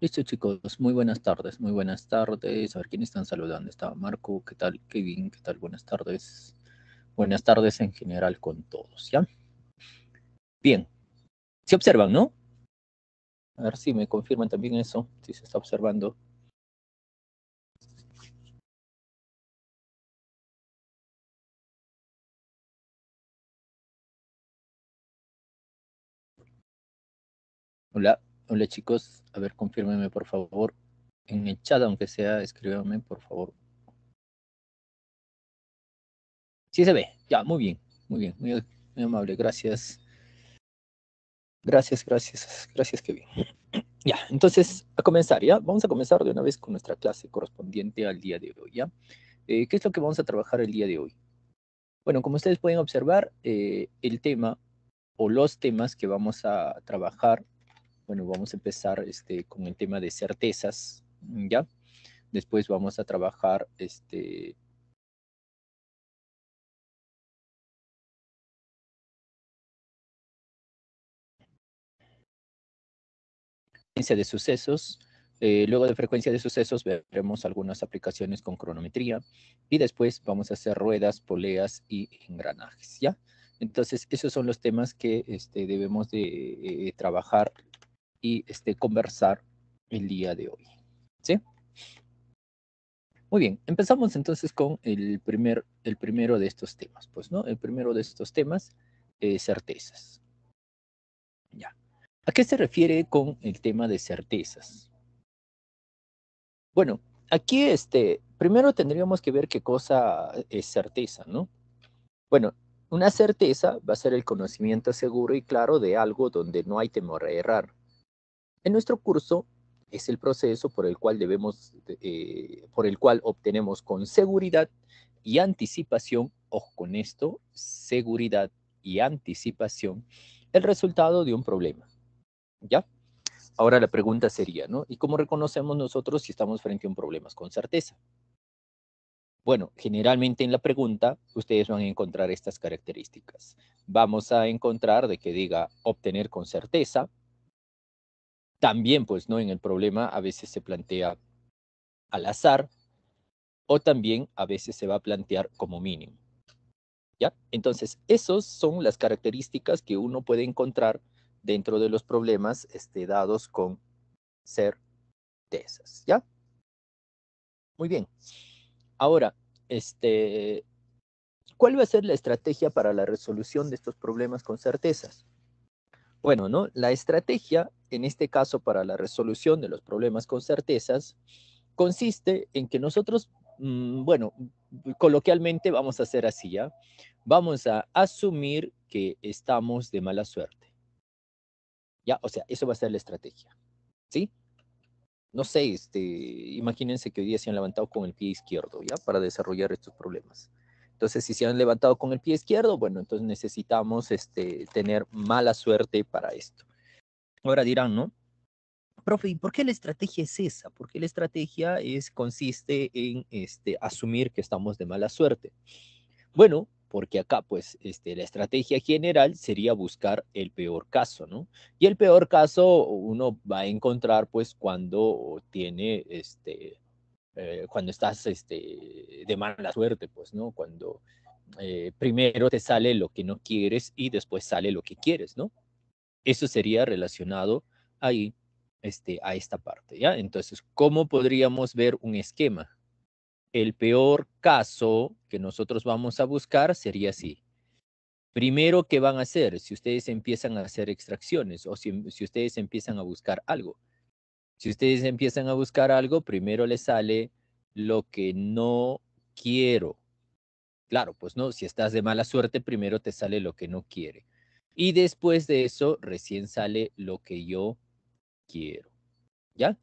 Listo chicos, muy buenas tardes, muy buenas tardes. A ver quién están saludando. Estaba Marco, ¿qué tal Kevin? ¿Qué tal? Buenas tardes. Buenas tardes en general con todos, ¿ya? Bien. Se observan, ¿no? A ver si me confirman también eso, si se está observando. Hola, hola chicos. A ver, confírmenme por favor. En el chat, aunque sea, escríbanme por favor. Sí se ve. Ya, muy bien, muy bien, muy amable. Gracias. Gracias, gracias, gracias, Kevin. Ya, entonces, a comenzar, ¿ya? Vamos a comenzar de una vez con nuestra clase correspondiente al día de hoy, ¿ya? Eh, ¿Qué es lo que vamos a trabajar el día de hoy? Bueno, como ustedes pueden observar, eh, el tema o los temas que vamos a trabajar, bueno, vamos a empezar este, con el tema de certezas, ¿ya? Después vamos a trabajar este, de sucesos. Eh, luego de frecuencia de sucesos veremos algunas aplicaciones con cronometría y después vamos a hacer ruedas, poleas y engranajes, ¿ya? Entonces, esos son los temas que este, debemos de eh, trabajar y este, conversar el día de hoy, ¿sí? Muy bien, empezamos entonces con el, primer, el primero de estos temas, pues, ¿no? El primero de estos temas, eh, certezas. Ya. ¿A qué se refiere con el tema de certezas? Bueno, aquí este, primero tendríamos que ver qué cosa es certeza, ¿no? Bueno, una certeza va a ser el conocimiento seguro y claro de algo donde no hay temor a errar. En nuestro curso es el proceso por el cual debemos, eh, por el cual obtenemos con seguridad y anticipación, o con esto, seguridad y anticipación, el resultado de un problema. ¿ya? Ahora la pregunta sería, ¿no? ¿Y cómo reconocemos nosotros si estamos frente a un problema con certeza? Bueno, generalmente en la pregunta ustedes van a encontrar estas características. Vamos a encontrar de que diga obtener con certeza. También, pues, ¿no? En el problema a veces se plantea al azar o también a veces se va a plantear como mínimo. ¿Ya? Entonces, esas son las características que uno puede encontrar dentro de los problemas este, dados con certezas, ¿ya? Muy bien. Ahora, este, ¿cuál va a ser la estrategia para la resolución de estos problemas con certezas? Bueno, ¿no? La estrategia, en este caso, para la resolución de los problemas con certezas, consiste en que nosotros, mm, bueno, coloquialmente vamos a hacer así, ¿ya? Vamos a asumir que estamos de mala suerte. Ya, o sea, eso va a ser la estrategia. ¿Sí? No sé, este, imagínense que hoy día se han levantado con el pie izquierdo, ¿ya? Para desarrollar estos problemas. Entonces, si se han levantado con el pie izquierdo, bueno, entonces necesitamos este, tener mala suerte para esto. Ahora dirán, ¿no? Profe, ¿y por qué la estrategia es esa? Porque la estrategia es, consiste en este, asumir que estamos de mala suerte? Bueno, porque acá pues este, la estrategia general sería buscar el peor caso, ¿no? Y el peor caso uno va a encontrar pues cuando tiene, este, eh, cuando estás este, de mala suerte, pues, ¿no? Cuando eh, primero te sale lo que no quieres y después sale lo que quieres, ¿no? Eso sería relacionado ahí este, a esta parte, ¿ya? Entonces, ¿cómo podríamos ver un esquema? el peor caso que nosotros vamos a buscar sería así. Primero, ¿qué van a hacer si ustedes empiezan a hacer extracciones o si, ustedes empiezan a buscar algo? Si ustedes empiezan a buscar algo, primero les sale lo que no quiero. Claro, pues no, si estás de mala suerte, primero te sale lo que no quiere. Y después de eso, recién sale lo que yo quiero. ¿Ya?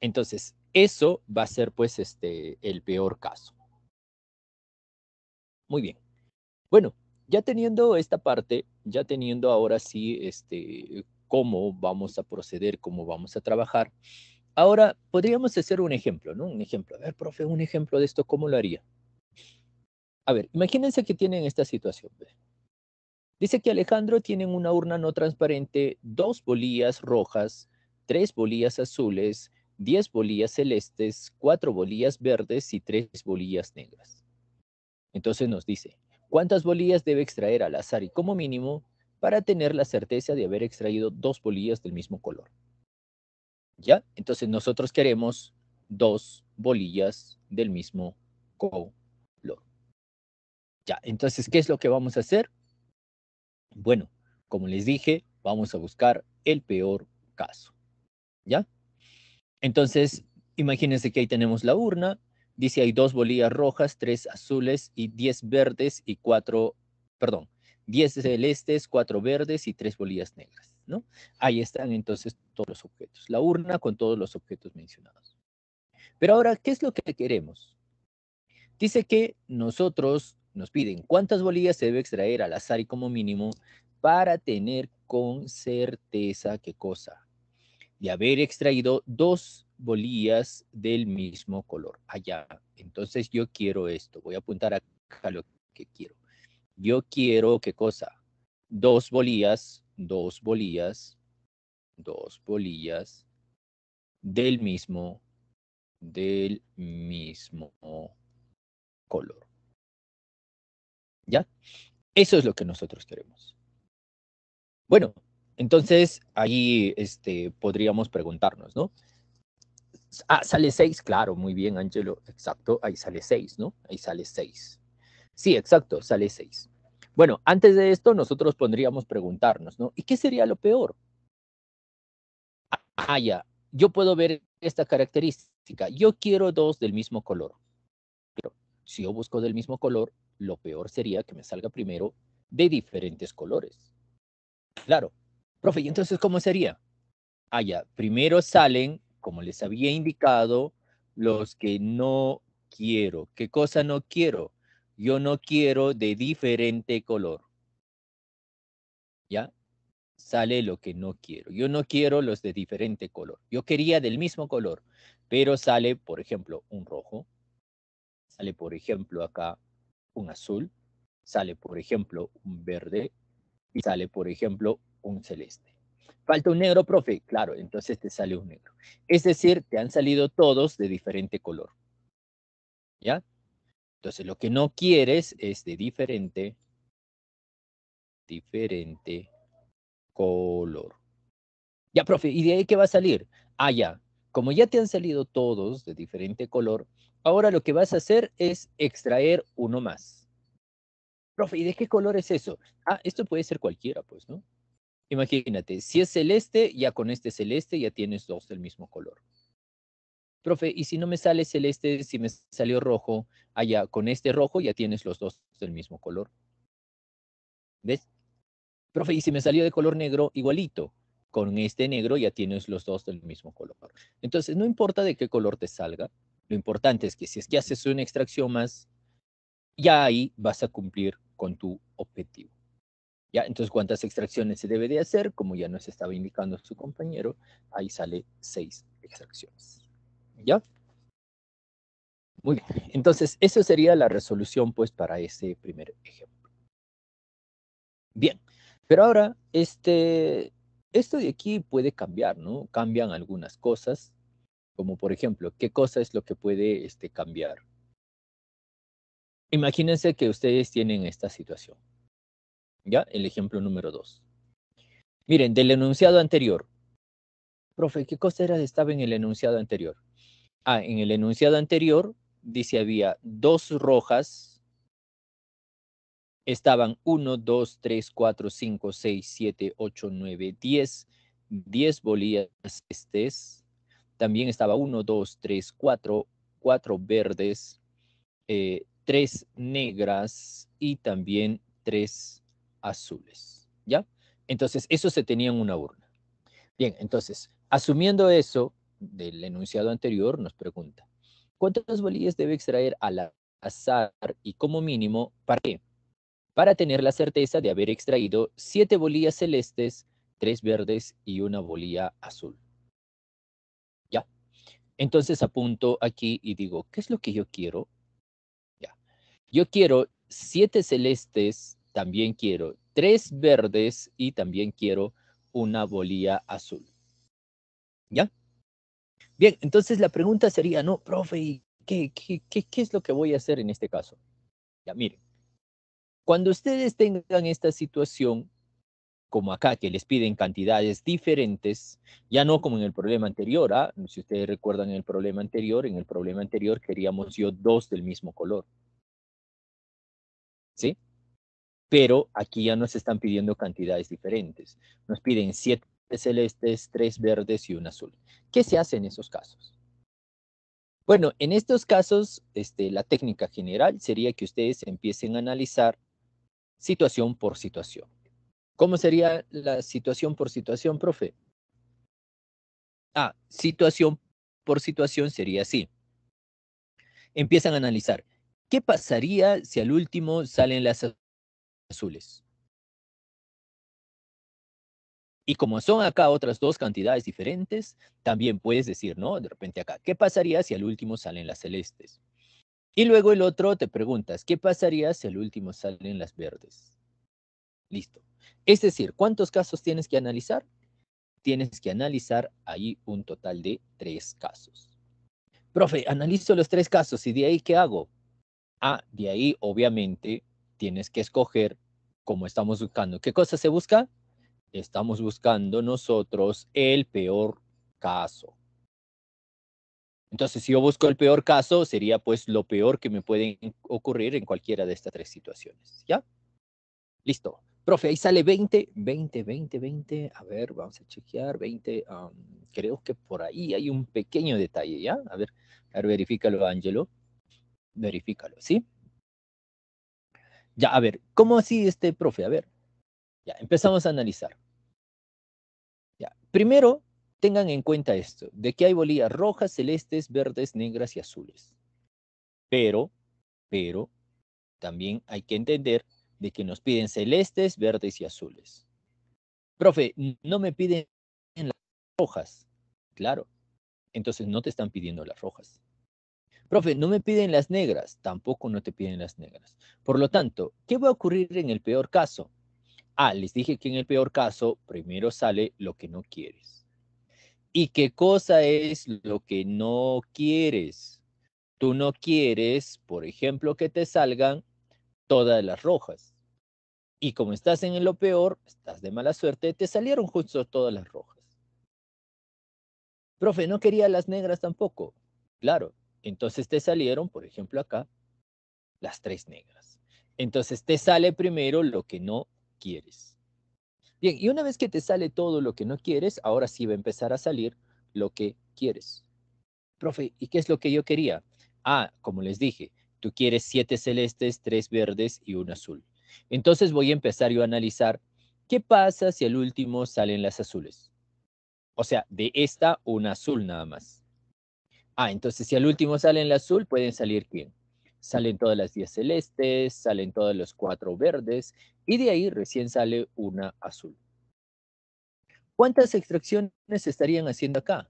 Entonces, eso va a ser pues este, el peor caso. Muy bien. Bueno, ya teniendo esta parte, ya teniendo ahora sí este, cómo vamos a proceder, cómo vamos a trabajar, ahora podríamos hacer un ejemplo, ¿no? Un ejemplo. A ver, profe, un ejemplo de esto, ¿cómo lo haría? A ver, imagínense que tienen esta situación. Dice que Alejandro tiene una urna no transparente, dos bolillas rojas, tres bolillas azules, 10 bolillas celestes, 4 bolillas verdes y 3 bolillas negras. Entonces nos dice, ¿cuántas bolillas debe extraer al azar y como mínimo para tener la certeza de haber extraído dos bolillas del mismo color? ¿Ya? Entonces nosotros queremos dos bolillas del mismo color. Ya, entonces, ¿qué es lo que vamos a hacer? Bueno, como les dije, vamos a buscar el peor caso. ¿Ya? Entonces, imagínense que ahí tenemos la urna, dice hay dos bolillas rojas, tres azules y diez verdes y cuatro, perdón, diez celestes, cuatro verdes y tres bolillas negras, ¿no? Ahí están entonces todos los objetos, la urna con todos los objetos mencionados. Pero ahora, ¿qué es lo que queremos? Dice que nosotros nos piden cuántas bolillas se debe extraer al azar y como mínimo para tener con certeza qué cosa, de haber extraído dos bolillas del mismo color allá. Entonces yo quiero esto. Voy a apuntar acá lo que quiero. Yo quiero, ¿qué cosa? Dos bolillas, dos bolillas, dos bolillas del mismo, del mismo color. ¿Ya? Eso es lo que nosotros queremos. Bueno, entonces, ahí este, podríamos preguntarnos, ¿no? Ah, sale 6, claro, muy bien, Angelo, exacto, ahí sale 6, ¿no? Ahí sale 6. Sí, exacto, sale 6. Bueno, antes de esto nosotros podríamos preguntarnos, ¿no? ¿Y qué sería lo peor? Ah, ya, yo puedo ver esta característica. Yo quiero dos del mismo color. Pero si yo busco del mismo color, lo peor sería que me salga primero de diferentes colores. Claro, Profe, ¿y entonces cómo sería? Ah, ya, primero salen, como les había indicado, los que no quiero. ¿Qué cosa no quiero? Yo no quiero de diferente color. ¿Ya? Sale lo que no quiero. Yo no quiero los de diferente color. Yo quería del mismo color, pero sale, por ejemplo, un rojo. Sale, por ejemplo, acá un azul. Sale, por ejemplo, un verde. Y sale, por ejemplo, un celeste. Falta un negro, profe. Claro, entonces te sale un negro. Es decir, te han salido todos de diferente color. ¿Ya? Entonces lo que no quieres es de diferente, diferente color. Ya, profe, ¿y de ahí qué va a salir? Ah, ya. Como ya te han salido todos de diferente color, ahora lo que vas a hacer es extraer uno más. Profe, ¿y de qué color es eso? Ah, esto puede ser cualquiera, pues, ¿no? Imagínate, si es celeste, ya con este celeste ya tienes dos del mismo color. Profe, y si no me sale celeste, si me salió rojo, allá con este rojo ya tienes los dos del mismo color. ¿Ves? Profe, y si me salió de color negro, igualito. Con este negro ya tienes los dos del mismo color. Entonces, no importa de qué color te salga, lo importante es que si es que haces una extracción más, ya ahí vas a cumplir con tu objetivo. ¿Ya? Entonces, ¿cuántas extracciones se debe de hacer? Como ya nos estaba indicando su compañero, ahí sale seis extracciones. ¿Ya? Muy bien. Entonces, eso sería la resolución, pues, para ese primer ejemplo. Bien. Pero ahora, este, esto de aquí puede cambiar, ¿no? Cambian algunas cosas, como por ejemplo, ¿qué cosa es lo que puede este, cambiar? Imagínense que ustedes tienen esta situación. ¿Ya? El ejemplo número 2. Miren, del enunciado anterior. Profe, ¿qué cosa era, estaba en el enunciado anterior? Ah, en el enunciado anterior, dice, había dos rojas. Estaban 1, 2, 3, 4, 5, 6, 7, 8, 9, 10. 10 bolillas estés. También estaba 1, 2, 3, 4, 4 verdes, eh, 3 negras y también 3 azules. ¿Ya? Entonces, eso se tenía en una urna. Bien, entonces, asumiendo eso del enunciado anterior, nos pregunta, ¿cuántas bolillas debe extraer al azar y como mínimo, para qué? Para tener la certeza de haber extraído siete bolillas celestes, tres verdes y una bolilla azul. Ya. Entonces apunto aquí y digo, ¿qué es lo que yo quiero? Ya. Yo quiero siete celestes, también quiero tres verdes y también quiero una bolilla azul. ¿Ya? Bien, entonces la pregunta sería, no, profe, ¿qué, qué, es lo que voy a hacer en este caso? Ya, miren, cuando ustedes tengan esta situación, como acá, que les piden cantidades diferentes, ya no como en el problema anterior, ¿ah? si ustedes recuerdan el problema anterior, en el problema anterior queríamos yo dos del mismo color. ¿Sí? pero aquí ya nos están pidiendo cantidades diferentes. Nos piden siete celestes, tres verdes y un azul. ¿Qué se hace en esos casos? Bueno, en estos casos, este, la técnica general sería que ustedes empiecen a analizar situación por situación. ¿Cómo sería la situación por situación, profe? Ah, situación por situación sería así. Empiezan a analizar. ¿Qué pasaría si al último salen las azules. Y como son acá otras dos cantidades diferentes, también puedes decir, ¿no? De repente acá, ¿qué pasaría si al último salen las celestes? Y luego el otro te preguntas, ¿qué pasaría si al último salen las verdes? Listo. Es decir, ¿cuántos casos tienes que analizar? Tienes que analizar ahí un total de tres casos. Profe, analizo los tres casos y de ahí ¿qué hago? Ah, de ahí obviamente tienes que escoger como estamos buscando. ¿Qué cosa se busca? Estamos buscando nosotros el peor caso. Entonces, si yo busco el peor caso, sería pues lo peor que me puede ocurrir en cualquiera de estas tres situaciones. ¿Ya? Listo. Profe, ahí sale 20, 20, 20, 20. A ver, vamos a chequear. 20. creo que por ahí hay un pequeño detalle, ¿ya? A ver, a ver verifícalo, Ángelo. Verifícalo, ¿sí? Ya, a ver, ¿cómo así este profe? A ver, ya, empezamos a analizar. Ya, primero, tengan en cuenta esto, de que hay bolías rojas, celestes, verdes, negras y azules. Pero, pero, también hay que entender de que nos piden celestes, verdes y azules. Profe, no me piden las rojas. Claro, entonces no te están pidiendo las rojas. Profe, no me piden las negras, tampoco no te piden las negras. Por lo tanto, ¿qué va a ocurrir en el peor caso? Ah, les dije que en el peor caso primero sale lo que no quieres. ¿Y qué cosa es lo que no quieres? Tú no quieres, por ejemplo, que te salgan todas las rojas. Y como estás en lo peor, estás de mala suerte, te salieron justo todas las rojas. Profe, no quería las negras tampoco. Claro, entonces te salieron, por ejemplo, acá, las tres negras. Entonces te sale primero lo que no quieres. Bien, y una vez que te sale todo lo que no quieres, ahora sí va a empezar a salir lo que quieres. Profe, ¿y qué es lo que yo quería? Ah, como les dije, tú quieres siete celestes, tres verdes y un azul. Entonces voy a empezar yo a analizar qué pasa si al último salen las azules. O sea, de esta un azul nada más. Ah, entonces si al último sale el azul, pueden salir quién? Salen todas las 10 celestes, salen todos los cuatro verdes y de ahí recién sale una azul. ¿Cuántas extracciones estarían haciendo acá?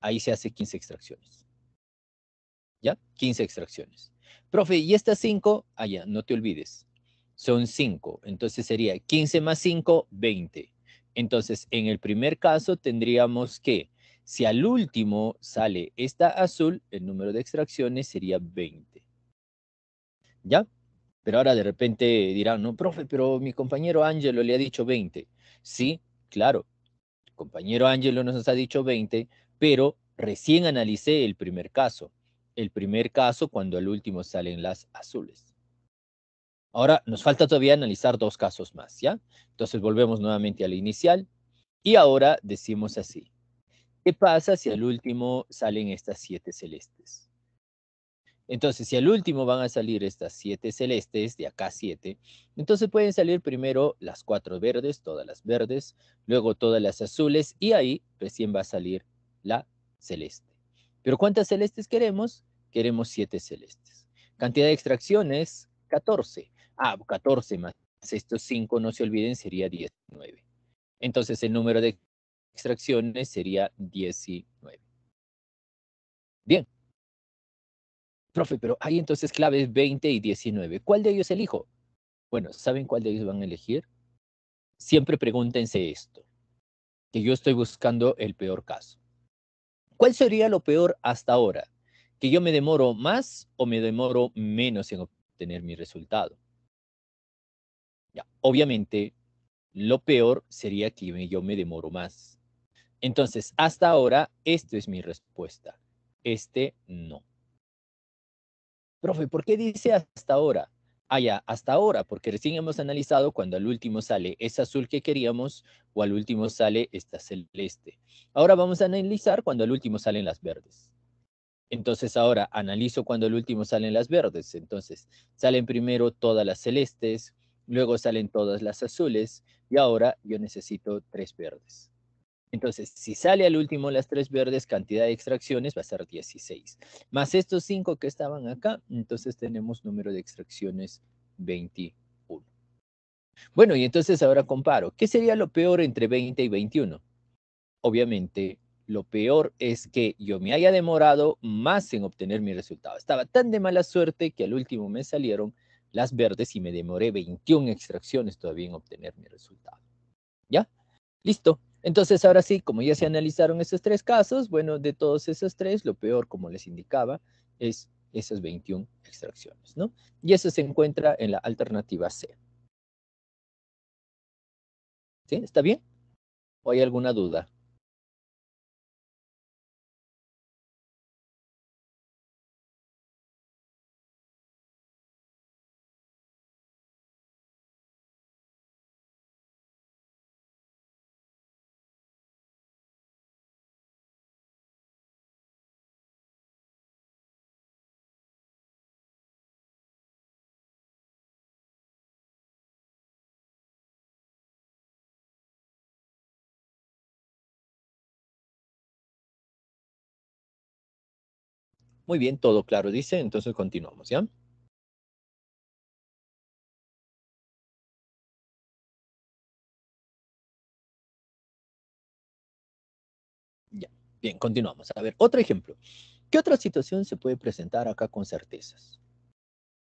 Ahí se hace 15 extracciones. ¿Ya? 15 extracciones. Profe, ¿y estas 5? Allá, ah, no te olvides. Son 5. Entonces sería 15 más 5, 20. Entonces, en el primer caso tendríamos que si al último sale esta azul, el número de extracciones sería 20. ¿Ya? Pero ahora de repente dirán, no, profe, pero mi compañero Ángelo le ha dicho 20. Sí, claro, compañero Ángelo nos ha dicho 20, pero recién analicé el primer caso. El primer caso cuando al último salen las azules. Ahora nos falta todavía analizar dos casos más, ¿ya? Entonces volvemos nuevamente al inicial y ahora decimos así pasa si al último salen estas siete celestes? Entonces, si al último van a salir estas siete celestes, de acá siete, entonces pueden salir primero las cuatro verdes, todas las verdes, luego todas las azules, y ahí recién va a salir la celeste. Pero ¿cuántas celestes queremos? Queremos siete celestes. Cantidad de extracciones, 14. Ah, 14 más estos cinco no se olviden, sería 19. Entonces, el número de extracciones sería 19. Bien. Profe, pero hay entonces claves 20 y 19. ¿Cuál de ellos elijo? Bueno, ¿saben cuál de ellos van a elegir? Siempre pregúntense esto, que yo estoy buscando el peor caso. ¿Cuál sería lo peor hasta ahora? ¿Que yo me demoro más o me demoro menos en obtener mi resultado? Ya, obviamente, lo peor sería que yo me demoro más. Entonces, hasta ahora, esto es mi respuesta. Este no. Profe, ¿por qué dice hasta ahora? Ah, ya, hasta ahora, porque recién hemos analizado cuando al último sale es azul que queríamos o al último sale esta celeste. Ahora vamos a analizar cuando al último salen las verdes. Entonces ahora analizo cuando al último salen las verdes. Entonces salen primero todas las celestes, luego salen todas las azules y ahora yo necesito tres verdes. Entonces, si sale al último las tres verdes, cantidad de extracciones va a ser 16. Más estos cinco que estaban acá, entonces tenemos número de extracciones 21. Bueno, y entonces ahora comparo. ¿Qué sería lo peor entre 20 y 21? Obviamente, lo peor es que yo me haya demorado más en obtener mi resultado. Estaba tan de mala suerte que al último me salieron las verdes y me demoré 21 extracciones todavía en obtener mi resultado. ¿Ya? Listo. Entonces, ahora sí, como ya se analizaron esos tres casos, bueno, de todos esos tres, lo peor, como les indicaba, es esas 21 extracciones, ¿no? Y eso se encuentra en la alternativa C. ¿Sí? ¿Está bien? ¿O hay alguna duda? Muy bien, todo claro, dice. Entonces continuamos, ¿ya? Ya, bien, continuamos. A ver, otro ejemplo. ¿Qué otra situación se puede presentar acá con certezas?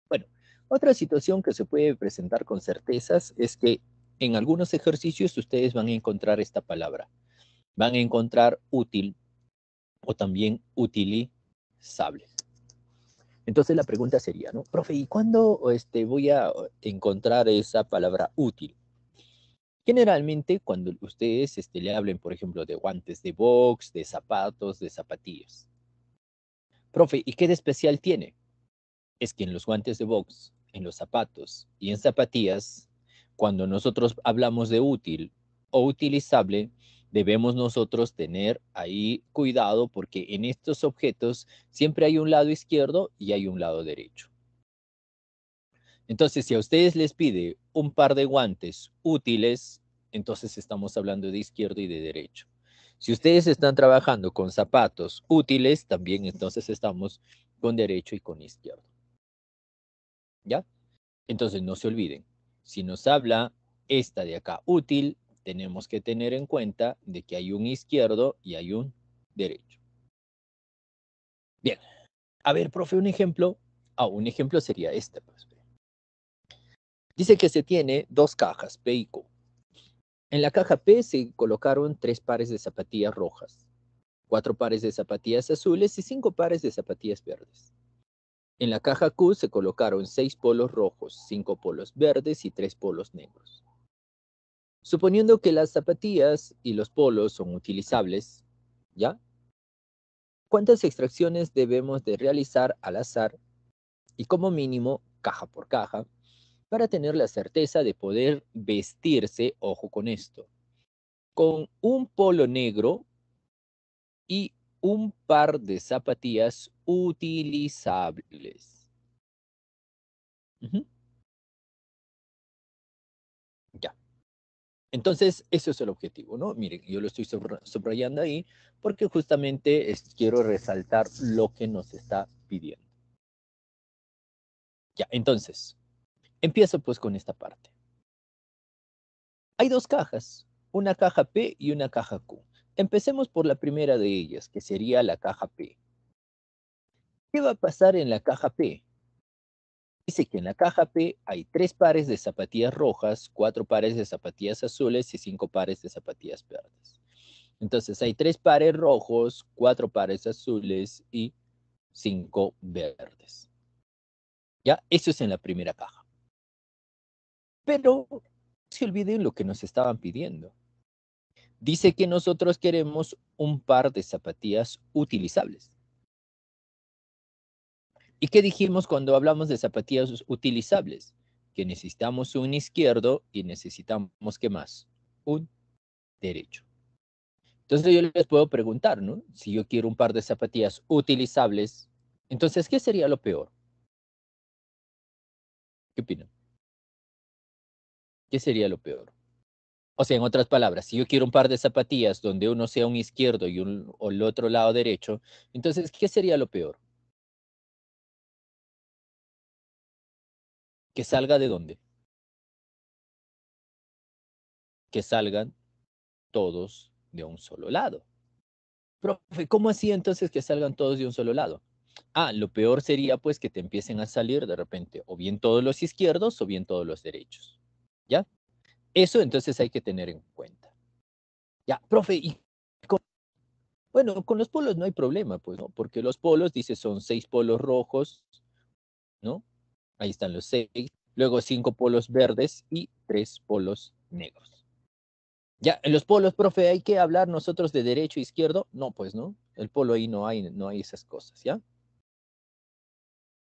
Bueno, otra situación que se puede presentar con certezas es que en algunos ejercicios ustedes van a encontrar esta palabra. Van a encontrar útil o también utili sable. Entonces la pregunta sería, ¿no? Profe, ¿y cuándo este, voy a encontrar esa palabra útil? Generalmente cuando ustedes este, le hablen, por ejemplo, de guantes de box, de zapatos, de zapatillas. Profe, ¿y qué de especial tiene? Es que en los guantes de box, en los zapatos y en zapatillas, cuando nosotros hablamos de útil o utilizable, debemos nosotros tener ahí cuidado porque en estos objetos siempre hay un lado izquierdo y hay un lado derecho. Entonces, si a ustedes les pide un par de guantes útiles, entonces estamos hablando de izquierdo y de derecho. Si ustedes están trabajando con zapatos útiles, también entonces estamos con derecho y con izquierdo. ¿Ya? Entonces, no se olviden, si nos habla esta de acá útil, tenemos que tener en cuenta de que hay un izquierdo y hay un derecho. Bien, a ver, profe, un ejemplo. Ah, un ejemplo sería este. profe. Pues, Dice que se tiene dos cajas, P y Q. En la caja P se colocaron tres pares de zapatillas rojas, cuatro pares de zapatillas azules y cinco pares de zapatillas verdes. En la caja Q se colocaron seis polos rojos, cinco polos verdes y tres polos negros. Suponiendo que las zapatillas y los polos son utilizables, ¿ya? ¿Cuántas extracciones debemos de realizar al azar y como mínimo caja por caja para tener la certeza de poder vestirse, ojo con esto, con un polo negro y un par de zapatillas utilizables? Entonces, ese es el objetivo, ¿no? Miren, yo lo estoy subrayando ahí porque justamente quiero resaltar lo que nos está pidiendo. Ya, entonces, empiezo pues con esta parte. Hay dos cajas, una caja P y una caja Q. Empecemos por la primera de ellas, que sería la caja P. ¿Qué va a pasar en la caja P? Dice que en la caja P hay tres pares de zapatillas rojas, cuatro pares de zapatillas azules y cinco pares de zapatillas verdes. Entonces hay tres pares rojos, cuatro pares azules y cinco verdes. Ya, eso es en la primera caja. Pero no se olviden lo que nos estaban pidiendo. Dice que nosotros queremos un par de zapatillas utilizables. ¿Y qué dijimos cuando hablamos de zapatillas utilizables? Que necesitamos un izquierdo y necesitamos, ¿qué más? Un derecho. Entonces yo les puedo preguntar, ¿no? Si yo quiero un par de zapatillas utilizables, entonces, ¿qué sería lo peor? ¿Qué opinan? ¿Qué sería lo peor? O sea, en otras palabras, si yo quiero un par de zapatillas donde uno sea un izquierdo y un, o el otro lado derecho, entonces, ¿qué sería lo peor? ¿Que salga de dónde? Que salgan todos de un solo lado. Profe, ¿cómo así entonces que salgan todos de un solo lado? Ah, lo peor sería pues que te empiecen a salir de repente o bien todos los izquierdos o bien todos los derechos. ¿Ya? Eso entonces hay que tener en cuenta. Ya, profe, ¿y bueno, con los polos no hay problema, pues, ¿no? Porque los polos, dice, son seis polos rojos, ¿no? Ahí están los seis. Luego cinco polos verdes y tres polos negros. Ya, en los polos, profe, ¿hay que hablar nosotros de derecho e izquierdo? No, pues no. El polo ahí no hay, no hay esas cosas, ¿ya?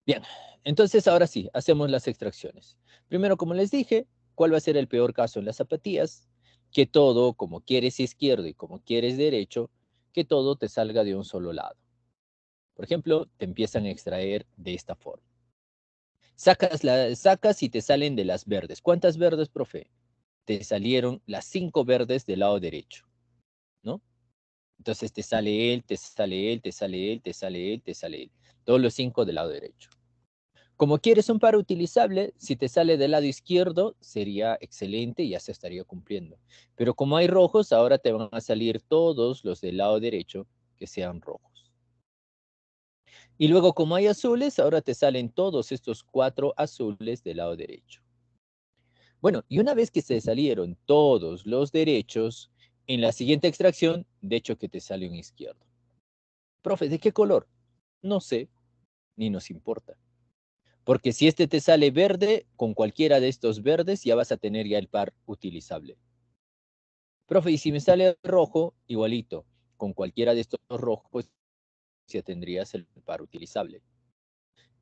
Bien, entonces ahora sí, hacemos las extracciones. Primero, como les dije, ¿cuál va a ser el peor caso en las zapatillas? Que todo, como quieres izquierdo y como quieres derecho, que todo te salga de un solo lado. Por ejemplo, te empiezan a extraer de esta forma. Sacas, sacas y te salen de las verdes. ¿Cuántas verdes, profe? Te salieron las cinco verdes del lado derecho, ¿no? Entonces te sale él, te sale él, te sale él, te sale él, te sale él. Todos los cinco del lado derecho. Como quieres un par utilizable, si te sale del lado izquierdo, sería excelente y ya se estaría cumpliendo. Pero como hay rojos, ahora te van a salir todos los del lado derecho que sean rojos. Y luego, como hay azules, ahora te salen todos estos cuatro azules del lado derecho. Bueno, y una vez que se salieron todos los derechos, en la siguiente extracción, de hecho que te sale un izquierdo. Profe, ¿de qué color? No sé, ni nos importa. Porque si este te sale verde, con cualquiera de estos verdes ya vas a tener ya el par utilizable. Profe, y si me sale rojo, igualito. Con cualquiera de estos rojos tendrías el par utilizable.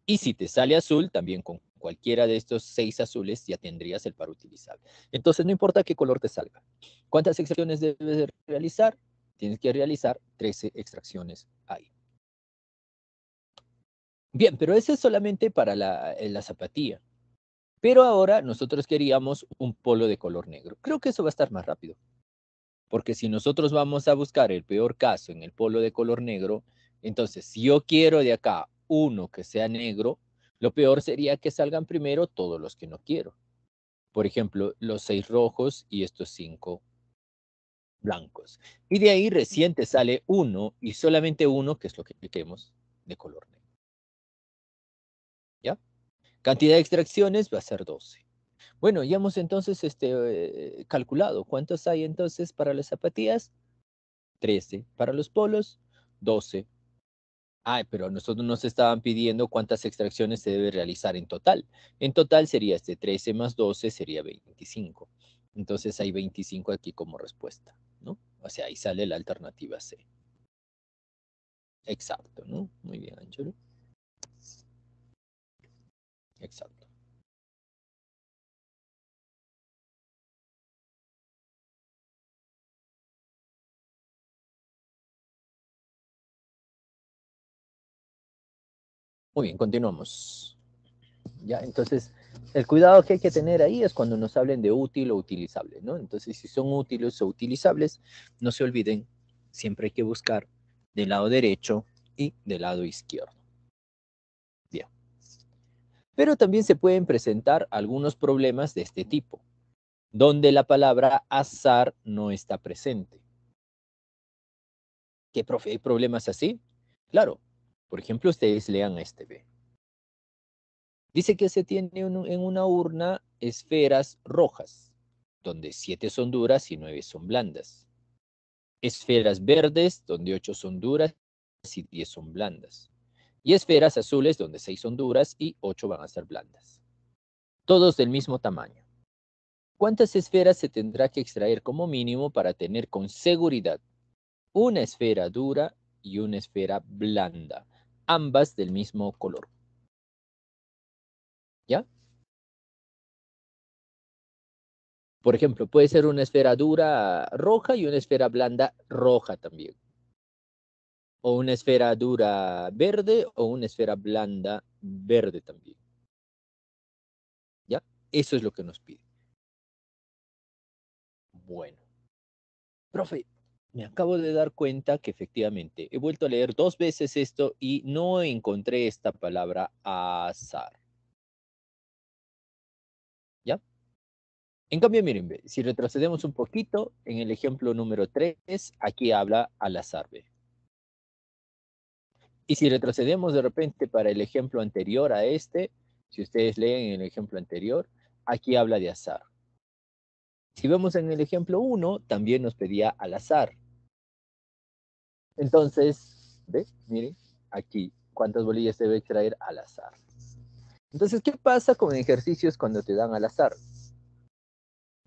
Y si te sale azul, también con cualquiera de estos seis azules ya tendrías el par utilizable. Entonces, no importa qué color te salga. ¿Cuántas extracciones debes realizar? Tienes que realizar 13 extracciones ahí. Bien, pero ese es solamente para la, eh, la zapatilla. Pero ahora nosotros queríamos un polo de color negro. Creo que eso va a estar más rápido. Porque si nosotros vamos a buscar el peor caso en el polo de color negro, entonces, si yo quiero de acá uno que sea negro, lo peor sería que salgan primero todos los que no quiero. Por ejemplo, los seis rojos y estos cinco blancos. Y de ahí reciente sale uno y solamente uno, que es lo que queremos, de color negro. ¿Ya? Cantidad de extracciones va a ser 12. Bueno, ya hemos entonces este, calculado cuántos hay entonces para las zapatillas. 13 para los polos, 12 Ah, pero nosotros nos estaban pidiendo cuántas extracciones se debe realizar en total. En total sería este 13 más 12 sería 25. Entonces hay 25 aquí como respuesta, ¿no? O sea, ahí sale la alternativa C. Exacto, ¿no? Muy bien, Angelo. Exacto. Muy bien, continuamos. Ya, entonces, el cuidado que hay que tener ahí es cuando nos hablen de útil o utilizable, ¿no? Entonces, si son útiles o utilizables, no se olviden, siempre hay que buscar del lado derecho y del lado izquierdo. Bien. Pero también se pueden presentar algunos problemas de este tipo, donde la palabra azar no está presente. ¿Qué profe? ¿Hay problemas así? Claro, por ejemplo, ustedes lean este B. Dice que se tiene en una urna esferas rojas, donde siete son duras y nueve son blandas. Esferas verdes, donde ocho son duras y diez son blandas. Y esferas azules, donde seis son duras y ocho van a ser blandas. Todos del mismo tamaño. ¿Cuántas esferas se tendrá que extraer como mínimo para tener con seguridad una esfera dura y una esfera blanda? ambas del mismo color. ¿Ya? Por ejemplo, puede ser una esfera dura roja y una esfera blanda roja también. O una esfera dura verde o una esfera blanda verde también. ¿Ya? Eso es lo que nos pide. Bueno. Profe, me acabo de dar cuenta que efectivamente he vuelto a leer dos veces esto y no encontré esta palabra azar. ¿Ya? En cambio, miren, si retrocedemos un poquito, en el ejemplo número 3, aquí habla al azar. Y si retrocedemos de repente para el ejemplo anterior a este, si ustedes leen el ejemplo anterior, aquí habla de azar. Si vemos en el ejemplo 1, también nos pedía al azar. Entonces, ve, miren, aquí, ¿cuántas bolillas debe traer al azar? Entonces, ¿qué pasa con ejercicios cuando te dan al azar?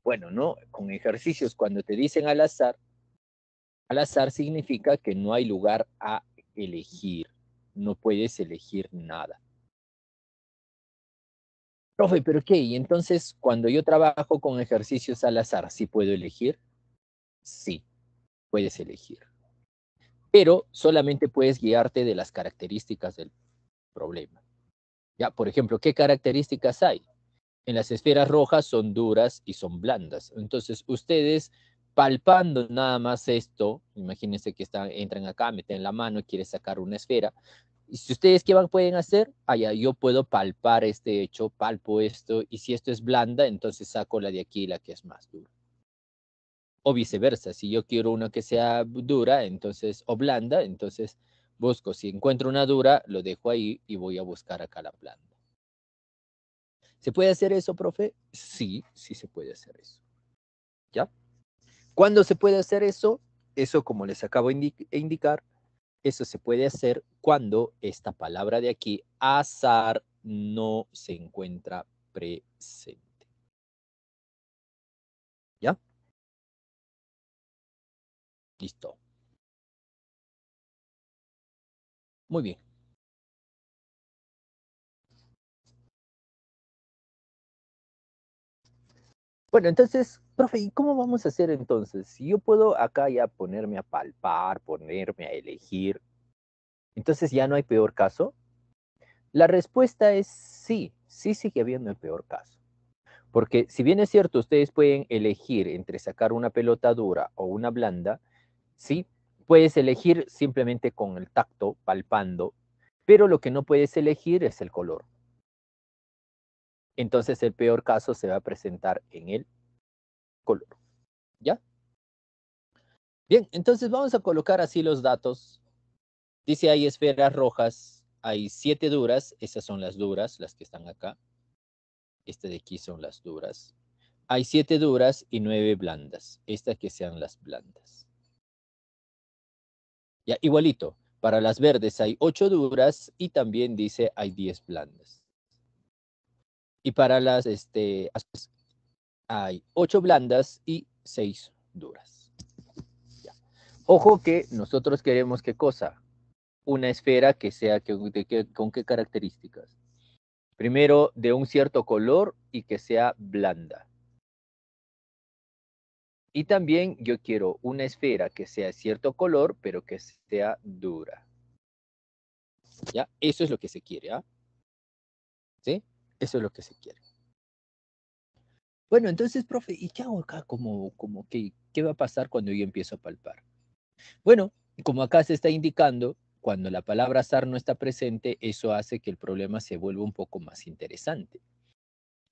Bueno, no, con ejercicios cuando te dicen al azar, al azar significa que no hay lugar a elegir, no puedes elegir nada. Profe, pero ¿qué? Y entonces, cuando yo trabajo con ejercicios al azar, ¿sí puedo elegir? Sí, puedes elegir pero solamente puedes guiarte de las características del problema. Ya, por ejemplo, ¿qué características hay? En las esferas rojas son duras y son blandas. Entonces, ustedes palpando nada más esto, imagínense que entran acá, meten la mano, y quieren sacar una esfera. Y si ustedes qué van, pueden hacer, allá yo puedo palpar este hecho, palpo esto, y si esto es blanda, entonces saco la de aquí, la que es más dura o viceversa. Si yo quiero una que sea dura, entonces, o blanda, entonces busco. Si encuentro una dura, lo dejo ahí y voy a buscar acá la blanda. ¿Se puede hacer eso, profe? Sí, sí se puede hacer eso. ¿Ya? ¿Cuándo se puede hacer eso? Eso, como les acabo de e indicar, eso se puede hacer cuando esta palabra de aquí, azar, no se encuentra presente. Listo. Muy bien. Bueno, entonces, profe, ¿y cómo vamos a hacer entonces? Si yo puedo acá ya ponerme a palpar, ponerme a elegir, entonces ya no hay peor caso. La respuesta es sí, sí sigue habiendo el peor caso. Porque si bien es cierto, ustedes pueden elegir entre sacar una pelota dura o una blanda, ¿sí? Puedes elegir simplemente con el tacto, palpando, pero lo que no puedes elegir es el color. Entonces el peor caso se va a presentar en el color. ¿Ya? Bien, entonces vamos a colocar así los datos. Dice hay esferas rojas, hay siete duras, esas son las duras, las que están acá. Estas de aquí son las duras. Hay siete duras y nueve blandas, estas que sean las blandas igualito. Para las verdes hay 8 duras y también dice hay 10 blandas. Y para las este, hay 8 blandas y 6 duras. Ojo que nosotros queremos qué cosa? Una esfera que sea que, con qué características. Primero, de un cierto color y que sea blanda. Y también yo quiero una esfera que sea cierto color, pero que sea dura. ¿Ya? Eso es lo que se quiere, ¿ah? ¿Sí? Eso es lo que se quiere. Bueno, entonces, profe, ¿y qué hago acá? Como, que, ¿Qué va a pasar cuando yo empiezo a palpar? Bueno, como acá se está indicando, cuando la palabra azar no está presente, eso hace que el problema se vuelva un poco más interesante.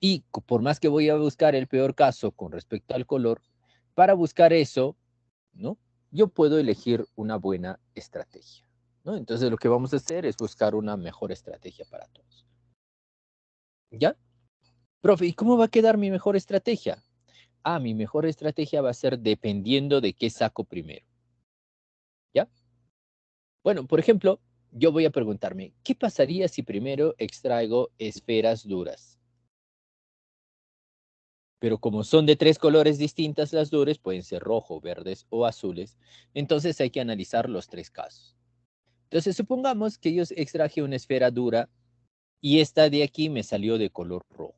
Y por más que voy a buscar el peor caso con respecto al color, para buscar eso, ¿no? Yo puedo elegir una buena estrategia, ¿no? Entonces lo que vamos a hacer es buscar una mejor estrategia para todos. ¿Ya? Profe, ¿y cómo va a quedar mi mejor estrategia? Ah, mi mejor estrategia va a ser dependiendo de qué saco primero. ¿Ya? Bueno, por ejemplo, yo voy a preguntarme, ¿qué pasaría si primero extraigo esferas duras? Pero como son de tres colores distintas las duras, pueden ser rojo, verdes o azules, entonces hay que analizar los tres casos. Entonces supongamos que yo extraje una esfera dura y esta de aquí me salió de color rojo.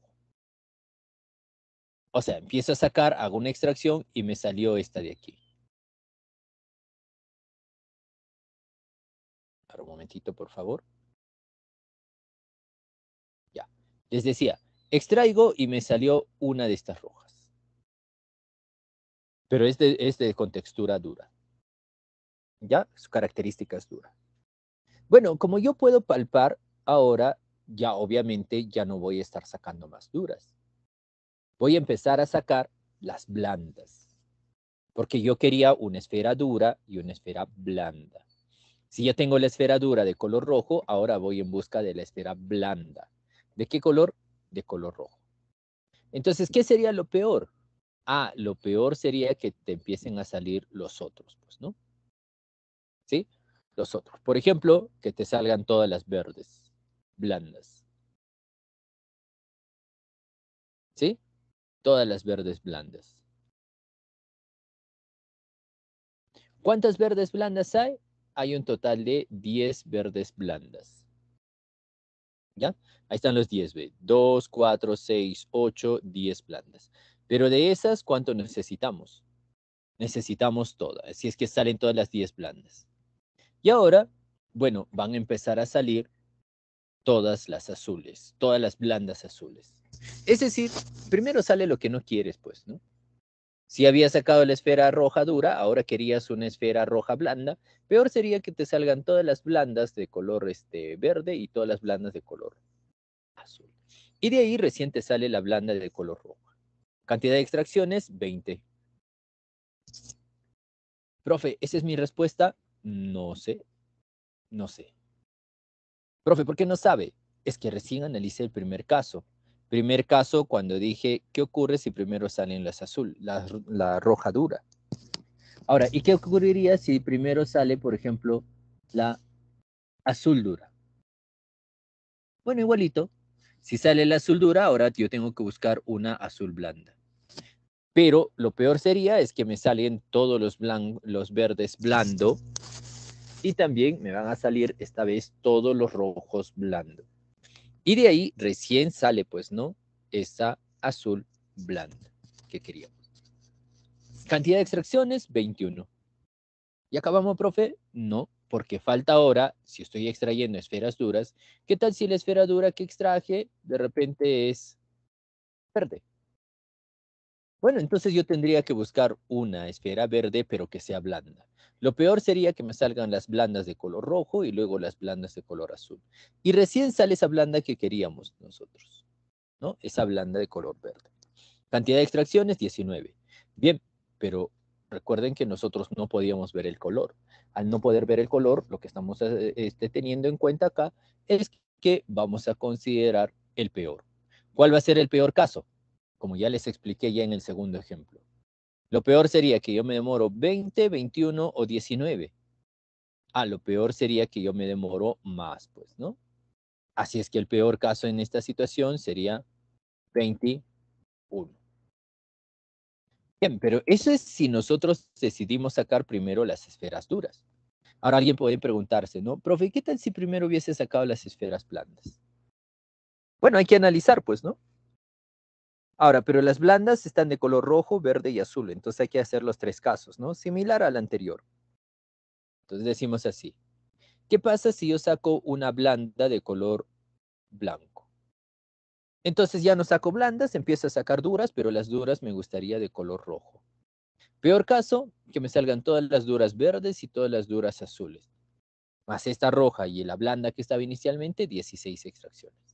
O sea, empiezo a sacar, hago una extracción y me salió esta de aquí. un momentito, por favor. Ya, les decía, Extraigo y me salió una de estas rojas. Pero es de, es de contextura dura. ¿Ya? Su característica es dura. Bueno, como yo puedo palpar ahora, ya obviamente ya no voy a estar sacando más duras. Voy a empezar a sacar las blandas. Porque yo quería una esfera dura y una esfera blanda. Si ya tengo la esfera dura de color rojo, ahora voy en busca de la esfera blanda. ¿De qué color? de color rojo. Entonces, ¿qué sería lo peor? Ah, lo peor sería que te empiecen a salir los otros, pues, ¿no? ¿Sí? Los otros. Por ejemplo, que te salgan todas las verdes, blandas. ¿Sí? Todas las verdes blandas. ¿Cuántas verdes blandas hay? Hay un total de 10 verdes blandas. ¿ya? Ahí están los 10, ve. 2, 4, 6, 8, 10 blandas. Pero de esas, ¿cuánto necesitamos? Necesitamos todas, si es que salen todas las 10 blandas. Y ahora, bueno, van a empezar a salir todas las azules, todas las blandas azules. Es decir, primero sale lo que no quieres, pues, ¿no? Si había sacado la esfera roja dura, ahora querías una esfera roja blanda. Peor sería que te salgan todas las blandas de color este, verde y todas las blandas de color azul. Y de ahí recién te sale la blanda de color rojo. Cantidad de extracciones, 20. Profe, ¿esa es mi respuesta? No sé. No sé. Profe, ¿por qué no sabe? Es que recién analicé el primer caso. Primer caso, cuando dije, ¿qué ocurre si primero salen las azul, la, roja dura? Ahora, ¿y qué ocurriría si primero sale, por ejemplo, la azul dura? Bueno, igualito, si sale la azul dura, ahora yo tengo que buscar una azul blanda. Pero lo peor sería es que me salen todos los, los verdes blando y también me van a salir esta vez todos los rojos blandos. Y de ahí recién sale, pues, ¿no? Esta azul blanda que queríamos. Cantidad de extracciones, 21. ¿Y acabamos, profe? No, porque falta ahora, si estoy extrayendo esferas duras, ¿qué tal si la esfera dura que extraje de repente es verde? Bueno, entonces yo tendría que buscar una esfera verde, pero que sea blanda. Lo peor sería que me salgan las blandas de color rojo y luego las blandas de color azul. Y recién sale esa blanda que queríamos nosotros, ¿no? Esa blanda de color verde. Cantidad de extracciones, 19. Bien, pero recuerden que nosotros no podíamos ver el color. Al no poder ver el color, lo que estamos eh, este, teniendo en cuenta acá es que vamos a considerar el peor. ¿Cuál va a ser el peor caso? como ya les expliqué ya en el segundo ejemplo. Lo peor sería que yo me demoro 20, 21 o 19. Ah, lo peor sería que yo me demoro más, pues, ¿no? Así es que el peor caso en esta situación sería 21. Bien, pero eso es si nosotros decidimos sacar primero las esferas duras. Ahora alguien puede preguntarse, ¿no? Profe, ¿qué tal si primero hubiese sacado las esferas blandas? Bueno, hay que analizar, pues, ¿no? Ahora, pero las blandas están de color rojo, verde y azul, entonces hay que hacer los tres casos, ¿no? Similar al anterior. Entonces decimos así. ¿Qué pasa si yo saco una blanda de color blanco? Entonces ya no saco blandas, empiezo a sacar duras, pero las duras me gustaría de color rojo. Peor caso, que me salgan todas las duras verdes y todas las duras azules. Más esta roja y la blanda que estaba inicialmente, 16 extracciones.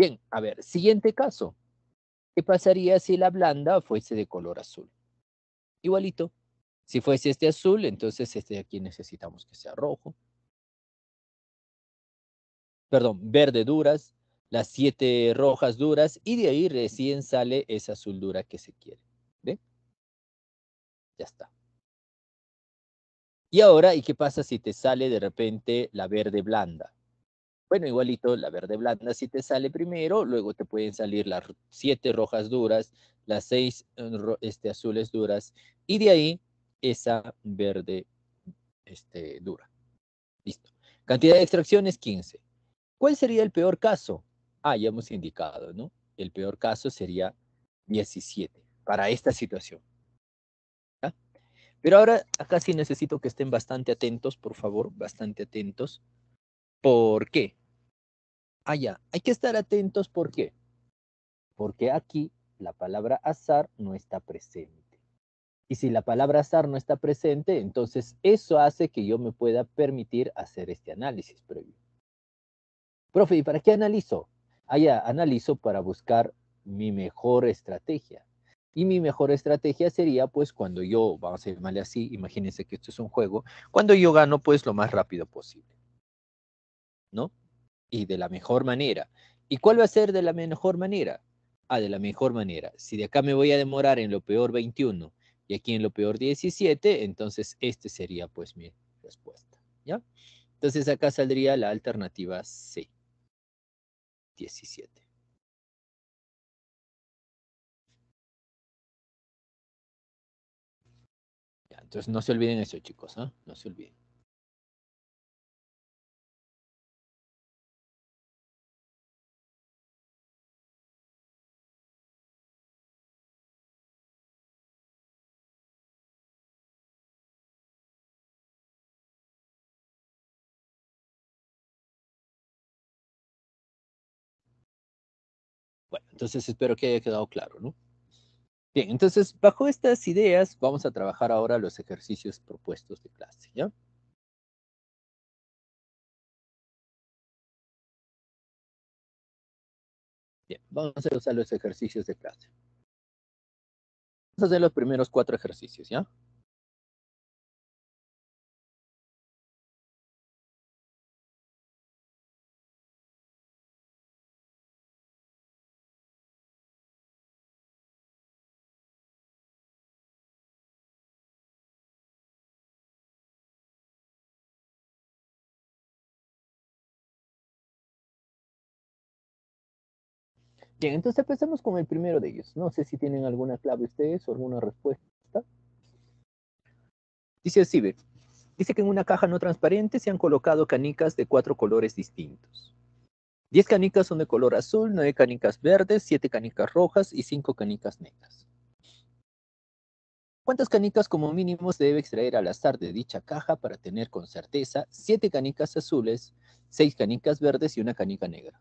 Bien, a ver, siguiente caso. ¿Qué pasaría si la blanda fuese de color azul? Igualito. Si fuese este azul, entonces este de aquí necesitamos que sea rojo. Perdón, verde duras, las siete rojas duras, y de ahí recién sale esa azul dura que se quiere. ¿Ve? Ya está. Y ahora, ¿y qué pasa si te sale de repente la verde blanda? Bueno, igualito, la verde blanda si te sale primero, luego te pueden salir las siete rojas duras, las seis eh, este, azules duras, y de ahí esa verde este, dura. Listo. Cantidad de extracciones, 15. ¿Cuál sería el peor caso? Ah, ya hemos indicado, ¿no? El peor caso sería 17 para esta situación. ¿Ya? Pero ahora acá sí necesito que estén bastante atentos, por favor, bastante atentos. ¿Por qué? allá. Ah, Hay que estar atentos, ¿por qué? Porque aquí la palabra azar no está presente. Y si la palabra azar no está presente, entonces eso hace que yo me pueda permitir hacer este análisis previo. Profe, ¿y para qué analizo? Allá, ah, analizo para buscar mi mejor estrategia. Y mi mejor estrategia sería, pues, cuando yo, vamos a llamarle así, imagínense que esto es un juego, cuando yo gano, pues, lo más rápido posible. ¿No? y de la mejor manera. ¿Y cuál va a ser de la mejor manera? Ah, de la mejor manera. Si de acá me voy a demorar en lo peor 21 y aquí en lo peor 17, entonces este sería pues mi respuesta. ¿Ya? Entonces acá saldría la alternativa C. 17. entonces no se olviden eso, chicos. ¿ah? No se olviden. Bueno, entonces espero que haya quedado claro, ¿no? Bien, entonces bajo estas ideas vamos a trabajar ahora los ejercicios propuestos de clase, ¿ya? Bien, vamos a hacer los ejercicios de clase. Vamos a hacer los primeros cuatro ejercicios, ¿ya? Bien, entonces empezamos con el primero de ellos. No sé si tienen alguna clave ustedes o alguna respuesta. Dice así, ve. Dice que en una caja no transparente se han colocado canicas de cuatro colores distintos. Diez canicas son de color azul, nueve canicas verdes, siete canicas rojas y cinco canicas negras. ¿Cuántas canicas como mínimo se debe extraer al azar de dicha caja para tener con certeza siete canicas azules, seis canicas verdes y una canica negra?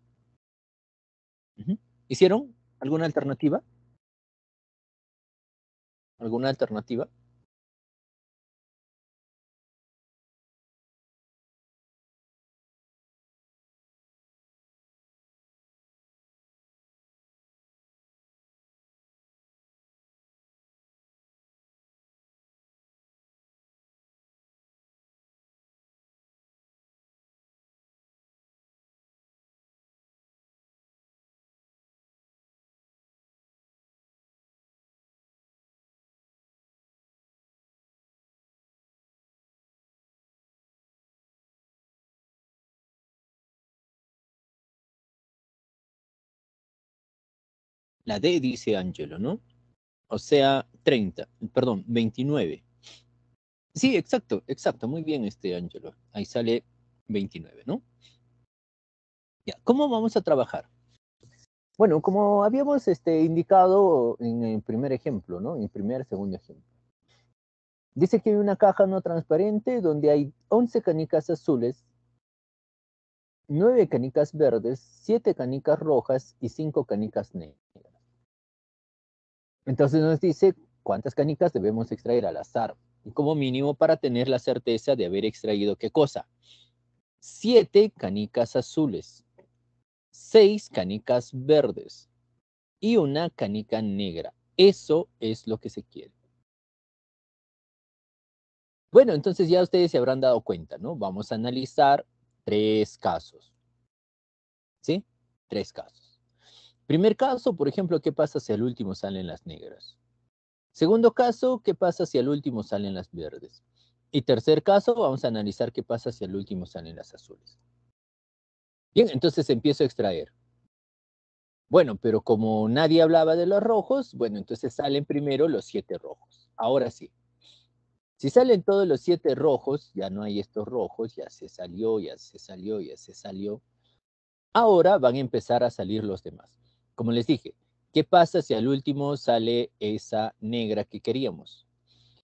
¿Hicieron alguna alternativa? ¿Alguna alternativa? La D dice Angelo, ¿no? O sea, 30, perdón, 29. Sí, exacto, exacto, muy bien este Angelo. Ahí sale 29, ¿no? Ya, ¿cómo vamos a trabajar? Bueno, como habíamos este, indicado en el primer ejemplo, ¿no? En el primer, segundo ejemplo. Dice que hay una caja no transparente donde hay 11 canicas azules, 9 canicas verdes, 7 canicas rojas y 5 canicas negras. Entonces nos dice cuántas canicas debemos extraer al azar, y como mínimo para tener la certeza de haber extraído qué cosa. Siete canicas azules, seis canicas verdes y una canica negra. Eso es lo que se quiere. Bueno, entonces ya ustedes se habrán dado cuenta, ¿no? Vamos a analizar tres casos. ¿Sí? Tres casos. Primer caso, por ejemplo, ¿qué pasa si al último salen las negras? Segundo caso, ¿qué pasa si al último salen las verdes? Y tercer caso, vamos a analizar qué pasa si al último salen las azules. Bien, entonces empiezo a extraer. Bueno, pero como nadie hablaba de los rojos, bueno, entonces salen primero los siete rojos. Ahora sí. Si salen todos los siete rojos, ya no hay estos rojos, ya se salió, ya se salió, ya se salió. Ahora van a empezar a salir los demás como les dije, ¿qué pasa si al último sale esa negra que queríamos?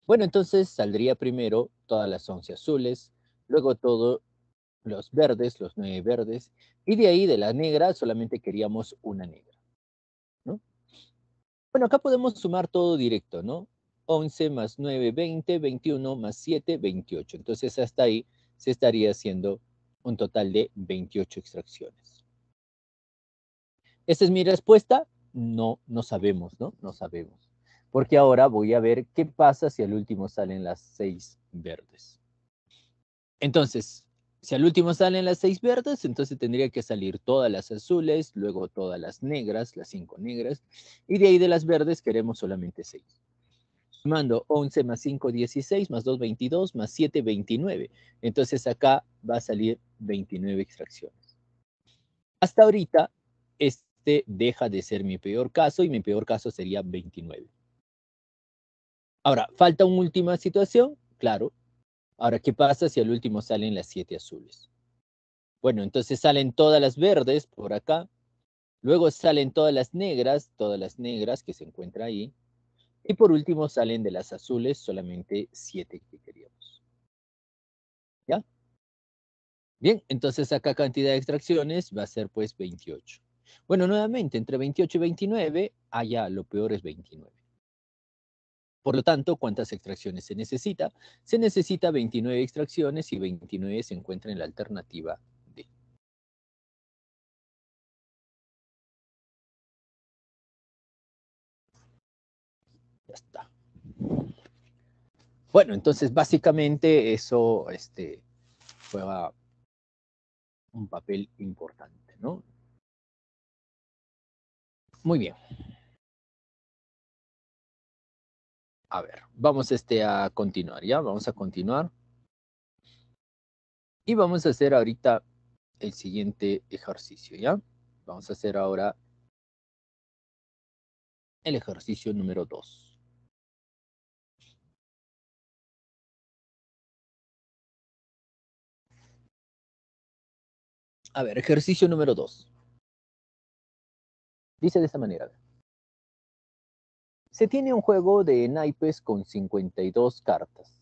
Bueno, entonces saldría primero todas las 11 azules, luego todos los verdes, los nueve verdes, y de ahí de la negra solamente queríamos una negra. Bueno, acá podemos sumar todo directo, ¿no? 11 más 9, 20, 21 más 7, 28. Entonces hasta ahí se estaría haciendo un total de 28 extracciones. ¿Esa es mi respuesta. No, no sabemos, ¿no? No sabemos. Porque ahora voy a ver qué pasa si al último salen las seis verdes. Entonces, si al último salen las seis verdes, entonces tendría que salir todas las azules, luego todas las negras, las cinco negras, y de ahí de las verdes queremos solamente seis. Sumando 11 más 5, 16, más 2, 22, más 7, 29. Entonces acá va a salir 29 extracciones. Hasta ahorita, es este deja de ser mi peor caso y mi peor caso sería 29. Ahora, falta una última situación, claro. Ahora, ¿qué pasa si al último salen las siete azules? Bueno, entonces salen todas las verdes por acá, luego salen todas las negras, todas las negras que se encuentran ahí, y por último salen de las azules solamente siete que queríamos. ¿Ya? Bien, entonces acá cantidad de extracciones va a ser pues 28. Bueno, nuevamente, entre 28 y 29, allá ah, lo peor es 29. Por lo tanto, ¿cuántas extracciones se necesita? Se necesita 29 extracciones y 29 se encuentran en la alternativa D. Ya está. Bueno, entonces básicamente eso este, juega ah, un papel importante, ¿no? Muy bien. A ver, vamos este a continuar, ¿ya? Vamos a continuar. Y vamos a hacer ahorita el siguiente ejercicio, ¿ya? Vamos a hacer ahora el ejercicio número 2. A ver, ejercicio número 2. Dice de esta manera. Se tiene un juego de naipes con 52 cartas.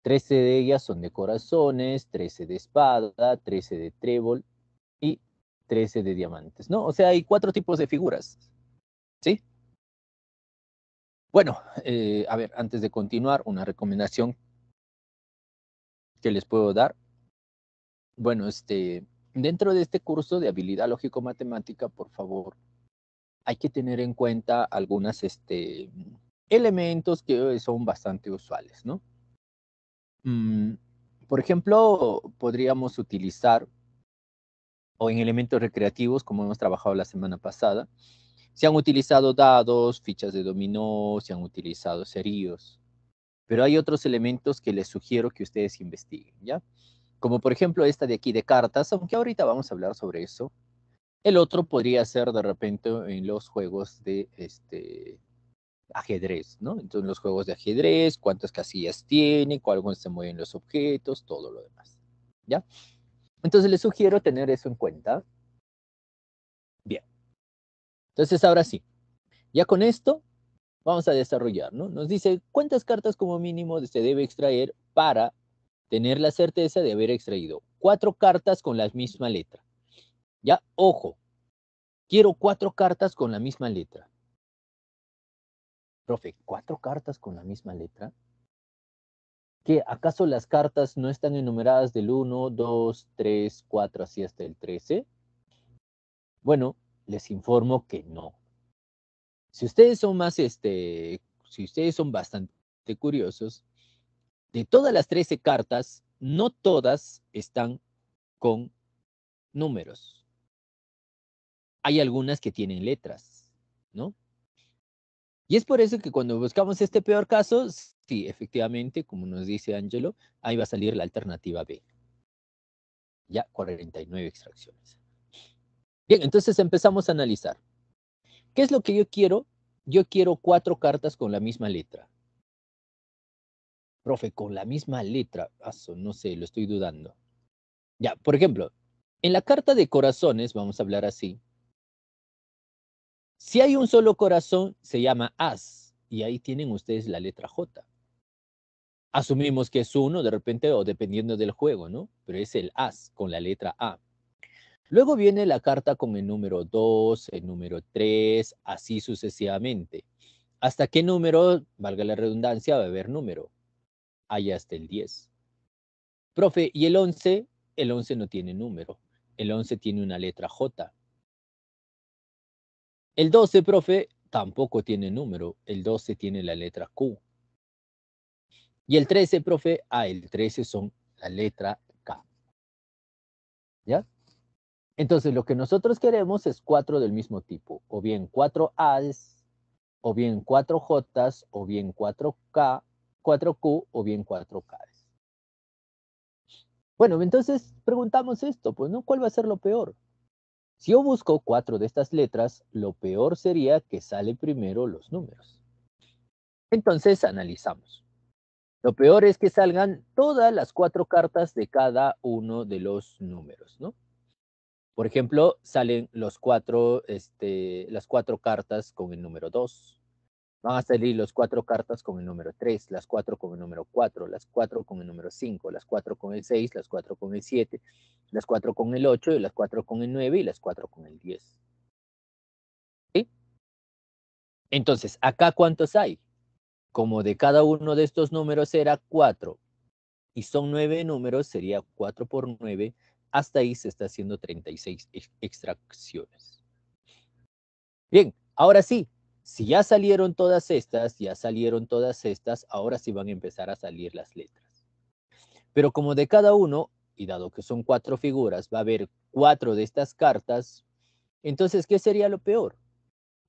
13 de ellas son de corazones, 13 de espada, 13 de trébol y 13 de diamantes, ¿no? O sea, hay cuatro tipos de figuras, ¿sí? Bueno, eh, a ver, antes de continuar, una recomendación que les puedo dar. Bueno, este, dentro de este curso de habilidad lógico-matemática, por favor, hay que tener en cuenta algunos este, elementos que eh, son bastante usuales, ¿no? Mm, por ejemplo, podríamos utilizar, o en elementos recreativos, como hemos trabajado la semana pasada, se han utilizado dados, fichas de dominó, se han utilizado cerillos, pero hay otros elementos que les sugiero que ustedes investiguen, ¿ya? Como por ejemplo esta de aquí de cartas, aunque ahorita vamos a hablar sobre eso, el otro podría ser de repente en los juegos de este ajedrez, ¿no? Entonces los juegos de ajedrez, cuántas casillas tiene, cuáles se mueven los objetos, todo lo demás. ¿Ya? Entonces les sugiero tener eso en cuenta. Bien. Entonces ahora sí, ya con esto vamos a desarrollar, ¿no? Nos dice cuántas cartas como mínimo se debe extraer para tener la certeza de haber extraído cuatro cartas con la misma letra. Ya, ojo, quiero cuatro cartas con la misma letra. Profe, ¿cuatro cartas con la misma letra? ¿Qué? ¿Acaso las cartas no están enumeradas del 1, 2, 3, 4, así hasta el 13? Bueno, les informo que no. Si ustedes son más, este, si ustedes son bastante curiosos, de todas las 13 cartas, no todas están con números hay algunas que tienen letras, ¿no? Y es por eso que cuando buscamos este peor caso, sí, efectivamente, como nos dice Angelo, ahí va a salir la alternativa B. Ya 49 extracciones. Bien, entonces empezamos a analizar. ¿Qué es lo que yo quiero? Yo quiero cuatro cartas con la misma letra. Profe, con la misma letra. no sé, lo estoy dudando. Ya, por ejemplo, en la carta de corazones, vamos a hablar así, si hay un solo corazón, se llama as, y ahí tienen ustedes la letra J. Asumimos que es uno de repente o dependiendo del juego, ¿no? Pero es el as con la letra A. Luego viene la carta con el número 2, el número 3, así sucesivamente. ¿Hasta qué número, valga la redundancia, va a haber número? Hay hasta el 10. Profe, ¿y el 11? El 11 no tiene número. El 11 tiene una letra J. El 12, profe, tampoco tiene número. El 12 tiene la letra Q. Y el 13, profe, ah, el 13 son la letra K. ¿Ya? Entonces, lo que nosotros queremos es cuatro del mismo tipo, o bien cuatro A's, o bien cuatro J's, o bien cuatro K, cuatro Q, o bien cuatro K's. Bueno, entonces preguntamos esto, pues, ¿Cuál va a ser lo peor? Si yo busco cuatro de estas letras, lo peor sería que sale primero los números. Entonces analizamos. Lo peor es que salgan todas las cuatro cartas de cada uno de los números, ¿no? Por ejemplo, salen los cuatro, este, las cuatro cartas con el número dos. Van a salir los cuatro cartas con el número 3, las cuatro con el número 4, las cuatro con el número 5, las cuatro con el 6, las cuatro con el 7, las cuatro con el 8, las cuatro con el 9 y las cuatro con el 10. ¿Sí? Entonces, ¿acá cuántos hay? Como de cada uno de estos números era 4 y son 9 números, sería 4 por 9, hasta ahí se está haciendo 36 extracciones. Bien, ahora sí, si ya salieron todas estas, ya salieron todas estas, ahora sí van a empezar a salir las letras. Pero como de cada uno, y dado que son cuatro figuras, va a haber cuatro de estas cartas, entonces, ¿qué sería lo peor?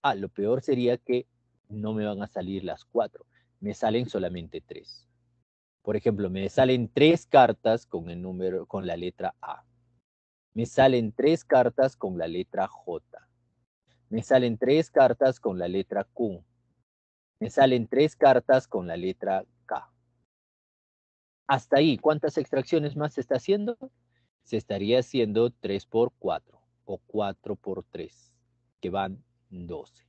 Ah, lo peor sería que no me van a salir las cuatro, me salen solamente tres. Por ejemplo, me salen tres cartas con el número, con la letra A. Me salen tres cartas con la letra J me salen tres cartas con la letra Q. Me salen tres cartas con la letra K. Hasta ahí, ¿cuántas extracciones más se está haciendo? Se estaría haciendo 3 por 4 o 4 por 3, que van 12.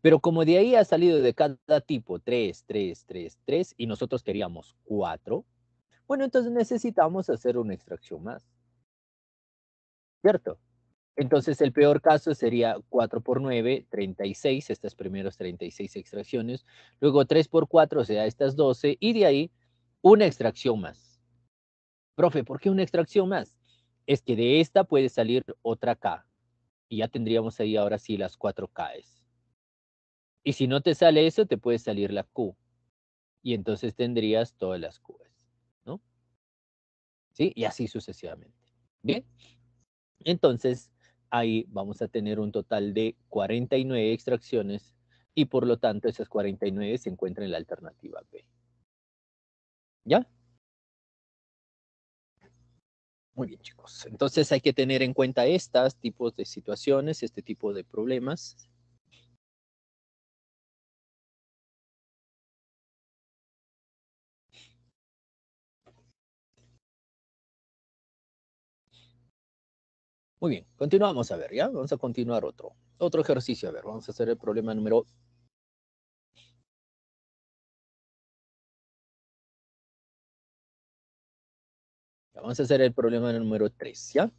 Pero como de ahí ha salido de cada tipo 3, 3, 3, 3 y nosotros queríamos 4, bueno, entonces necesitamos hacer una extracción más. ¿Cierto? Entonces, el peor caso sería 4 por 9, 36, estas primeros 36 extracciones. Luego 3 por 4 o sea, estas 12 y de ahí una extracción más. Profe, ¿por qué una extracción más? Es que de esta puede salir otra K. Y ya tendríamos ahí ahora sí las 4 Ks. Y si no te sale eso, te puede salir la Q. Y entonces tendrías todas las Qs, ¿no? ¿Sí? Y así sucesivamente. Bien. Entonces, ahí vamos a tener un total de 49 extracciones y por lo tanto esas 49 se encuentran en la alternativa B. ¿Ya? Muy bien, chicos. Entonces hay que tener en cuenta estos tipos de situaciones, este tipo de problemas. Muy bien, continuamos a ver, ¿ya? Vamos a continuar otro. Otro ejercicio, a ver, vamos a hacer el problema número... vamos a hacer el problema número 3, ¿ya?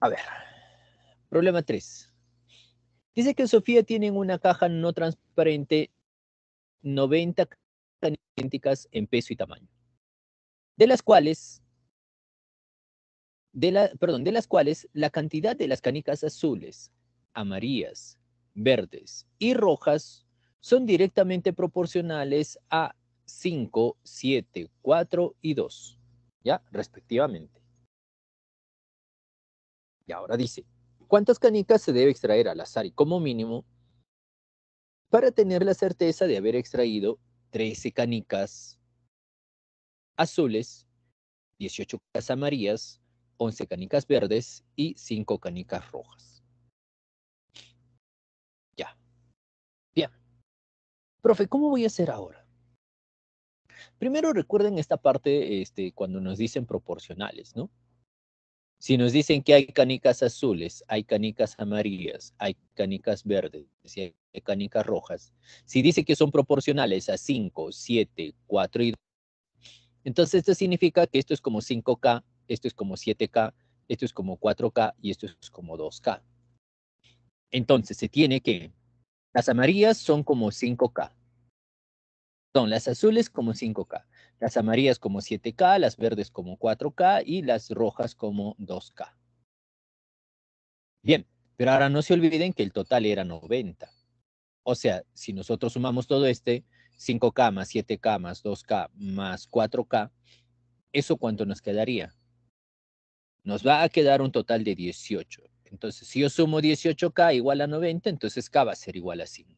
A ver, problema 3. Dice que Sofía tiene una caja no transparente 90 cajas idénticas en peso y tamaño, de las cuales de, perdón, de las cuales la cantidad de las canicas azules, amarillas, verdes y rojas son directamente proporcionales a 5, 7, 4 y 2, ¿ya? Respectivamente. Y ahora dice, ¿cuántas canicas se debe extraer al azar y como mínimo para tener la certeza de haber extraído 13 canicas azules, 18 canicas amarillas, 11 canicas verdes y 5 canicas rojas. Ya. Bien. Profe, ¿cómo voy a hacer ahora? Primero recuerden esta parte este, cuando nos dicen proporcionales, ¿no? Si nos dicen que hay canicas azules, hay canicas amarillas, hay canicas verdes, hay canicas rojas, si dice que son proporcionales a 5, 7, 4 y 2, entonces esto significa que esto es como 5K esto es como 7K, esto es como 4K y esto es como 2K. Entonces se tiene que las amarillas son como 5K. Son las azules como 5K, las amarillas como 7K, las verdes como 4K y las rojas como 2K. Bien, pero ahora no se olviden que el total era 90. O sea, si nosotros sumamos todo este, 5K más 7K más 2K más 4K, ¿eso cuánto nos quedaría? nos va a quedar un total de 18. Entonces, si yo sumo 18K igual a 90, entonces K va a ser igual a 5.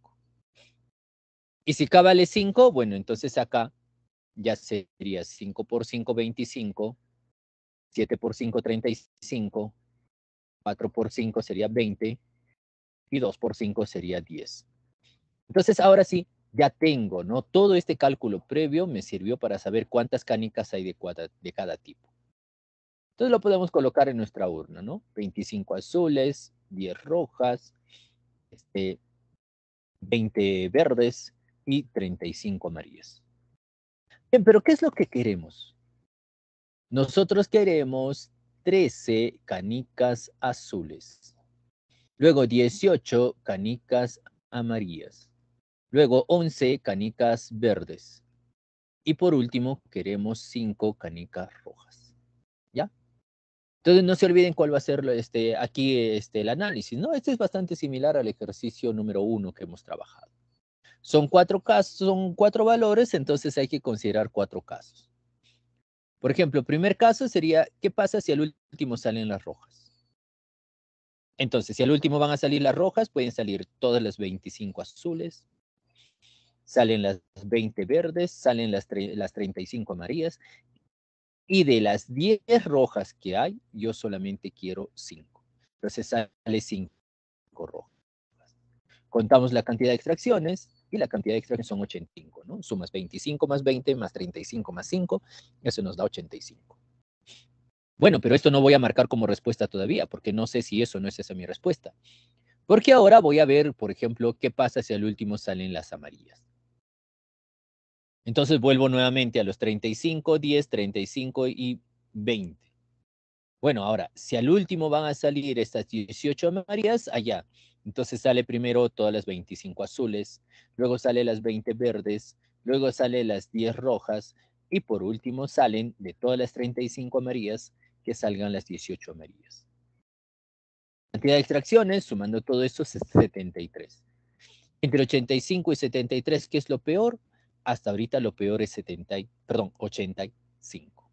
Y si K vale 5, bueno, entonces acá ya sería 5 por 5, 25, 7 por 5, 35, 4 por 5 sería 20 y 2 por 5 sería 10. Entonces, ahora sí, ya tengo, ¿no? Todo este cálculo previo me sirvió para saber cuántas canicas hay de, de cada tipo. Entonces lo podemos colocar en nuestra urna, ¿no? 25 azules, 10 rojas, este, 20 verdes y 35 amarillas. Bien, pero ¿qué es lo que queremos? Nosotros queremos 13 canicas azules, luego 18 canicas amarillas, luego 11 canicas verdes y por último queremos 5 canicas rojas. Entonces no se olviden cuál va a ser este, aquí este, el análisis, ¿no? Este es bastante similar al ejercicio número uno que hemos trabajado. Son cuatro casos, son cuatro valores, entonces hay que considerar cuatro casos. Por ejemplo, primer caso sería, ¿qué pasa si al último salen las rojas? Entonces, si al último van a salir las rojas, pueden salir todas las 25 azules, salen las 20 verdes, salen las, las 35 amarillas y de las 10 rojas que hay, yo solamente quiero 5. Entonces sale 5 rojas. Contamos la cantidad de extracciones y la cantidad de extracciones son 85, ¿no? Sumas 25 más 20 más 35 más 5, eso nos da 85. Bueno, pero esto no voy a marcar como respuesta todavía, porque no sé si eso no es esa mi respuesta. Porque ahora voy a ver, por ejemplo, qué pasa si al último salen las amarillas. Entonces vuelvo nuevamente a los 35, 10, 35 y 20. Bueno, ahora, si al último van a salir estas 18 amarillas, allá. Entonces sale primero todas las 25 azules, luego sale las 20 verdes, luego sale las 10 rojas y por último salen de todas las 35 amarillas que salgan las 18 amarillas. Cantidad de extracciones, sumando todo esto, es 73. Entre 85 y 73, ¿qué es lo peor? Hasta ahorita lo peor es 70, perdón, 85.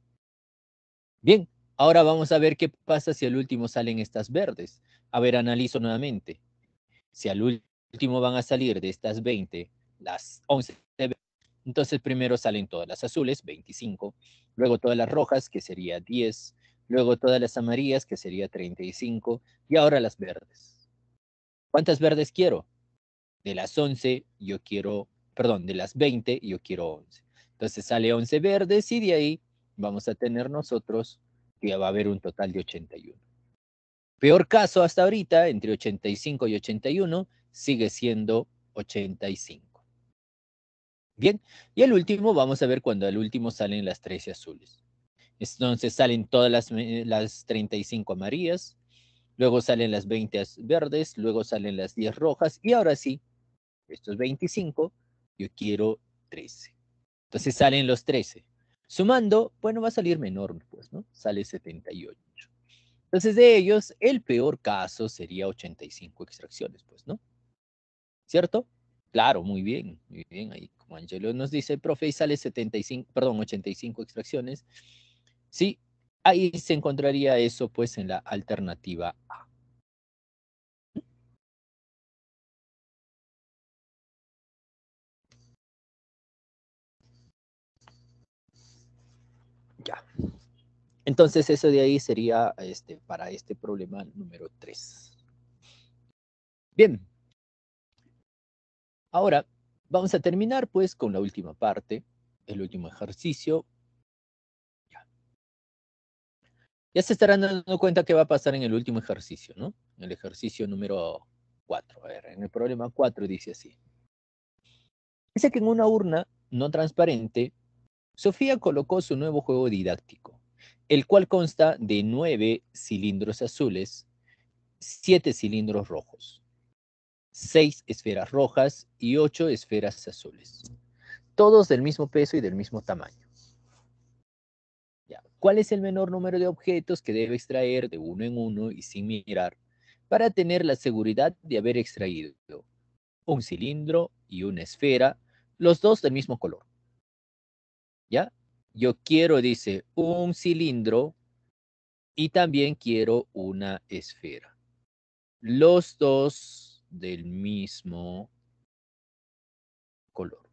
Bien, ahora vamos a ver qué pasa si al último salen estas verdes. A ver, analizo nuevamente. Si al último van a salir de estas 20, las 11, entonces primero salen todas las azules, 25, luego todas las rojas, que sería 10, luego todas las amarillas, que sería 35, y ahora las verdes. ¿Cuántas verdes quiero? De las 11 yo quiero perdón, de las 20 yo quiero 11. Entonces sale 11 verdes y de ahí vamos a tener nosotros que va a haber un total de 81. Peor caso hasta ahorita, entre 85 y 81, sigue siendo 85. Bien, y el último, vamos a ver cuando al último salen las 13 azules. Entonces salen todas las, las 35 amarillas, luego salen las 20 verdes, luego salen las 10 rojas, y ahora sí, estos 25 yo quiero 13. Entonces salen los 13. Sumando, bueno, va a salir menor, pues, ¿no? Sale 78. Entonces, de ellos, el peor caso sería 85 extracciones, pues, ¿no? ¿Cierto? Claro, muy bien, muy bien. Ahí, como Angelo nos dice, profe, y sale 75, perdón, 85 extracciones. Sí, ahí se encontraría eso, pues, en la alternativa A. Ya. Entonces eso de ahí sería este, para este problema número 3. Bien. Ahora vamos a terminar pues con la última parte, el último ejercicio. Ya. ya se estarán dando cuenta qué va a pasar en el último ejercicio, ¿no? En El ejercicio número 4. A ver, en el problema 4 dice así. Dice que en una urna no transparente Sofía colocó su nuevo juego didáctico, el cual consta de nueve cilindros azules, siete cilindros rojos, seis esferas rojas y ocho esferas azules, todos del mismo peso y del mismo tamaño. ¿Cuál es el menor número de objetos que debe extraer de uno en uno y sin mirar para tener la seguridad de haber extraído un cilindro y una esfera, los dos del mismo color? ¿ya? Yo quiero, dice, un cilindro y también quiero una esfera. Los dos del mismo color.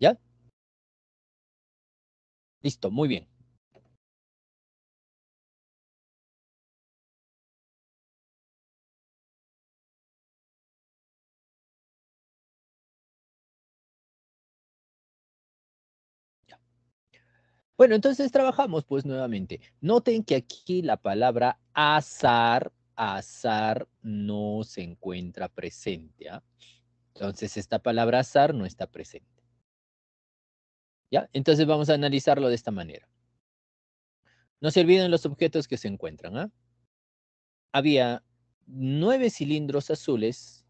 ¿Ya? Listo, muy bien. Bueno, entonces trabajamos pues nuevamente. Noten que aquí la palabra azar, azar no se encuentra presente. ¿ah? Entonces esta palabra azar no está presente. ¿Ya? Entonces vamos a analizarlo de esta manera. No se olviden los objetos que se encuentran. ¿ah? Había nueve cilindros azules,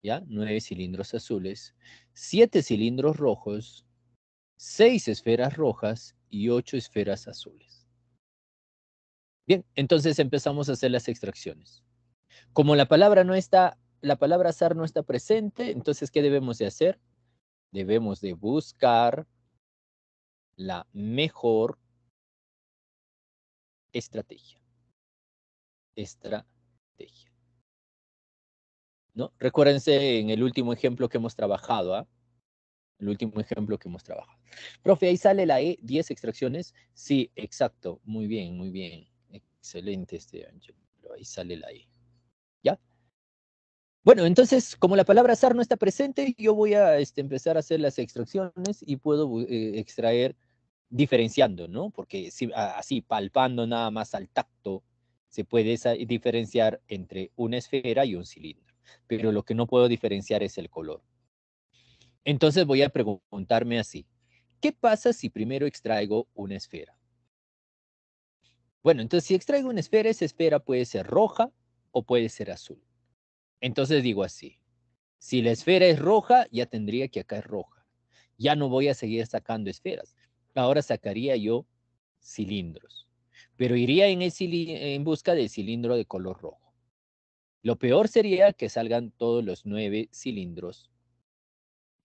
¿ya? Nueve cilindros azules, siete cilindros rojos, seis esferas rojas y ocho esferas azules. Bien, entonces empezamos a hacer las extracciones. Como la palabra no está, la palabra azar no está presente, entonces, ¿qué debemos de hacer? Debemos de buscar la mejor estrategia. Estrategia. ¿No? Recuérdense en el último ejemplo que hemos trabajado, ¿ah? el último ejemplo que hemos trabajado. Profe, ahí sale la E, 10 extracciones. Sí, exacto, muy bien, muy bien. Excelente este ahí sale la E. ¿Ya? Bueno, entonces, como la palabra azar no está presente, yo voy a este, empezar a hacer las extracciones y puedo eh, extraer diferenciando, ¿no? Porque si, así, palpando nada más al tacto, se puede diferenciar entre una esfera y un cilindro. Pero lo que no puedo diferenciar es el color. Entonces voy a preguntarme así, ¿qué pasa si primero extraigo una esfera? Bueno, entonces si extraigo una esfera, esa esfera puede ser roja o puede ser azul. Entonces digo así, si la esfera es roja, ya tendría que acá es roja. Ya no voy a seguir sacando esferas. Ahora sacaría yo cilindros. Pero iría en, busca del cilindro de color rojo. Lo peor sería que salgan todos los nueve cilindros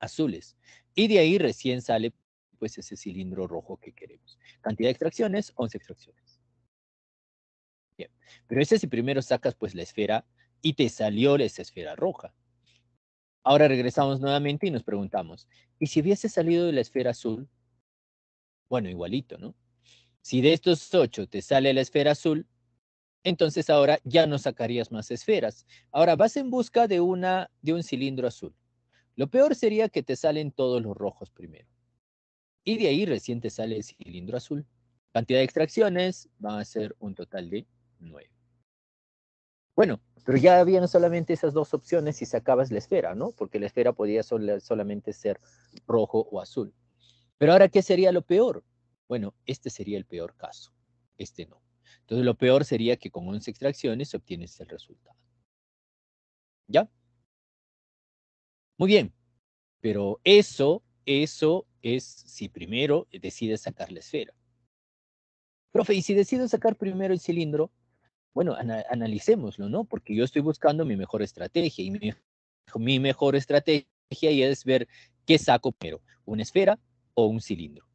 azules. Y de ahí recién sale pues ese cilindro rojo que queremos. Cantidad de extracciones, 11 extracciones. Bien, pero ese si primero sacas pues la esfera y te salió esa esfera roja. Ahora regresamos nuevamente y nos preguntamos, ¿y si hubiese salido de la esfera azul? Bueno, igualito, ¿no? Si de estos ocho te sale la esfera azul, entonces ahora ya no sacarías más esferas. Ahora vas en busca de, una, de un cilindro azul. Lo peor sería que te salen todos los rojos primero. Y de ahí recién te sale el cilindro azul. Cantidad de extracciones va a ser un total de nueve. Bueno, pero ya habían solamente esas dos opciones si sacabas la esfera, ¿no? Porque la esfera podía solamente ser rojo o azul. Pero ahora, ¿qué sería lo peor? Bueno, este sería el peor caso. Este no. Entonces, lo peor sería que con 11 extracciones obtienes el resultado. ¿Ya? Muy bien, pero eso, eso es si primero decides sacar la esfera. Profe, y si decido sacar primero el cilindro, bueno, analicémoslo, ¿no? Porque yo estoy buscando mi mejor estrategia y mi, mejor estrategia es ver qué saco primero, una esfera o un cilindro.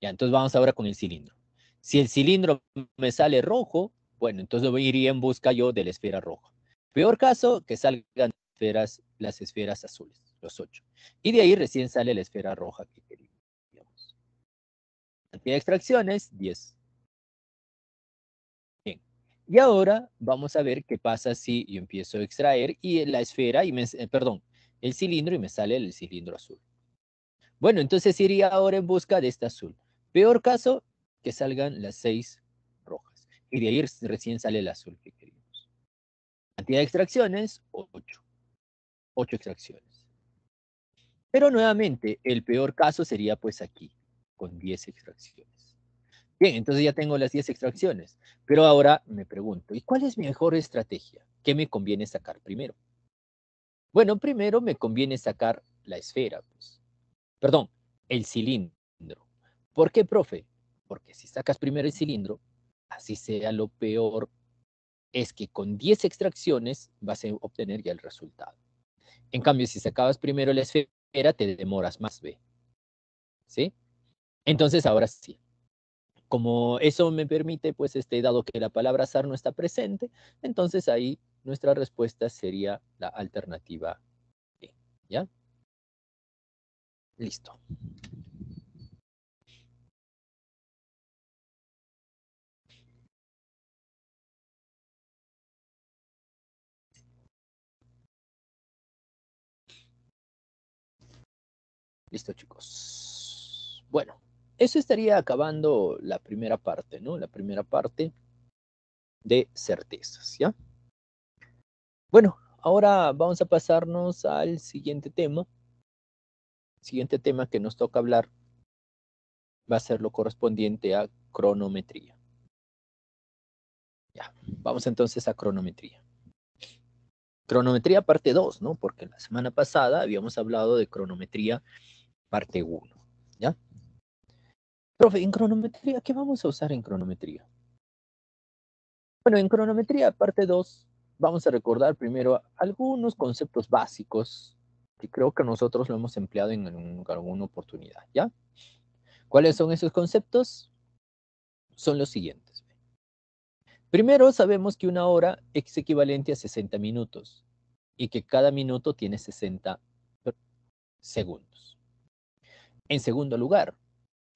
Ya, entonces vamos ahora con el cilindro. Si el cilindro me sale rojo, bueno, entonces iría en busca yo de la esfera roja. Peor caso, que salgan esferas las esferas azules, los ocho. Y de ahí recién sale la esfera roja que queríamos. Cantidad de extracciones, 10. Bien. Y ahora vamos a ver qué pasa si yo empiezo a extraer y la esfera, y me, eh, perdón, el cilindro y me sale el cilindro azul. Bueno, entonces iría ahora en busca de este azul. Peor caso, que salgan las seis rojas. Y de ahí recién sale el azul que queríamos. Cantidad de extracciones, 8 ocho extracciones. Pero nuevamente, el peor caso sería pues aquí, con 10 extracciones. Bien, entonces ya tengo las 10 extracciones, pero ahora me pregunto, ¿y cuál es mi mejor estrategia? ¿Qué me conviene sacar primero? Bueno, primero me conviene sacar la esfera, pues. perdón, el cilindro. ¿Por qué, profe? Porque si sacas primero el cilindro, así sea lo peor, es que con 10 extracciones vas a obtener ya el resultado. En cambio, si sacabas primero la esfera, te demoras más, B. ¿Sí? Entonces, ahora sí. Como eso me permite, pues, este, dado que la palabra azar no está presente, entonces ahí nuestra respuesta sería la alternativa B. E, ¿Ya? Listo. Listo, chicos. Bueno, eso estaría acabando la primera parte, ¿no? La primera parte de certezas, ¿ya? Bueno, ahora vamos a pasarnos al siguiente tema. El siguiente tema que nos toca hablar va a ser lo correspondiente a cronometría. Ya, vamos entonces a cronometría. Cronometría parte 2, ¿no? Porque la semana pasada habíamos hablado de cronometría parte 1. ¿Ya? Profe, ¿en cronometría qué vamos a usar en cronometría? Bueno, en cronometría, parte 2, vamos a recordar primero algunos conceptos básicos que creo que nosotros lo hemos empleado en, alguna oportunidad, ¿ya? ¿Cuáles son esos conceptos? Son los siguientes. Primero, sabemos que una hora es equivalente a 60 minutos y que cada minuto tiene 60 segundos. En segundo lugar,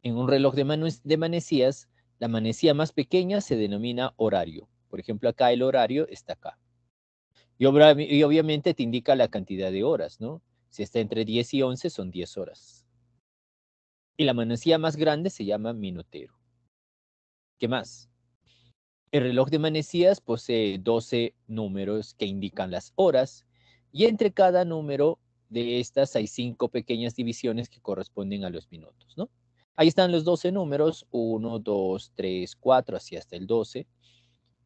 en un reloj de, manecillas, la manecilla más pequeña se denomina horario. Por ejemplo, acá el horario está acá. Y, obviamente te indica la cantidad de horas, ¿no? Si está entre 10 y 11, son 10 horas. Y la manecilla más grande se llama minutero. ¿Qué más? El reloj de manecillas posee 12 números que indican las horas y entre cada número de estas hay cinco pequeñas divisiones que corresponden a los minutos, ¿no? Ahí están los 12 números, 1, 2, 3, cuatro, así hasta el 12.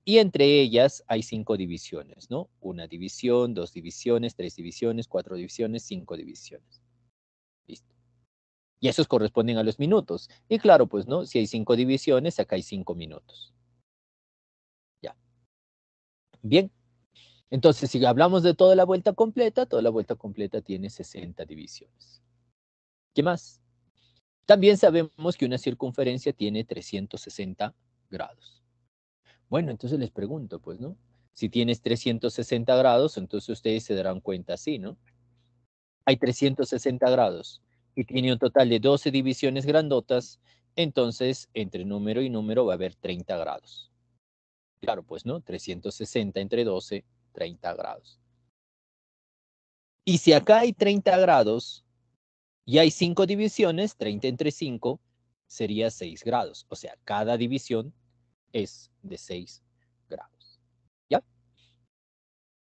Y entre ellas hay cinco divisiones, ¿no? Una división, dos divisiones, tres divisiones, cuatro divisiones, cinco divisiones. Listo. Y esos corresponden a los minutos. Y claro, pues, ¿no? Si hay cinco divisiones, acá hay cinco minutos. Ya. Bien. Entonces, si hablamos de toda la vuelta completa, toda la vuelta completa tiene 60 divisiones. ¿Qué más? También sabemos que una circunferencia tiene 360 grados. Bueno, entonces les pregunto, pues, ¿no? Si tienes 360 grados, entonces ustedes se darán cuenta, así, ¿no? Hay 360 grados y tiene un total de 12 divisiones grandotas, entonces entre número y número va a haber 30 grados. Claro, pues, ¿no? 360 entre 12, 30 grados. Y si acá hay 30 grados y hay 5 divisiones, 30 entre 5 sería 6 grados. O sea, cada división es de 6 grados. ¿Ya?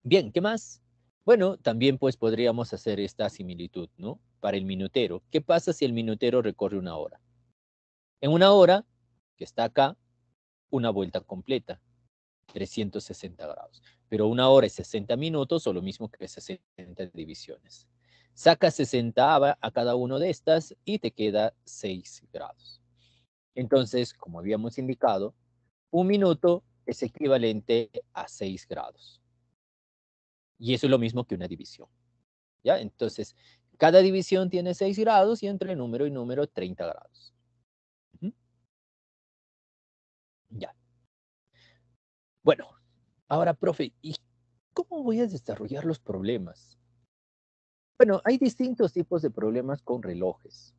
Bien, ¿qué más? Bueno, también pues podríamos hacer esta similitud, ¿no? Para el minutero. ¿Qué pasa si el minutero recorre una hora? En una hora, que está acá, una vuelta completa, 360 grados pero una hora y 60 minutos o lo mismo que 60 divisiones. Saca 60 a cada uno de estas y te queda 6 grados. Entonces, como habíamos indicado, un minuto es equivalente a 6 grados. Y eso es lo mismo que una división. ¿Ya? Entonces, cada división tiene 6 grados y entre número y número 30 grados. Ya. Bueno, Ahora, profe, ¿y cómo voy a desarrollar los problemas? Bueno, hay distintos tipos de problemas con relojes.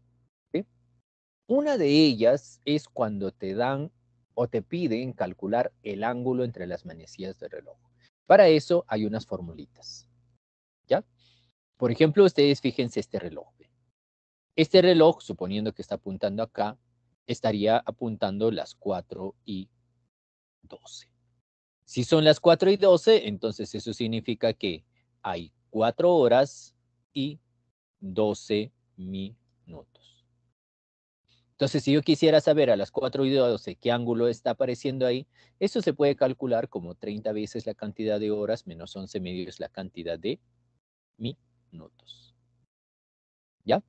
Una de ellas es cuando te dan o te piden calcular el ángulo entre las manecillas del reloj. Para eso hay unas formulitas. ¿Ya? Por ejemplo, ustedes fíjense este reloj. Este reloj, suponiendo que está apuntando acá, estaría apuntando las 4 y 12. Si son las 4 y 12, entonces eso significa que hay 4 horas y 12 minutos. Entonces, si yo quisiera saber a las 4 y 12 qué ángulo está apareciendo ahí, eso se puede calcular como 30 veces la cantidad de horas menos 11 medios la cantidad de minutos. ¿Ya?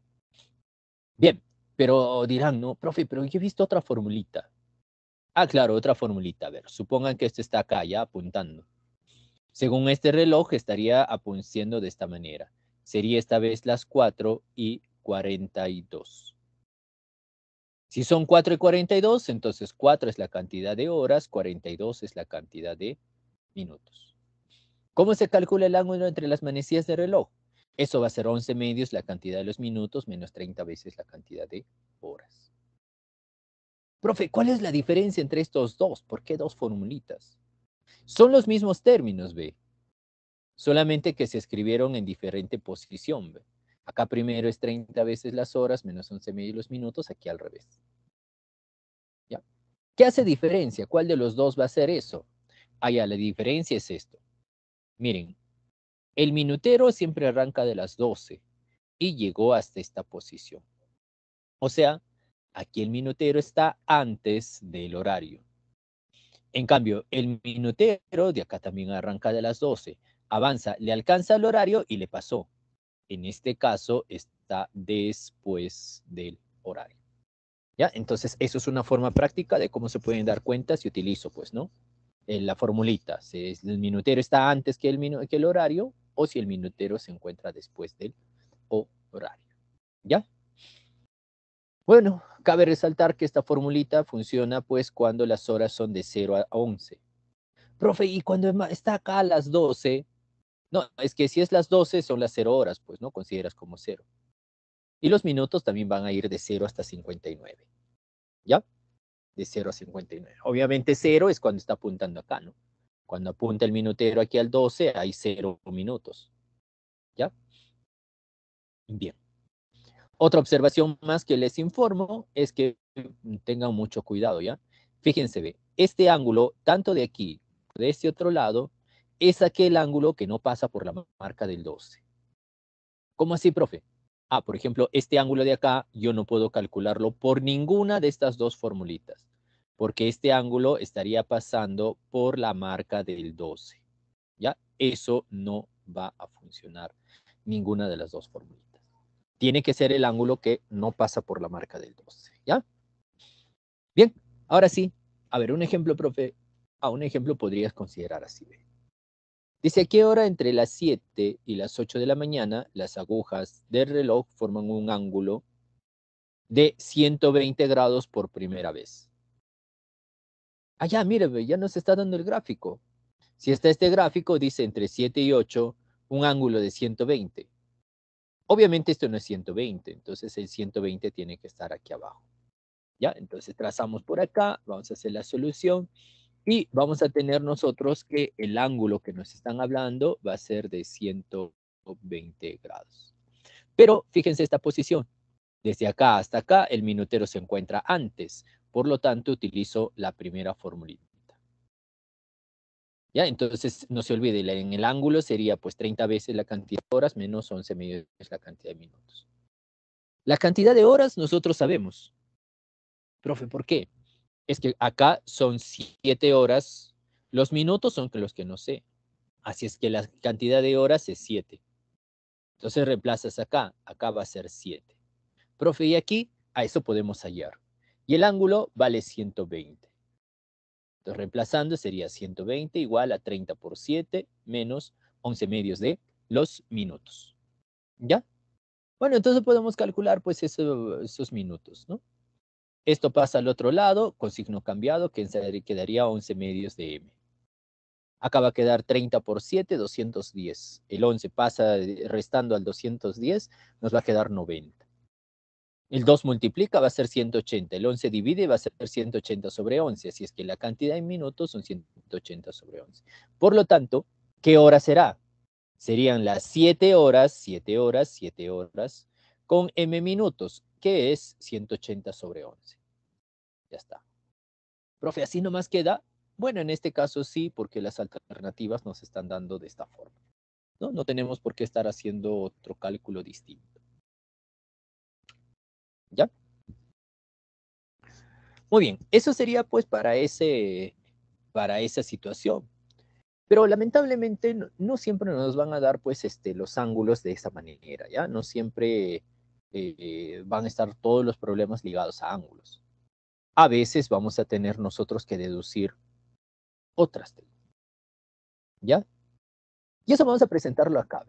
Bien, pero dirán, no, profe, pero yo he visto otra formulita. Ah, claro, otra formulita. A ver, supongan que esto está acá ya apuntando. Según este reloj, estaría apuntando de esta manera. Sería esta vez las 4 y 42. Si son 4 y 42, entonces 4 es la cantidad de horas, 42 es la cantidad de minutos. ¿Cómo se calcula el ángulo entre las manecillas del reloj? Eso va a ser 11 medios la cantidad de los minutos menos 30 veces la cantidad de horas. Profe, ¿cuál es la diferencia entre estos dos? ¿Por qué dos formulitas? Son los mismos términos, ve. Solamente que se escribieron en diferente posición, ve. Acá primero es 30 veces las horas menos 11 medio los minutos, aquí al revés. ¿Ya? ¿Qué hace diferencia? ¿Cuál de los dos va a ser eso? Ah, ya, la diferencia es esto. Miren, el minutero siempre arranca de las 12 y llegó hasta esta posición. O sea, Aquí el minutero está antes del horario. En cambio, el minutero de acá también arranca de las 12, avanza, le alcanza el horario y le pasó. En este caso está después del horario. ¿Ya? Entonces, eso es una forma práctica de cómo se pueden dar cuenta si utilizo, pues, ¿no? Eh, la formulita, si el minutero está antes que el, que el horario o si el minutero se encuentra después del horario. ¿Ya? Bueno, cabe resaltar que esta formulita funciona pues cuando las horas son de 0 a 11. Profe, ¿y cuando está acá a las 12? No, es que si es las 12 son las 0 horas, pues no consideras como 0. Y los minutos también van a ir de 0 hasta 59. ¿Ya? De 0 a 59. Obviamente 0 es cuando está apuntando acá, ¿no? Cuando apunta el minutero aquí al 12, hay 0 minutos. ¿Ya? Bien. Otra observación más que les informo es que tengan mucho cuidado, ¿ya? Fíjense, este ángulo, tanto de aquí, de este otro lado, es aquel ángulo que no pasa por la marca del 12. ¿Cómo así, profe? Ah, por ejemplo, este ángulo de acá yo no puedo calcularlo por ninguna de estas dos formulitas, porque este ángulo estaría pasando por la marca del 12. ¿Ya? Eso no va a funcionar ninguna de las dos formulitas tiene que ser el ángulo que no pasa por la marca del 12, ¿ya? Bien, ahora sí, a ver, un ejemplo, profe, a un ejemplo podrías considerar así, ¿ve? Dice, ¿a qué hora entre las 7 y las 8 de la mañana las agujas del reloj forman un ángulo de 120 grados por primera vez? Allá, ah, ya, mire, ya nos está dando el gráfico. Si está este gráfico, dice entre 7 y 8, un ángulo de 120. Obviamente esto no es 120, entonces el 120 tiene que estar aquí abajo. ¿Ya? Entonces trazamos por acá, vamos a hacer la solución y vamos a tener nosotros que el ángulo que nos están hablando va a ser de 120 grados. Pero fíjense esta posición. Desde acá hasta acá el minutero se encuentra antes, por lo tanto utilizo la primera formulita. ¿Ya? Entonces, no se olvide, en el ángulo sería pues 30 veces la cantidad de horas menos 11 es la cantidad de minutos. La cantidad de horas nosotros sabemos. Profe, ¿por qué? Es que acá son 7 horas, los minutos son los que no sé. Así es que la cantidad de horas es 7. Entonces reemplazas acá, acá va a ser 7. Profe, y aquí a eso podemos hallar. Y el ángulo vale 120. Entonces, reemplazando sería 120 igual a 30 por 7 menos 11 medios de los minutos. ¿Ya? Bueno, entonces podemos calcular pues esos minutos, ¿no? Esto pasa al otro lado con signo cambiado que quedaría 11 medios de m. Acá va a quedar 30 por 7, 210. El 11 pasa eh, restando al 210, nos va a quedar 90. El 2 multiplica va a ser 180, el 11 divide va a ser 180 sobre 11, así es que la cantidad en minutos son 180 sobre 11. Por lo tanto, ¿qué hora será? Serían las 7 horas, 7 horas, 7 horas, con m minutos, que es 180 sobre 11. Ya está. Profe, ¿así nomás queda? Bueno, en este caso sí, porque las alternativas nos están dando de esta forma. No, no tenemos por qué estar haciendo otro cálculo distinto. ¿Ya? Muy bien, eso sería pues para, ese, para esa situación. Pero lamentablemente no, siempre nos van a dar pues este, los ángulos de esa manera, ¿ya? No siempre eh, van a estar todos los problemas ligados a ángulos. A veces vamos a tener nosotros que deducir otras ¿Ya? Y eso vamos a presentarlo acá.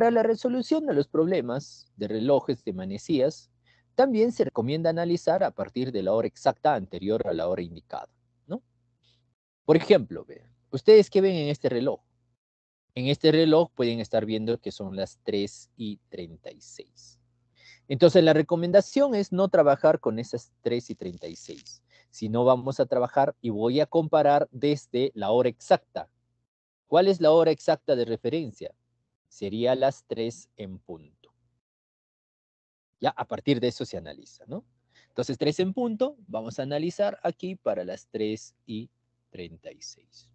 Para la resolución de los problemas de relojes de manecillas, también se recomienda analizar a partir de la hora exacta anterior a la hora indicada. Por ejemplo, ¿ustedes que ven en este reloj? En este reloj pueden estar viendo que son las 3 y 36. Entonces, la recomendación es no trabajar con esas 3 y 36, sino vamos a trabajar y voy a comparar desde la hora exacta. ¿Cuál es la hora exacta de referencia? sería las 3 en punto. Ya a partir de eso se analiza, ¿no? Entonces 3 en punto, vamos a analizar aquí para las 3 y 36.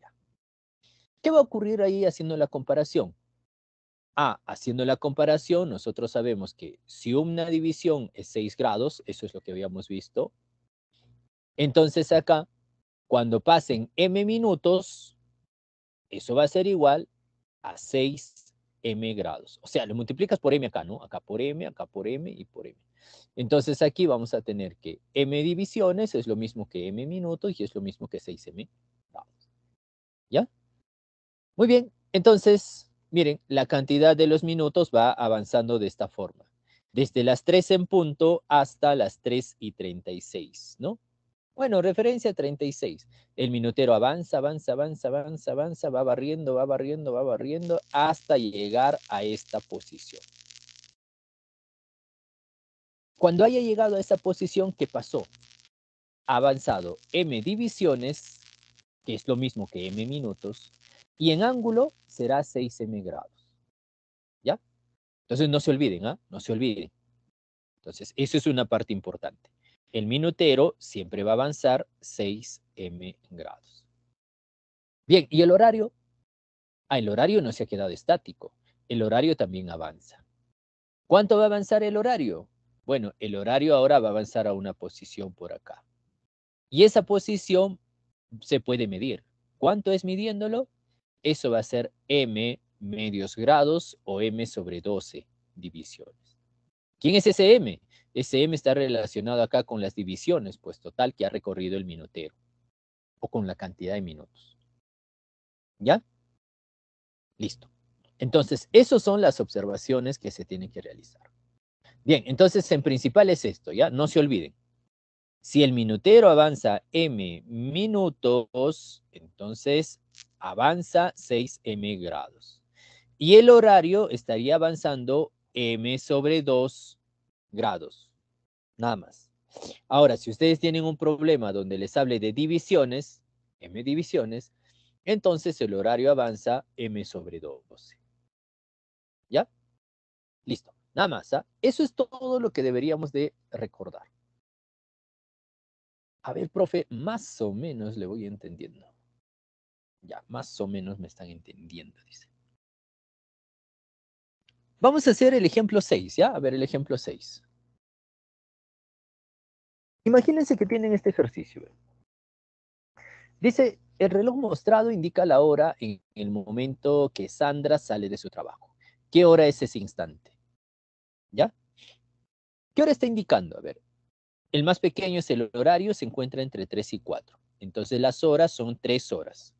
Ya. ¿Qué va a ocurrir ahí haciendo la comparación? Ah, haciendo la comparación, nosotros sabemos que si una división es 6 grados, eso es lo que habíamos visto, entonces acá, cuando pasen m minutos, eso va a ser igual a 6m grados. O sea, lo multiplicas por m acá, ¿no? Acá por m, acá por m y por m. Entonces aquí vamos a tener que m divisiones es lo mismo que m minutos y es lo mismo que 6m grados. ¿Ya? Muy bien, entonces, miren, la cantidad de los minutos va avanzando de esta forma. Desde las 3 en punto hasta las 3 y 36, ¿no? Bueno, referencia 36. El minutero avanza, avanza, avanza, avanza, avanza, va barriendo, va barriendo, va barriendo hasta llegar a esta posición. Cuando haya llegado a esa posición, ¿qué pasó? Ha avanzado m divisiones, que es lo mismo que m minutos, y en ángulo será 6m grados. ¿Ya? Entonces no se olviden, ¿ah? No se olviden. Entonces, eso es una parte importante el minutero siempre va a avanzar 6m grados. Bien, ¿y el horario? Ah, el horario no se ha quedado estático. El horario también avanza. ¿Cuánto va a avanzar el horario? Bueno, el horario ahora va a avanzar a una posición por acá. Y esa posición se puede medir. ¿Cuánto es midiéndolo? Eso va a ser m medios grados o m sobre 12 divisiones. ¿Quién es SM? M está relacionado acá con las divisiones, pues total que ha recorrido el minutero o con la cantidad de minutos. ¿Ya? Listo. Entonces, esas son las observaciones que se tienen que realizar. Bien, entonces en principal es esto, ¿ya? No se olviden. Si el minutero avanza m minutos, entonces avanza 6m grados. Y el horario estaría avanzando m sobre 2 grados. Nada más. Ahora, si ustedes tienen un problema donde les hable de divisiones, m divisiones, entonces el horario avanza m sobre 2. ¿Ya? Listo. Nada más. ¿ah? Eso es todo lo que deberíamos de recordar. A ver, profe, más o menos le voy entendiendo. Ya, más o menos me están entendiendo, dice. Vamos a hacer el ejemplo 6, ¿ya? A ver, el ejemplo 6. Imagínense que tienen este ejercicio. Dice, el reloj mostrado indica la hora en el momento que Sandra sale de su trabajo. ¿Qué hora es ese instante? ¿Ya? ¿Qué hora está indicando? A ver, el más pequeño es el horario, se encuentra entre 3 y 4. Entonces las horas son 3 horas.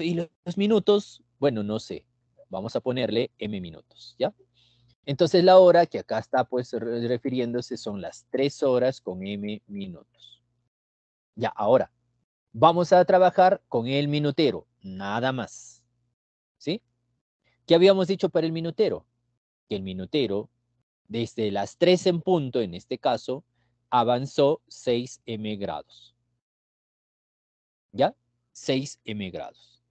¿y los minutos? Bueno, no sé vamos a ponerle m minutos, ¿ya? Entonces la hora que acá está pues refiriéndose son las 3 horas con m minutos. Ya, ahora, vamos a trabajar con el minutero, nada más, ¿sí? ¿Qué habíamos dicho para el minutero? Que el minutero, desde las 3 en punto, en este caso, avanzó 6m grados. ¿Ya? 6m grados.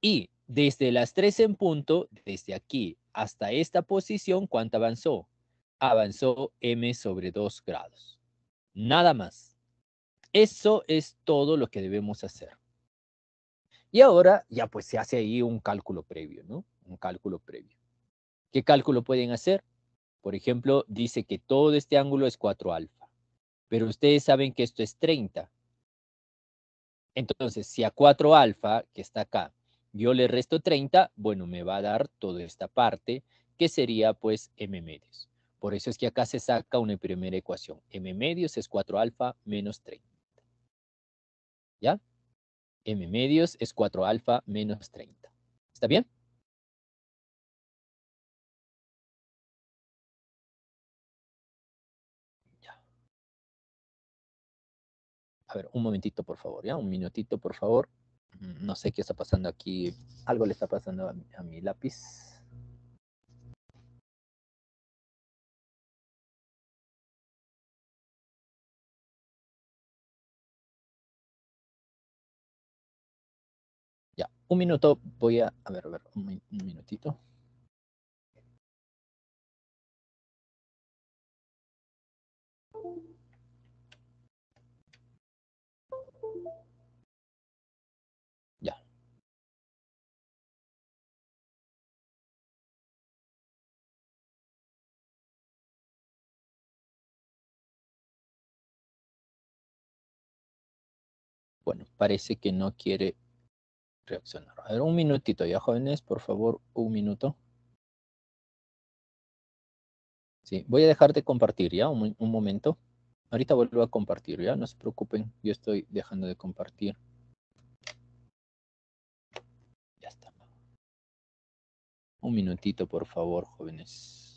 Y desde las 3 en punto, desde aquí hasta esta posición, ¿cuánto avanzó? Avanzó m sobre 2 grados. Nada más. Eso es todo lo que debemos hacer. Y ahora ya pues se hace ahí un cálculo previo, ¿no? Un cálculo previo. ¿Qué cálculo pueden hacer? Por ejemplo, dice que todo este ángulo es 4 alfa, pero ustedes saben que esto es 30. Entonces, si a 4 alfa, que está acá, yo le resto 30, bueno, me va a dar toda esta parte, que sería pues m medios. Por eso es que acá se saca una primera ecuación. m medios es 4 alfa menos 30. ¿Ya? m medios es 4 alfa menos 30. ¿Está bien? A ver, un momentito, por favor, ¿ya? Un minutito, por favor. No sé qué está pasando aquí. Algo le está pasando a, mi lápiz. Ya, un minuto. Voy a... A ver, a ver, un minutito. Bueno, parece que no quiere reaccionar. A ver, un minutito ya, jóvenes, por favor, un minuto. Sí, voy a dejar de compartir ya, un, un momento. Ahorita vuelvo a compartir ya, no se preocupen, yo estoy dejando de compartir. Ya está. Un minutito, por favor, jóvenes.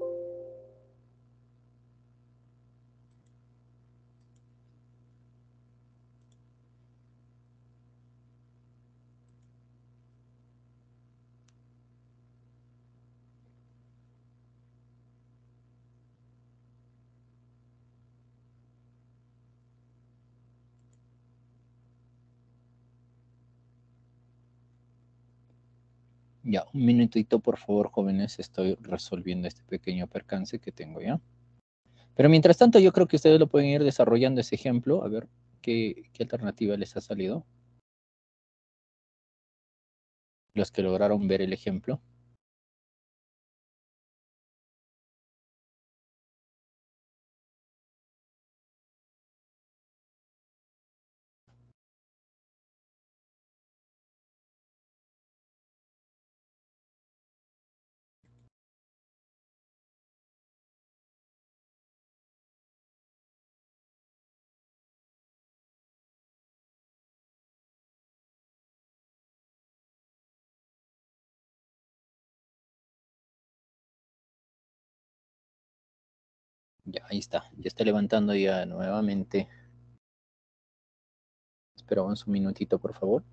Thank you. Ya, un minutito, por favor, jóvenes. Estoy resolviendo este pequeño percance que tengo ya. Pero mientras tanto, yo creo que ustedes lo pueden ir desarrollando ese ejemplo. A ver qué, alternativa les ha salido. Los que lograron ver el ejemplo. Ahí está, ya está levantando ya nuevamente. Esperamos un minutito, por favor.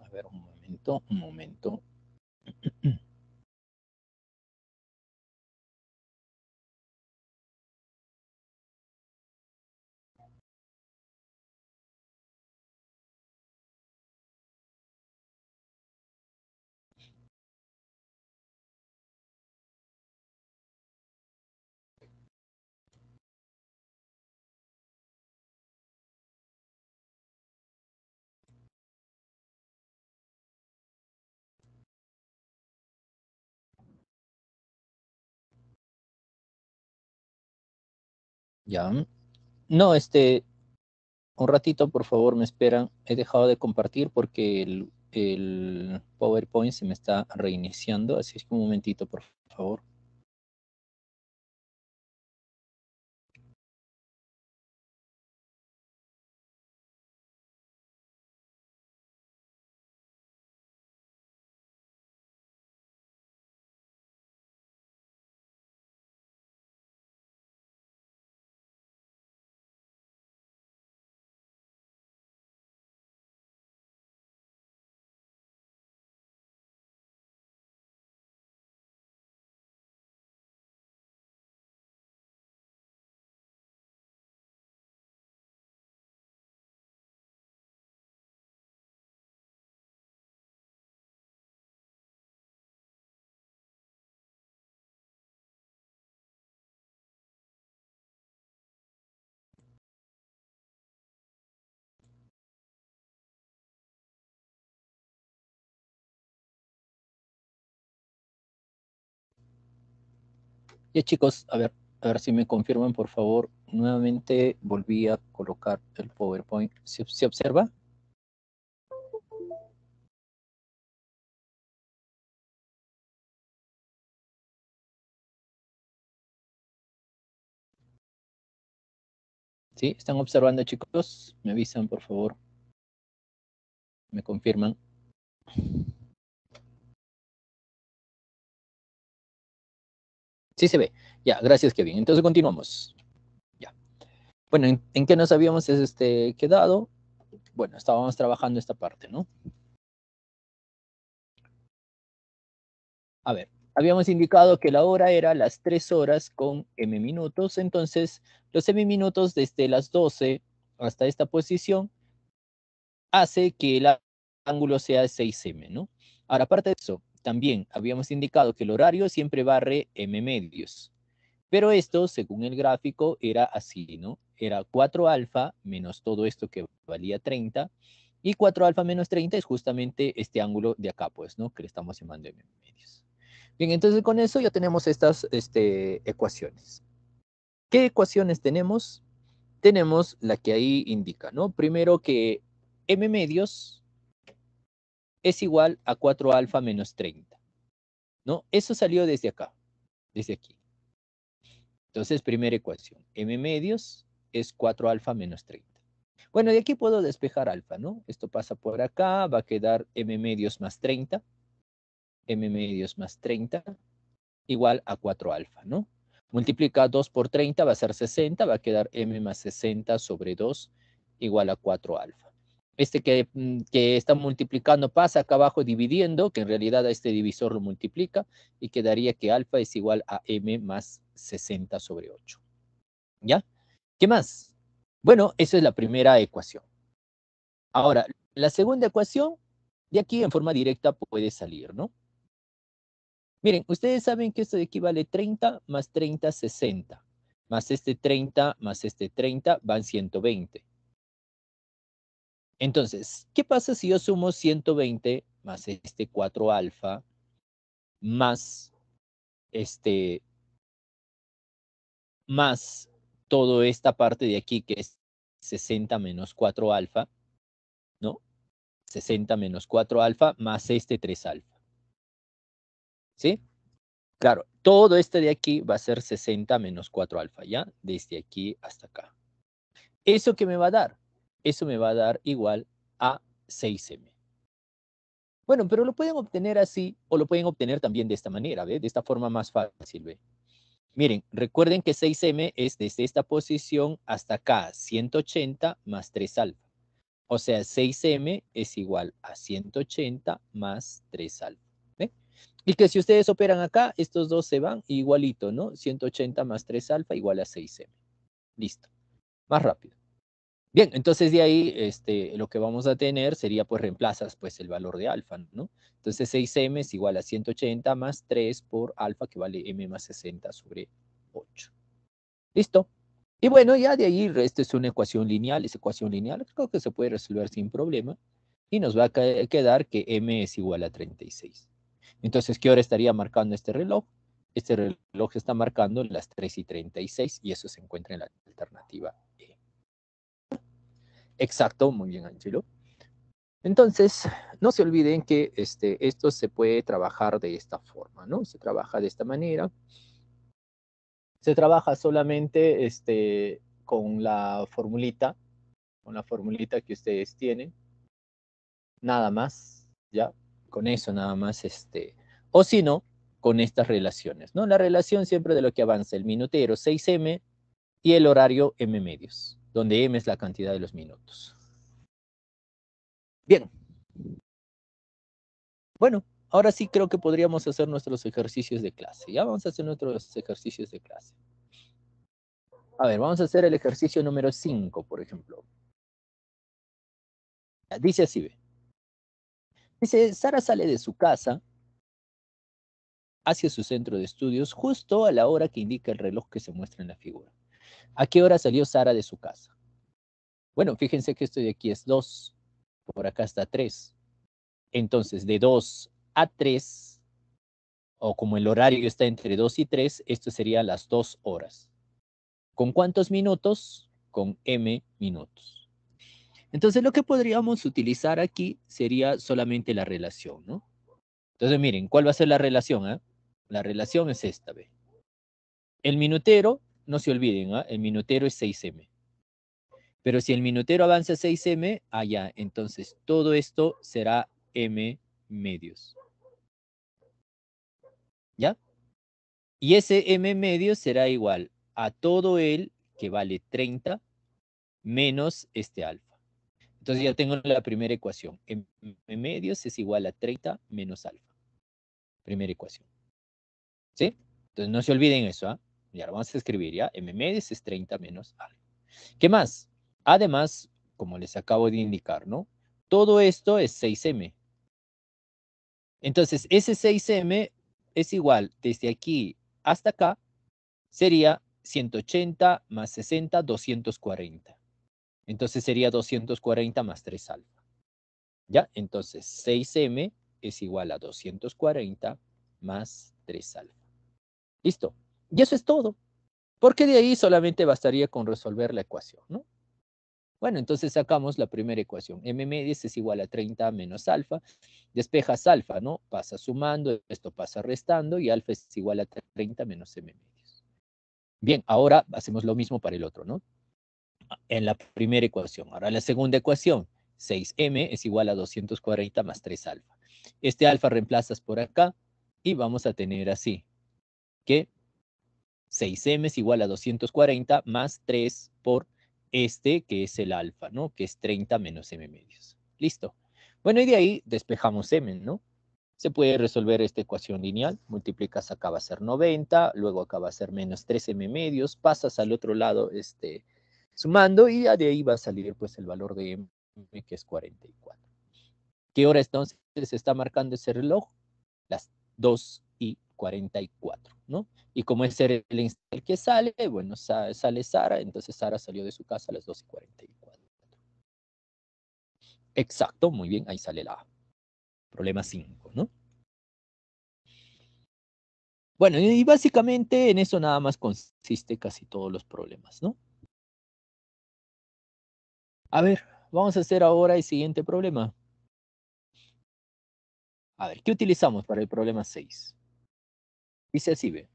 a ver, un momento, un momento. Ya. No, este, un ratito, por favor, me esperan. He dejado de compartir porque el, PowerPoint se me está reiniciando, así es que un momentito, por favor. Ya chicos, a ver, a ver si me confirman por favor. Nuevamente volví a colocar el PowerPoint. ¿Se, ¿se observa? ¿Sí? ¿Están observando chicos? Me avisan por favor. Me confirman. Sí se ve. Ya, gracias, Kevin. Entonces continuamos. Ya. Bueno, ¿en, qué nos habíamos este, quedado? Bueno, estábamos trabajando esta parte, ¿no? A ver, habíamos indicado que la hora era las 3 horas con m minutos, entonces los m minutos desde las 12 hasta esta posición hace que el ángulo sea 6m, ¿no? Ahora, aparte de eso, también habíamos indicado que el horario siempre barre m medios. Pero esto, según el gráfico, era así, ¿no? Era 4 alfa menos todo esto que valía 30. Y 4 alfa menos 30 es justamente este ángulo de acá, pues, ¿no? Que le estamos llamando m medios. Bien, entonces con eso ya tenemos estas este, ecuaciones. ¿Qué ecuaciones tenemos? Tenemos la que ahí indica, ¿no? Primero que m medios es igual a 4 alfa menos 30. ¿No? Eso salió desde acá, desde aquí. Entonces, primera ecuación, m medios es 4 alfa menos 30. Bueno, de aquí puedo despejar alfa, ¿no? Esto pasa por acá, va a quedar m medios más 30, m medios más 30, igual a 4 alfa, ¿no? Multiplica 2 por 30, va a ser 60, va a quedar m más 60 sobre 2, igual a 4 alfa este mm, que, está multiplicando pasa acá abajo dividiendo, que en realidad a este divisor lo multiplica, y quedaría que alfa es igual a m más 60 sobre 8. ¿Ya? ¿Qué más? Bueno, esa es la primera ecuación. Ahora, la segunda ecuación, de aquí en forma directa puede salir, ¿no? Miren, ustedes saben que esto de aquí vale 30 más 30, 60. Más este 30 más este 30 van 120 entonces, ¿qué pasa si yo sumo 120 más este 4 alfa más este más toda esta parte de aquí que es 60 menos 4 alfa, ¿no? 60 menos 4 alfa más este 3 alfa. ¿Sí? Claro, todo este de aquí va a ser 60 menos 4 alfa, ¿ya? Desde aquí hasta acá. ¿Eso qué me va a dar? Eso me va a dar igual a 6m. Bueno, pero lo pueden obtener así o lo pueden obtener también de esta manera, ¿ve? De esta forma más fácil, ¿ve? Miren, recuerden que 6m es desde esta posición hasta acá, 180 más 3 alfa. O sea, 6m es igual a 180 más 3 alfa. ¿ve? Y que si ustedes operan acá, estos dos se van igualito, ¿no? 180 más 3 alfa igual a 6m. Listo. Más rápido. Bien, entonces de ahí este, lo que vamos a tener sería pues reemplazas pues el valor de alfa, ¿no? Entonces 6m es igual a 180 más 3 por alfa que vale m más 60 sobre 8. ¿Listo? Y bueno, ya de ahí, esta es una ecuación lineal, es ecuación lineal, creo que se puede resolver sin problema. Y nos va a quedar que m es igual a 36. Entonces, ¿qué hora estaría marcando este reloj? Este reloj está marcando las 3 y 36 y eso se encuentra en la alternativa E. Exacto, muy bien, Angelo. Entonces, no se olviden que este, esto se puede trabajar de esta forma, ¿no? Se trabaja de esta manera. Se trabaja solamente este, con la formulita, con la formulita que ustedes tienen. Nada más, ¿ya? Con eso nada más, este. O si no, con estas relaciones, ¿no? La relación siempre de lo que avanza, el minutero 6M y el horario M medios donde m es la cantidad de los minutos. Bien. Bueno, ahora sí creo que podríamos hacer nuestros ejercicios de clase. Ya vamos a hacer nuestros ejercicios de clase. A ver, vamos a hacer el ejercicio número 5, por ejemplo. Dice así, ve. Dice, Sara sale de su casa hacia su centro de estudios justo a la hora que indica el reloj que se muestra en la figura. ¿A qué hora salió Sara de su casa? Bueno, fíjense que esto de aquí es 2, por acá está 3. Entonces, de 2 a 3, o como el horario está entre 2 y 3, esto sería las 2 horas. ¿Con cuántos minutos? Con m minutos. Entonces, lo que podríamos utilizar aquí sería solamente la relación, ¿no? Entonces, miren, ¿cuál va a ser la relación? Ah? La relación es esta, ¿ve? El minutero no se olviden, ¿ah? el minutero es 6M. Pero si el minutero avanza 6M, allá, ah, entonces todo esto será M medios. ¿Ya? Y ese M medios será igual a todo el que vale 30 menos este alfa. Entonces ya tengo la primera ecuación. M medios es igual a 30 menos alfa. Primera ecuación. ¿Sí? Entonces no se olviden eso, ¿ah? Y ahora a escribir, ¿ya? MM es 30 menos al ¿Qué más? Además, como les acabo de indicar, ¿no? Todo esto es 6m. Entonces, ese 6m es igual desde aquí hasta acá, sería 180 más 60, 240. Entonces sería 240 más 3 alfa. ¿Ya? Entonces 6m es igual a 240 más 3 alfa. ¿Listo? Y eso es todo, porque de ahí solamente bastaría con resolver la ecuación, ¿no? Bueno, entonces sacamos la primera ecuación. M medias es igual a 30 menos alfa. Despejas alfa, ¿no? Pasa sumando, esto pasa restando y alfa es igual a 30 menos M medios. Bien, ahora hacemos lo mismo para el otro, ¿no? En la primera ecuación. Ahora la segunda ecuación, 6M es igual a 240 más 3 alfa. Este alfa reemplazas por acá y vamos a tener así que 6m es igual a 240 más 3 por este, que es el alfa, ¿no? Que es 30 menos m medios. Listo. Bueno, y de ahí despejamos m, ¿no? Se puede resolver esta ecuación lineal. Multiplicas acá va a ser 90, luego acá va a ser menos 3m medios, pasas al otro lado este, sumando y de ahí va a salir pues el valor de m, que es 44. ¿Qué hora entonces está marcando ese reloj? Las 2 44, ¿no? Y como es ser el que sale, bueno, sale Sara, entonces Sara salió de su casa a las 12 y 44. Exacto, muy bien, ahí sale la Problema 5, ¿no? Bueno, y básicamente en eso nada más consiste casi todos los problemas, ¿no? A ver, vamos a hacer ahora el siguiente problema. A ver, ¿qué utilizamos para el problema 6? Dice así, ve.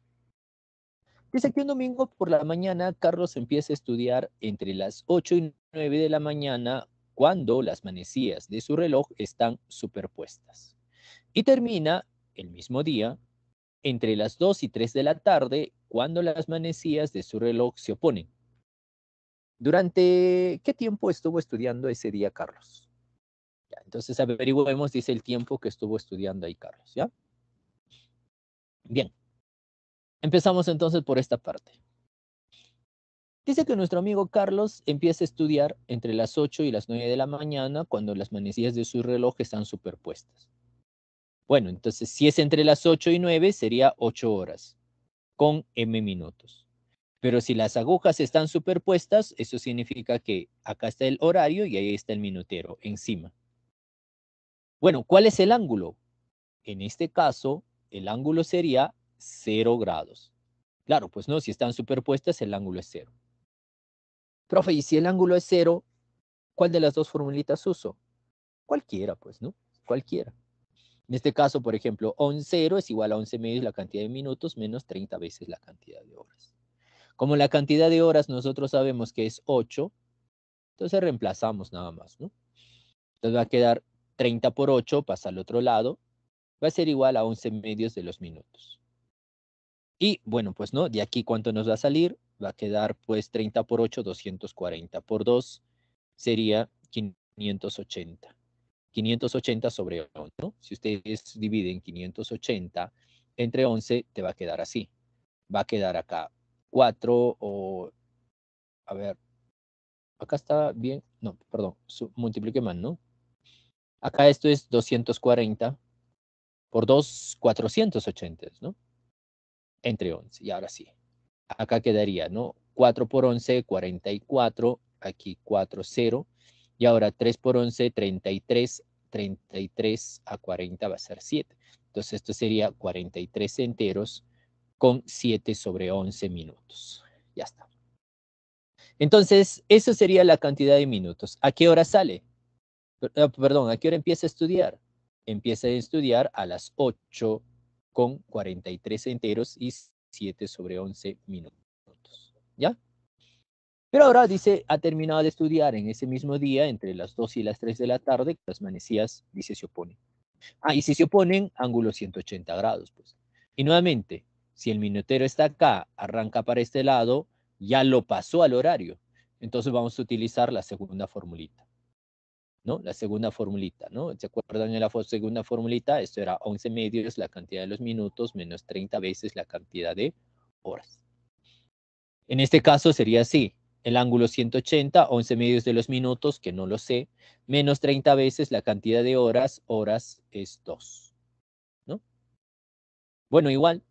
Dice que un domingo por la mañana Carlos empieza a estudiar entre las 8 y 9 de la mañana cuando las manecillas de su reloj están superpuestas. Y termina el mismo día entre las 2 y 3 de la tarde cuando las manecillas de su reloj se oponen. ¿Durante qué tiempo estuvo estudiando ese día Carlos? entonces averiguemos, dice el tiempo que estuvo estudiando ahí Carlos, ¿ya? Bien. Empezamos entonces por esta parte. Dice que nuestro amigo Carlos empieza a estudiar entre las 8 y las 9 de la mañana cuando las manecillas de su reloj están superpuestas. Bueno, entonces si es entre las 8 y 9 sería 8 horas con m minutos. Pero si las agujas están superpuestas, eso significa que acá está el horario y ahí está el minutero encima. Bueno, ¿cuál es el ángulo? En este caso, el ángulo sería 0 grados. Claro, pues no, si están superpuestas el ángulo es cero. Profe, y si el ángulo es cero, ¿cuál de las dos formulitas uso? Cualquiera, pues, ¿no? Cualquiera. En este caso, por ejemplo, 11 es igual a 11 medios la cantidad de minutos menos 30 veces la cantidad de horas. Como la cantidad de horas nosotros sabemos que es 8, entonces reemplazamos nada más, ¿no? Entonces va a quedar 30 por 8, pasa al otro lado, va a ser igual a 11 medios de los minutos. Y bueno, pues no, de aquí cuánto nos va a salir, va a quedar pues 30 por 8, 240 por 2 sería 580. 580 sobre 11, ¿no? Si ustedes dividen 580 entre 11, te va a quedar así. Va a quedar acá 4 o, a ver, acá está bien, no, perdón, multiplique más, ¿no? Acá esto es 240 por 2, 480, ¿no? entre 11. Y ahora sí, acá quedaría, ¿no? 4 por 11, 44, aquí 4, 0. Y ahora 3 por 11, 33, 33 a 40 va a ser 7. Entonces esto sería 43 enteros con 7 sobre 11 minutos. Ya está. Entonces, eso sería la cantidad de minutos. ¿A qué hora sale? Ah, perdón, ¿a qué hora empieza a estudiar? Empieza a estudiar a las 8 con 43 enteros y 7 sobre 11 minutos. ¿Ya? Pero ahora dice, ha terminado de estudiar en ese mismo día, entre las 2 y las 3 de la tarde, las manecías, dice, se oponen. Ah, y si se oponen, ángulo 180 grados, pues. Y nuevamente, si el minutero está acá, arranca para este lado, ya lo pasó al horario. Entonces vamos a utilizar la segunda formulita. ¿no? La segunda formulita, ¿no? ¿Se acuerdan de la segunda formulita? Esto era 11 medios, la cantidad de los minutos, menos 30 veces la cantidad de horas. En este caso sería así, el ángulo 180, 11 medios de los minutos, que no lo sé, menos 30 veces la cantidad de horas, horas es 2, ¿no? Bueno, igual,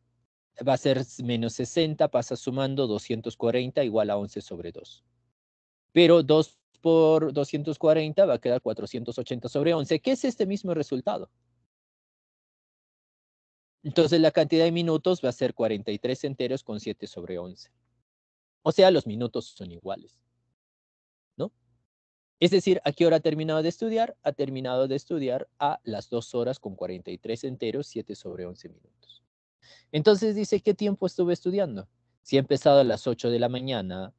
va a ser menos 60, pasa sumando 240 igual a 11 sobre 2. Pero 2 por 240 va a quedar 480 sobre 11, que es este mismo resultado. Entonces la cantidad de minutos va a ser 43 enteros con 7 sobre 11. O sea, los minutos son iguales. ¿No? Es decir, ¿a qué hora ha terminado de estudiar? Ha terminado de estudiar a las 2 horas con 43 enteros, 7 sobre 11 minutos. Entonces dice, ¿qué tiempo estuve estudiando? Si he empezado a las 8 de la mañana,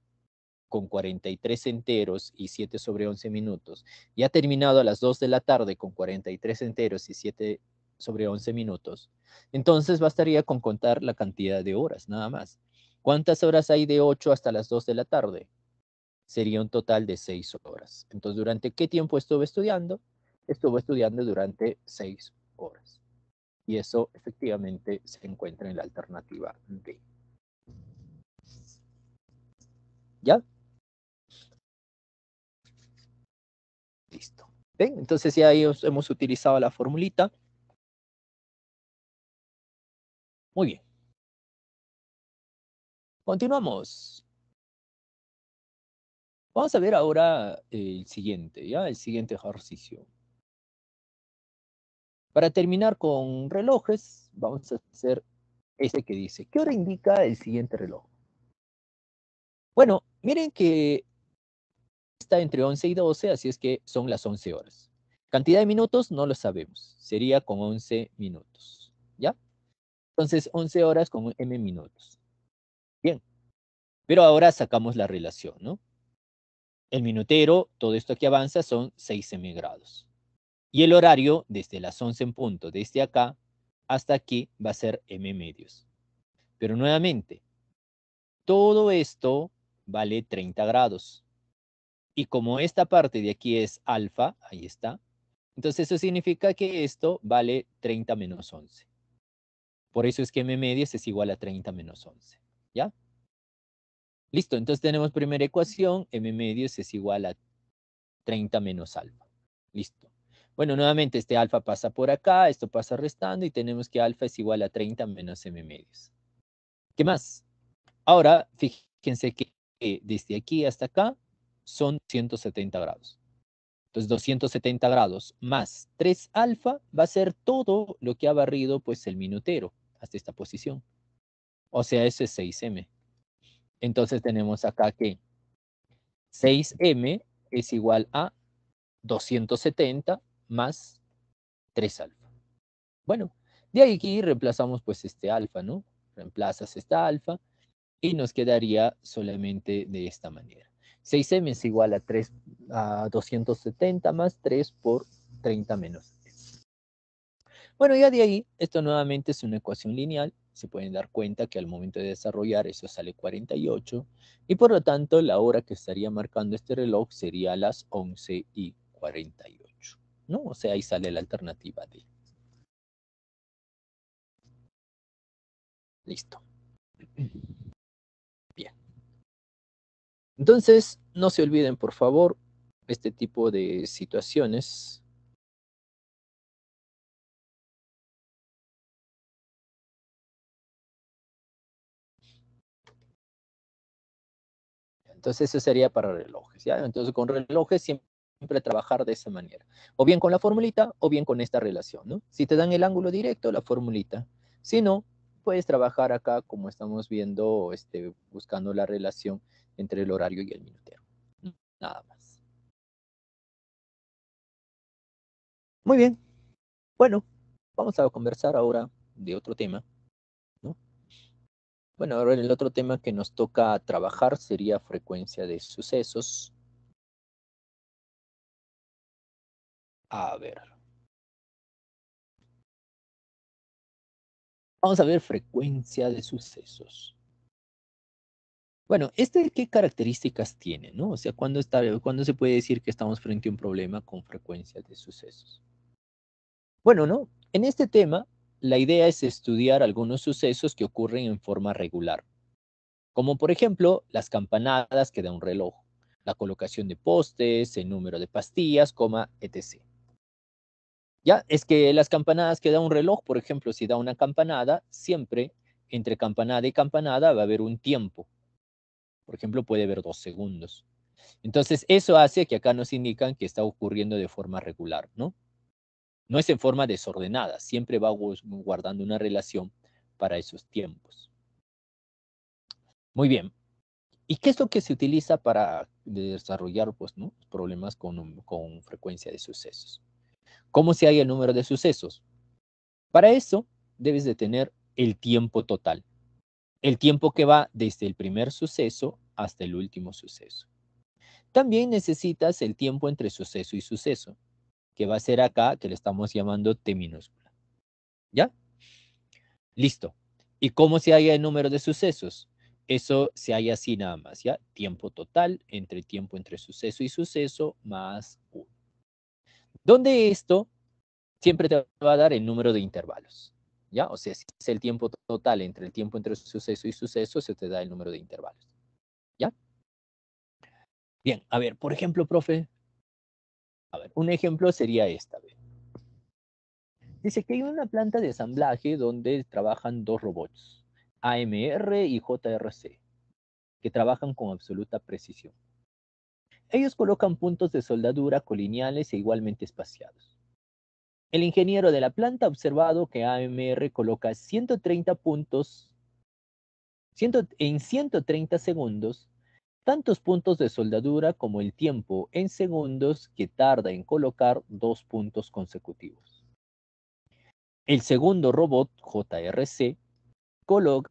con 43 enteros y 7 sobre 11 minutos, y ha terminado a las 2 de la tarde con 43 enteros y 7 sobre 11 minutos, entonces bastaría con contar la cantidad de horas, nada más. ¿Cuántas horas hay de 8 hasta las 2 de la tarde? Sería un total de 6 horas. Entonces, ¿durante qué tiempo estuvo estudiando? Estuvo estudiando durante 6 horas. Y eso efectivamente se encuentra en la alternativa B. ¿Ya? Entonces ya hemos utilizado la formulita. Muy bien. Continuamos. Vamos a ver ahora el siguiente, ¿ya? El siguiente ejercicio. Para terminar con relojes, vamos a hacer este que dice, ¿qué hora indica el siguiente reloj? Bueno, miren que está entre 11 y 12, así es que son las 11 horas. Cantidad de minutos no lo sabemos, sería con 11 minutos, ¿ya? Entonces, 11 horas con m minutos. Bien, pero ahora sacamos la relación, ¿no? El minutero, todo esto que avanza son 6 m grados Y el horario, desde las 11 en punto, desde acá hasta aquí, va a ser m medios. Pero nuevamente, todo esto vale 30 grados. Y como esta parte de aquí es alfa, ahí está, entonces eso significa que esto vale 30 menos 11. Por eso es que m medios es igual a 30 menos 11. ¿Ya? Listo, entonces tenemos primera ecuación, m medios es igual a 30 menos alfa. Listo. Bueno, nuevamente este alfa pasa por acá, esto pasa restando y tenemos que alfa es igual a 30 menos m medios. ¿Qué más? Ahora, fíjense que eh, desde aquí hasta acá son 170 grados. Entonces 270 grados más 3 alfa va a ser todo lo que ha barrido pues el minutero hasta esta posición. O sea, eso es 6m. Entonces tenemos acá que 6m es igual a 270 más 3 alfa. Bueno, de aquí reemplazamos pues este alfa, ¿no? Reemplazas esta alfa y nos quedaría solamente de esta manera. 6m es igual a 3 a 270 más 3 por 30 menos. Bueno, ya de ahí, esto nuevamente es una ecuación lineal. Se pueden dar cuenta que al momento de desarrollar eso sale 48 y por lo tanto la hora que estaría marcando este reloj sería las 11 y 48. ¿no? O sea, ahí sale la alternativa D. Listo. Entonces, no se olviden, por favor, este tipo de situaciones. Entonces, eso sería para relojes. ¿ya? Entonces, con relojes siempre trabajar de esa manera. O bien con la formulita o bien con esta relación, ¿no? Si te dan el ángulo directo, la formulita. Si no, puedes trabajar acá como estamos viendo, este, buscando la relación entre el horario y el minuteo. Nada más. Muy bien. Bueno, vamos a conversar ahora de otro tema. ¿no? Bueno, ahora el otro tema que nos toca trabajar sería frecuencia de sucesos. A ver. Vamos a ver frecuencia de sucesos. Bueno, ¿este qué características tiene? ¿no? O sea, ¿cuándo, está, se puede decir que estamos frente a un problema con frecuencia de sucesos? Bueno, ¿no? En este tema, la idea es estudiar algunos sucesos que ocurren en forma regular, como por ejemplo las campanadas que da un reloj, la colocación de postes, el número de pastillas, etc. Ya, es que las campanadas que da un reloj, por ejemplo, si da una campanada, siempre entre campanada y campanada va a haber un tiempo, por ejemplo, puede ver dos segundos. Entonces, eso hace que acá nos indican que está ocurriendo de forma regular, ¿no? No es en forma desordenada, siempre va guardando una relación para esos tiempos. Muy bien. ¿Y qué es lo que se utiliza para desarrollar pues, problemas con, con frecuencia de sucesos? ¿Cómo se halla el número de sucesos? Para eso, debes de tener el tiempo total el tiempo que va desde el primer suceso hasta el último suceso. También necesitas el tiempo entre suceso y suceso, que va a ser acá, que le estamos llamando T minúscula. ¿Ya? Listo. ¿Y cómo se halla el número de sucesos? Eso se halla así nada más, ¿ya? Tiempo total entre tiempo entre suceso y suceso más 1. Donde esto siempre te va a dar el número de intervalos. ¿ya? O sea, si es el tiempo total entre el tiempo entre suceso y suceso, se te da el número de intervalos, ¿ya? Bien, a ver, por ejemplo, profe, a ver, un ejemplo sería esta. Dice que hay una planta de ensamblaje donde trabajan dos robots, AMR y JRC, que trabajan con absoluta precisión. Ellos colocan puntos de soldadura colineales e igualmente espaciados. El ingeniero de la planta ha observado que AMR coloca 130 puntos en 130 segundos, tantos puntos de soldadura como el tiempo en segundos que tarda en colocar dos puntos consecutivos. El segundo robot, JRC,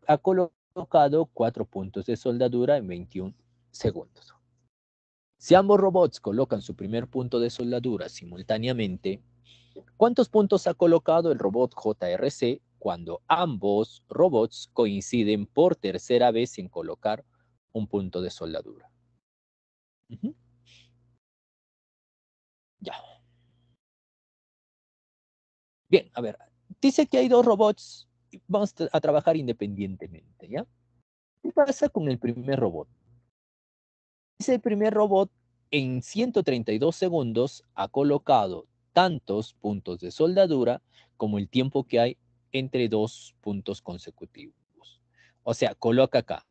ha colocado cuatro puntos de soldadura en 21 segundos. Si ambos robots colocan su primer punto de soldadura simultáneamente, ¿Cuántos puntos ha colocado el robot JRC cuando ambos robots coinciden por tercera vez en colocar un punto de soldadura? Ya. Bien, a ver, dice que hay dos robots vamos a trabajar independientemente, ¿ya? ¿Qué pasa con el primer robot? Dice el primer robot en 132 segundos ha colocado tantos puntos de soldadura como el tiempo que hay entre dos puntos consecutivos. O sea, coloca acá.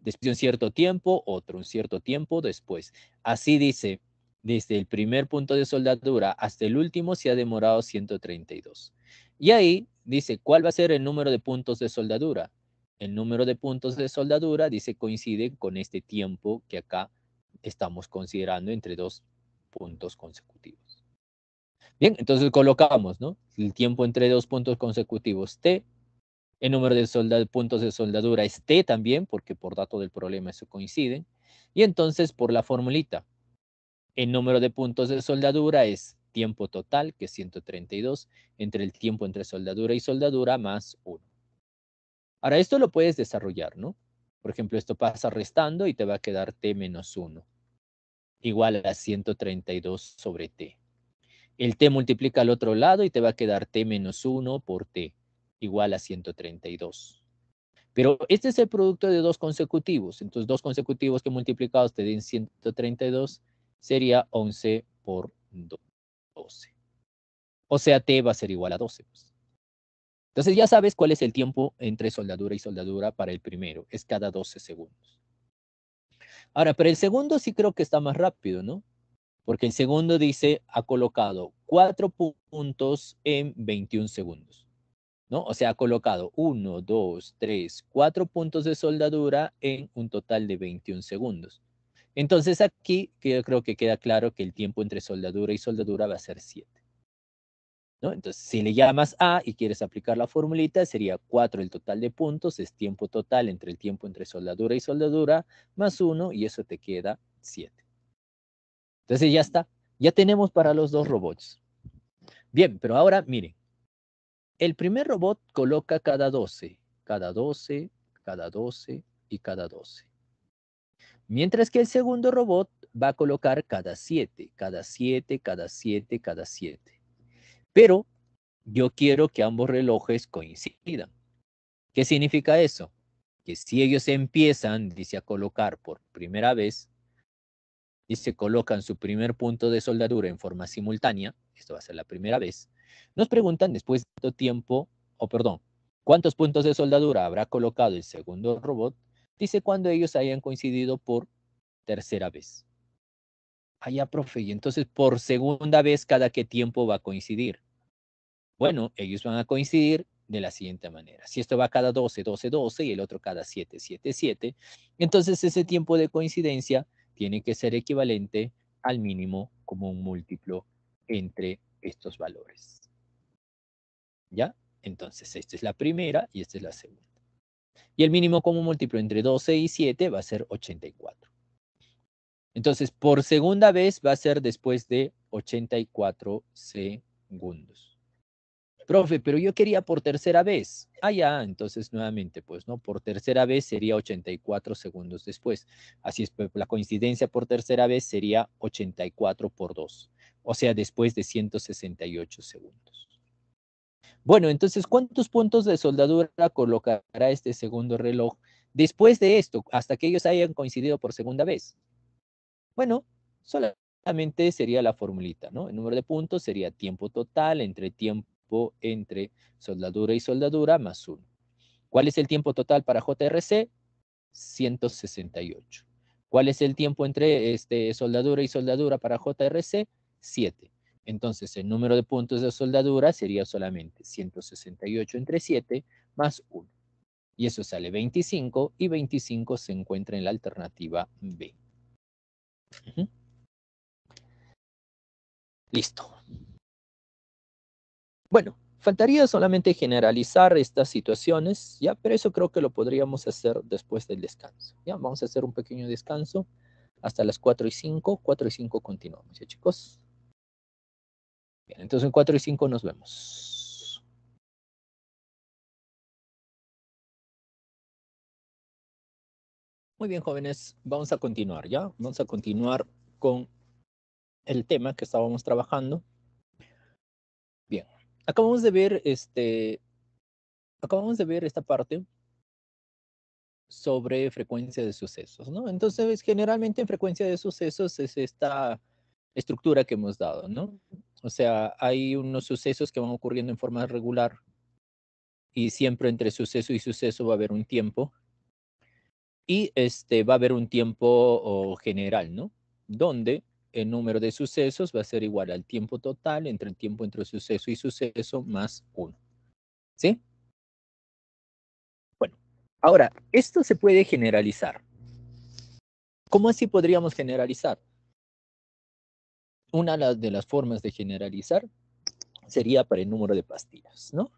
Después de un cierto tiempo, otro, un cierto tiempo después. Así dice, desde el primer punto de soldadura hasta el último se ha demorado 132. Y ahí dice, ¿cuál va a ser el número de puntos de soldadura? El número de puntos de soldadura, dice, coincide con este tiempo que acá estamos considerando entre dos puntos consecutivos. Bien, entonces colocamos, ¿no? El tiempo entre dos puntos consecutivos T, el número de puntos de soldadura es T también, porque por dato del problema eso coincide. Y entonces por la formulita, el número de puntos de soldadura es tiempo total, que es 132, entre el tiempo entre soldadura y soldadura más 1. Ahora, esto lo puedes desarrollar, ¿no? Por ejemplo, esto pasa restando y te va a quedar t menos 1, igual a 132 sobre t. El t multiplica al otro lado y te va a quedar t menos 1 por t, igual a 132. Pero este es el producto de dos consecutivos. Entonces, dos consecutivos que multiplicados te den 132 sería 11 por 12. O sea, t va a ser igual a 12. Pues. Entonces ya sabes cuál es el tiempo entre soldadura y soldadura para el primero. Es cada 12 segundos. Ahora, para el segundo sí creo que está más rápido, ¿no? porque el segundo dice, ha colocado cuatro puntos en 21 segundos. ¿No? O sea, ha colocado 1, 2, 3, 4 puntos de soldadura en un total de 21 segundos. Entonces aquí yo creo que queda claro que el tiempo entre soldadura y soldadura va a ser 7. ¿no? Entonces, si le llamas A y quieres aplicar la formulita, sería 4 el total de puntos, es tiempo total entre el tiempo entre soldadura y soldadura, más 1, y eso te queda 7. Entonces ya está, ya tenemos para los dos robots. Bien, pero ahora miren, el primer robot coloca cada 12, cada 12, cada 12 y cada 12. Mientras que el segundo robot va a colocar cada 7, cada 7, cada 7, cada 7. Pero yo quiero que ambos relojes coincidan. ¿Qué significa eso? Que si ellos empiezan, dice, a colocar por primera vez y se colocan su primer punto de soldadura en forma simultánea, esto va a ser la primera vez, nos preguntan después de tanto tiempo, o perdón, cuántos puntos de soldadura habrá colocado el segundo robot, dice cuando ellos hayan coincidido por tercera vez. Allá, ah, profe, y entonces por segunda vez cada qué tiempo va a coincidir. Bueno, ellos van a coincidir de la siguiente manera. Si esto va cada 12, 12, 12 y el otro cada 7, 7, 7, entonces ese tiempo de coincidencia tiene que ser equivalente al mínimo común múltiplo entre estos valores. ¿Ya? Entonces, esta es la primera y esta es la segunda. Y el mínimo común múltiplo entre 12 y 7 va a ser 84. Entonces, por segunda vez va a ser después de 84 segundos profe, pero yo quería por tercera vez. Ah, ya, entonces nuevamente, pues, ¿no? Por tercera vez sería 84 segundos después. Así es, pues, la coincidencia por tercera vez sería 84 por 2, o sea, después de 168 segundos. Bueno, entonces, ¿cuántos puntos de soldadura colocará este segundo reloj después de esto, hasta que ellos hayan coincidido por segunda vez? Bueno, solamente sería la formulita, ¿no? El número de puntos sería tiempo total entre tiempo entre soldadura y soldadura más 1. ¿Cuál es el tiempo total para JRC? 168. ¿Cuál es el tiempo entre este, soldadura y soldadura para JRC? 7. Entonces, el número de puntos de soldadura sería solamente 168 entre 7 más 1. Y eso sale 25 y 25 se encuentra en la alternativa B. Listo. Bueno, faltaría solamente generalizar estas situaciones, ¿ya? Pero eso creo que lo podríamos hacer después del descanso, ¿ya? Vamos a hacer un pequeño descanso hasta las 4 y 5. 4 y 5 continuamos, ¿ya, chicos? Bien, entonces en 4 y 5 nos vemos. Muy bien, jóvenes, vamos a continuar, ¿ya? Vamos a continuar con el tema que estábamos trabajando. Bien, acabamos de ver este. Acabamos de ver esta parte sobre frecuencia de sucesos, ¿no? Entonces, generalmente en frecuencia de sucesos es esta estructura que hemos dado, ¿no? O sea, hay unos sucesos que van ocurriendo en forma regular y siempre entre suceso y suceso va a haber un tiempo y este va a haber un tiempo general, ¿no? Donde el número de sucesos va a ser igual al tiempo total entre el tiempo entre suceso y suceso más 1. ¿Sí? Bueno, ahora, esto se puede generalizar. ¿Cómo así podríamos generalizar? Una de las formas de generalizar sería para el número de pastillas, ¿no?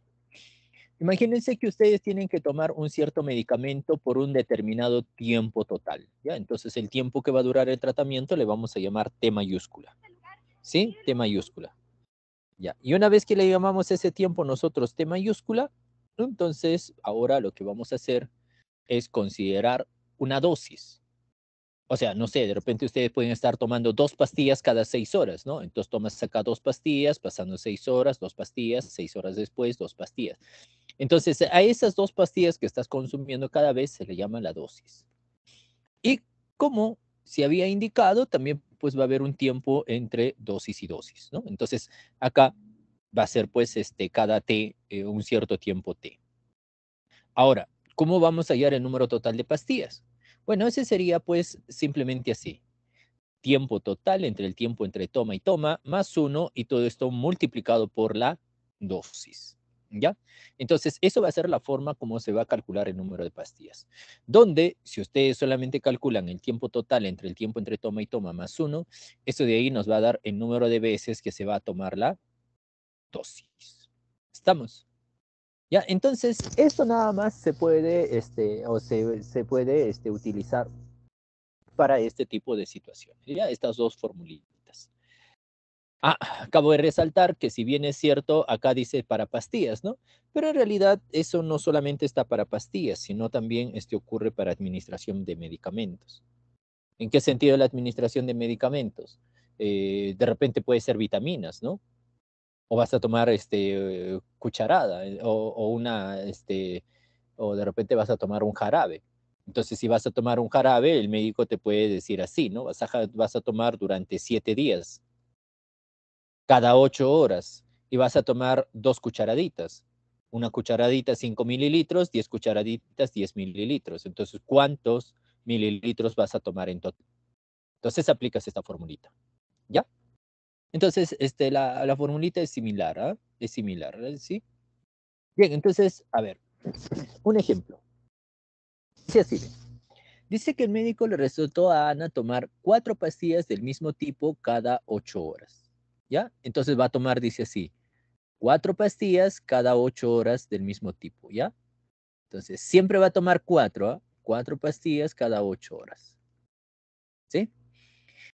Imagínense que ustedes tienen que tomar un cierto medicamento por un determinado tiempo total. ¿ya? Entonces, el tiempo que va a durar el tratamiento le vamos a llamar T mayúscula. ¿Sí? T mayúscula. Ya. Y una vez que le llamamos ese tiempo nosotros T mayúscula, entonces ahora lo que vamos a hacer es considerar una dosis. O sea, no sé, de repente ustedes pueden estar tomando dos pastillas cada seis horas, ¿no? Entonces tomas acá dos pastillas, pasando seis horas, dos pastillas, seis horas después, dos pastillas. Entonces, a esas dos pastillas que estás consumiendo cada vez se le llama la dosis. Y como se había indicado, también pues va a haber un tiempo entre dosis y dosis, ¿no? Entonces, acá va a ser pues este cada T eh, un cierto tiempo T. Ahora, ¿cómo vamos a hallar el número total de pastillas? Bueno, ese sería pues simplemente así. Tiempo total entre el tiempo entre toma y toma, más uno, y todo esto multiplicado por la dosis. ¿Ya? Entonces, eso va a ser la forma como se va a calcular el número de pastillas. Donde, si ustedes solamente calculan el tiempo total entre el tiempo entre toma y toma más uno, eso de ahí nos va a dar el número de veces que se va a tomar la dosis. ¿Estamos? ¿Ya? Entonces, esto nada más se puede, este, o se, se puede este, utilizar para este tipo de situaciones. ¿Ya? Estas dos formulitas. Ah, acabo de resaltar que si bien es cierto, acá dice para pastillas, ¿no? Pero en realidad eso no solamente está para pastillas, sino también este ocurre para administración de medicamentos. ¿En qué sentido la administración de medicamentos? Eh, de repente puede ser vitaminas, ¿no? O vas a tomar este, cucharada eh, o, una, este, o de repente vas a tomar un jarabe. Entonces, si vas a tomar un jarabe, el médico te puede decir así, ¿no? Vas vas a tomar durante siete días cada ocho horas y vas a tomar dos cucharaditas. Una cucharadita cinco mililitros, diez cucharaditas diez mililitros. Entonces, ¿cuántos mililitros vas a tomar en total? Entonces aplicas esta formulita. ¿Ya? Entonces, este, la, la formulita es similar, ¿eh? Es similar, ¿eh? ¿sí? Bien, entonces, a ver, un ejemplo. Dice así. Dice que el médico le resultó a Ana tomar cuatro pastillas del mismo tipo cada ocho horas. ¿ya? Entonces va a tomar, dice así, cuatro pastillas cada ocho horas del mismo tipo, ¿ya? Entonces siempre va a tomar cuatro, ¿ah? cuatro pastillas cada ocho horas. ¿Sí?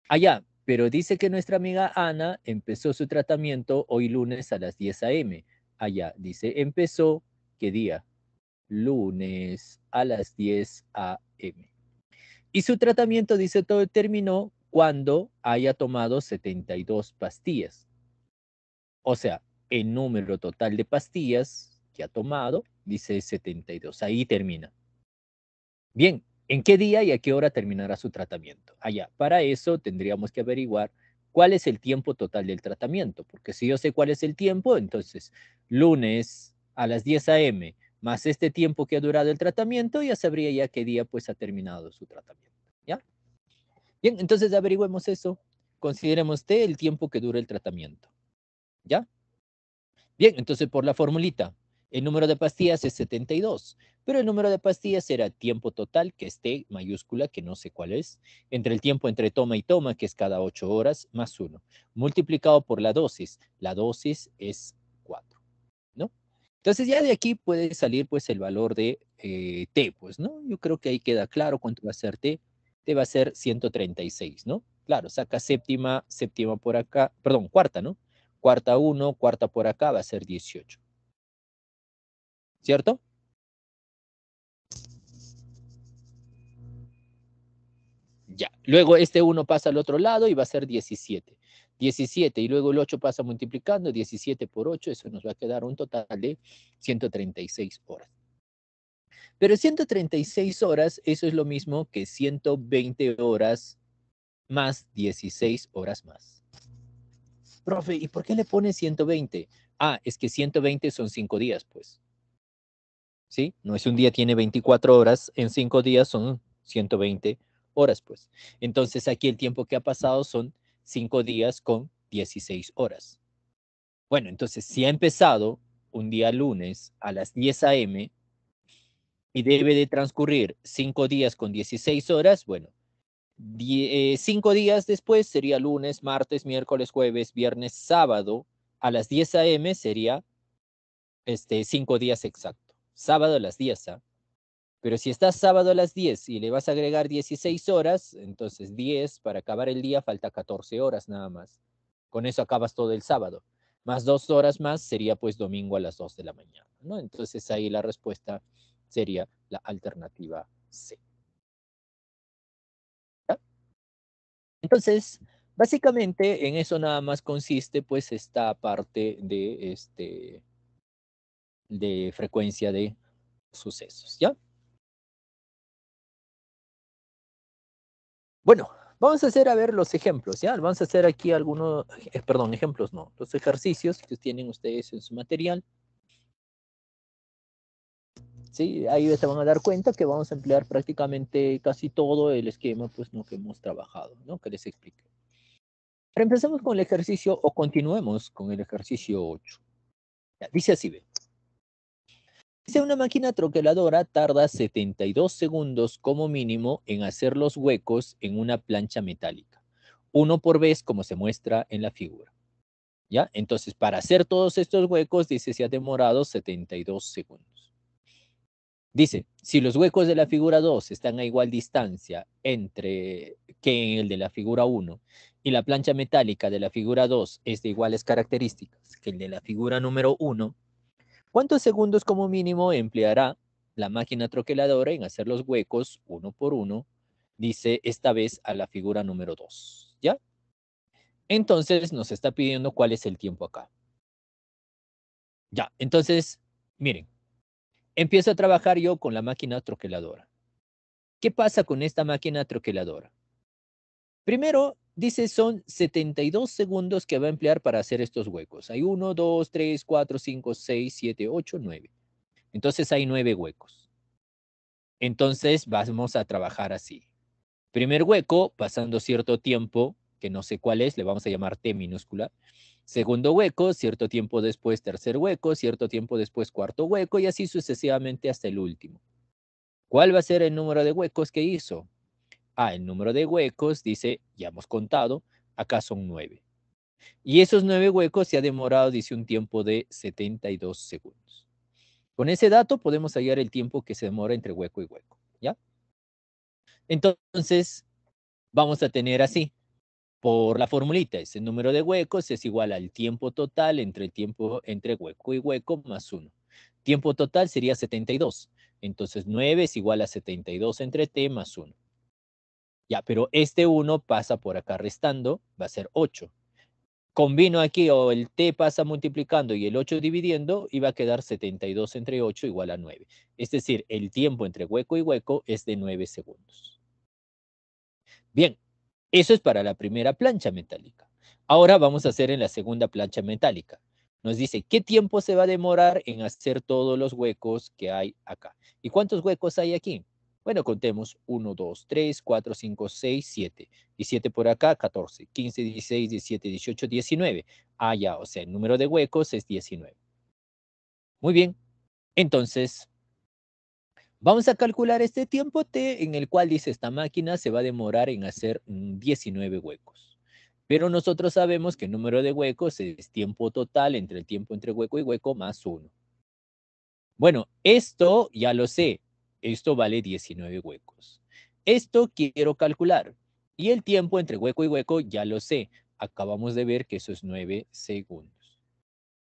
Allá, ah, pero dice que nuestra amiga Ana empezó su tratamiento hoy lunes a las 10 a.m. Allá, dice, empezó, ¿qué día? Lunes a las 10 a.m. Y su tratamiento, dice, todo terminó cuando haya tomado 72 pastillas. O sea, el número total de pastillas que ha tomado, dice 72. Ahí termina. Bien, ¿en qué día y a qué hora terminará su tratamiento? Allá, para eso tendríamos que averiguar cuál es el tiempo total del tratamiento, porque si yo sé cuál es el tiempo, entonces lunes a las 10 a.m. más este tiempo que ha durado el tratamiento, ya sabría ya qué día pues ha terminado su tratamiento. Bien, entonces averigüemos eso. Consideremos T el tiempo que dura el tratamiento. ¿Ya? Bien, entonces por la formulita, el número de pastillas es 72, pero el número de pastillas será tiempo total, que es T mayúscula, que no sé cuál es, entre el tiempo entre toma y toma, que es cada 8 horas, más 1, multiplicado por la dosis. La dosis es 4, ¿no? Entonces ya de aquí puede salir pues el valor de eh, T, pues, ¿no? Yo creo que ahí queda claro cuánto va a ser T te va a ser 136, ¿no? Claro, saca séptima, séptima por acá, perdón, cuarta, ¿no? Cuarta 1, cuarta por acá va a ser 18. ¿Cierto? Ya. Luego este 1 pasa al otro lado y va a ser 17. 17 y luego el 8 pasa multiplicando, 17 por 8, eso nos va a quedar un total de 136 horas. Pero 136 horas, eso es lo mismo que 120 horas más 16 horas más. Profe, ¿y por qué le pone 120? Ah, es que 120 son 5 días, pues. ¿Sí? No es un día, tiene 24 horas, en 5 días son 120 horas, pues. Entonces aquí el tiempo que ha pasado son 5 días con 16 horas. Bueno, entonces si ha empezado un día lunes a las 10 a.m., y debe de transcurrir cinco días con 16 horas, bueno, eh, cinco días después sería lunes, martes, miércoles, jueves, viernes, sábado, a las 10 a.m. sería este, cinco días exacto, sábado a las 10 a. ¿ah? Pero si estás sábado a las 10 y le vas a agregar 16 horas, entonces 10 para acabar el día falta 14 horas nada más. Con eso acabas todo el sábado. Más dos horas más sería pues domingo a las 2 de la mañana, ¿no? Entonces ahí la respuesta sería la alternativa C. Entonces, básicamente en eso nada más consiste pues esta parte de, este, de frecuencia de sucesos, ¿ya? Bueno, vamos a hacer a ver los ejemplos, ¿ya? Vamos a hacer aquí algunos, eh, perdón, ejemplos no, los ejercicios que tienen ustedes en su material. Ahí se van a dar cuenta que vamos a emplear prácticamente casi todo el esquema pues, ¿no? que hemos trabajado, ¿no? que les explique. Pero empecemos con el ejercicio o continuemos con el ejercicio 8. dice así, ve. Dice una máquina troqueladora tarda 72 segundos como mínimo en hacer los huecos en una plancha metálica, uno por vez como se muestra en la figura. ¿Ya? Entonces, para hacer todos estos huecos, dice, se ha demorado 72 segundos. Dice, si los huecos de la figura 2 están a igual distancia entre que el de la figura 1 y la plancha metálica de la figura 2 es de iguales características que el de la figura número 1, ¿cuántos segundos como mínimo empleará la máquina troqueladora en hacer los huecos uno por uno? Dice esta vez a la figura número 2, ¿ya? Entonces nos está pidiendo cuál es el tiempo acá. Ya, entonces, miren, Empiezo a trabajar yo con la máquina troqueladora. ¿Qué pasa con esta máquina troqueladora? Primero, dice son 72 segundos que va a emplear para hacer estos huecos. Hay 1, 2, 3, 4, 5, 6, 7, 8, 9. Entonces hay 9 huecos. Entonces vamos a trabajar así. Primer hueco, pasando cierto tiempo, que no sé cuál es, le vamos a llamar T minúscula. Segundo hueco, cierto tiempo después tercer hueco, cierto tiempo después cuarto hueco y así sucesivamente hasta el último. ¿Cuál va a ser el número de huecos que hizo? Ah, el número de huecos, dice, ya hemos contado, acá son nueve. Y esos nueve huecos se ha demorado, dice, un tiempo de 72 segundos. Con ese dato podemos hallar el tiempo que se demora entre hueco y hueco, ¿ya? Entonces, vamos a tener así, por la formulita, ese número de huecos es igual al tiempo total entre, tiempo, entre hueco y hueco más 1. Tiempo total sería 72. Entonces 9 es igual a 72 entre t más 1. Ya, pero este 1 pasa por acá restando, va a ser 8. Combino aquí o el t pasa multiplicando y el 8 dividiendo y va a quedar 72 entre 8 igual a 9. Es decir, el tiempo entre hueco y hueco es de 9 segundos. Bien, eso es para la primera plancha metálica. Ahora vamos a hacer en la segunda plancha metálica. Nos dice qué tiempo se va a demorar en hacer todos los huecos que hay acá. ¿Y cuántos huecos hay aquí? Bueno, contemos 1, 2, 3, 4, 5, 6, 7. Y 7 por acá, 14. 15, 16, 17, 18, 19. Ah, ya, o sea, el número de huecos es 19. Muy bien. Entonces, Vamos a calcular este tiempo T en el cual dice esta máquina se va a demorar en hacer 19 mm, huecos. Pero nosotros sabemos que el número de huecos es tiempo total entre el tiempo entre hueco y hueco más 1. Bueno, esto ya lo sé. Esto vale 19 huecos. Esto quiero calcular. Y el tiempo entre hueco y hueco ya lo sé. Acabamos de ver que eso es 9 segundos.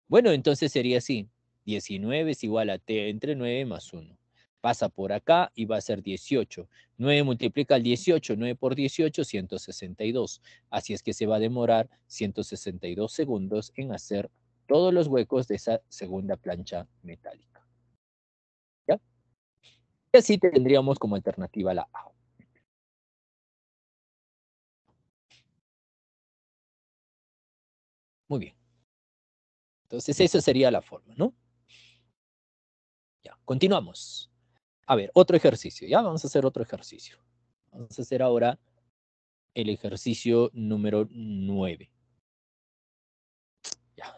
Bueno, entonces sería así. 19 es igual a t entre 9 más 1 pasa por acá y va a ser 18. 9 multiplica el 18, 9 por 18, 162. Así es que se va a demorar 162 segundos en hacer todos los huecos de esa segunda plancha metálica. ¿Ya? Y así tendríamos como alternativa la A. Muy bien. Entonces esa sería la forma, ¿no? Ya, continuamos. A ver, otro ejercicio, ¿ya? Vamos a hacer otro ejercicio. Vamos a hacer ahora el ejercicio número 9.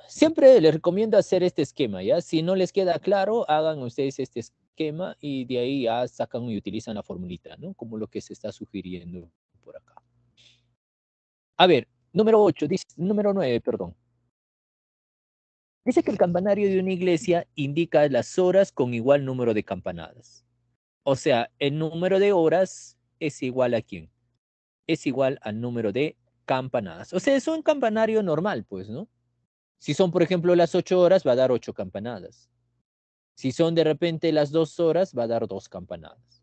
Siempre les recomiendo hacer este esquema, ¿ya? Si no les queda claro, hagan ustedes este esquema y de ahí ya sacan y utilizan la formulita, ¿no? Como lo que se está sugiriendo por acá. A ver, número 8, dice, número 9, perdón. Dice que el campanario de una iglesia indica las horas con igual número de campanadas. O sea, el número de horas es igual a quién? Es igual al número de campanadas. O sea, es un campanario normal, pues, ¿no? Si son, por ejemplo, las ocho horas, va a dar ocho campanadas. Si son de repente las dos horas, va a dar dos campanadas.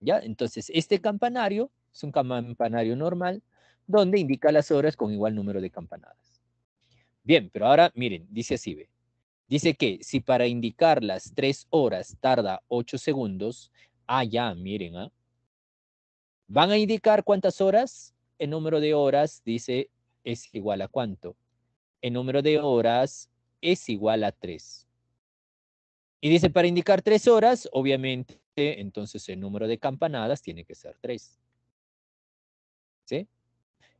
¿Ya? Entonces, este campanario es un campanario normal donde indica las horas con igual número de campanadas. Bien, pero ahora miren, dice así, ve. Dice que si para indicar las tres horas tarda ocho segundos, ah, ya, miren, ¿ah? ¿Van a indicar cuántas horas? El número de horas, dice, es igual a cuánto. El número de horas es igual a tres. Y dice, para indicar tres horas, obviamente, entonces el número de campanadas tiene que ser tres ¿Sí?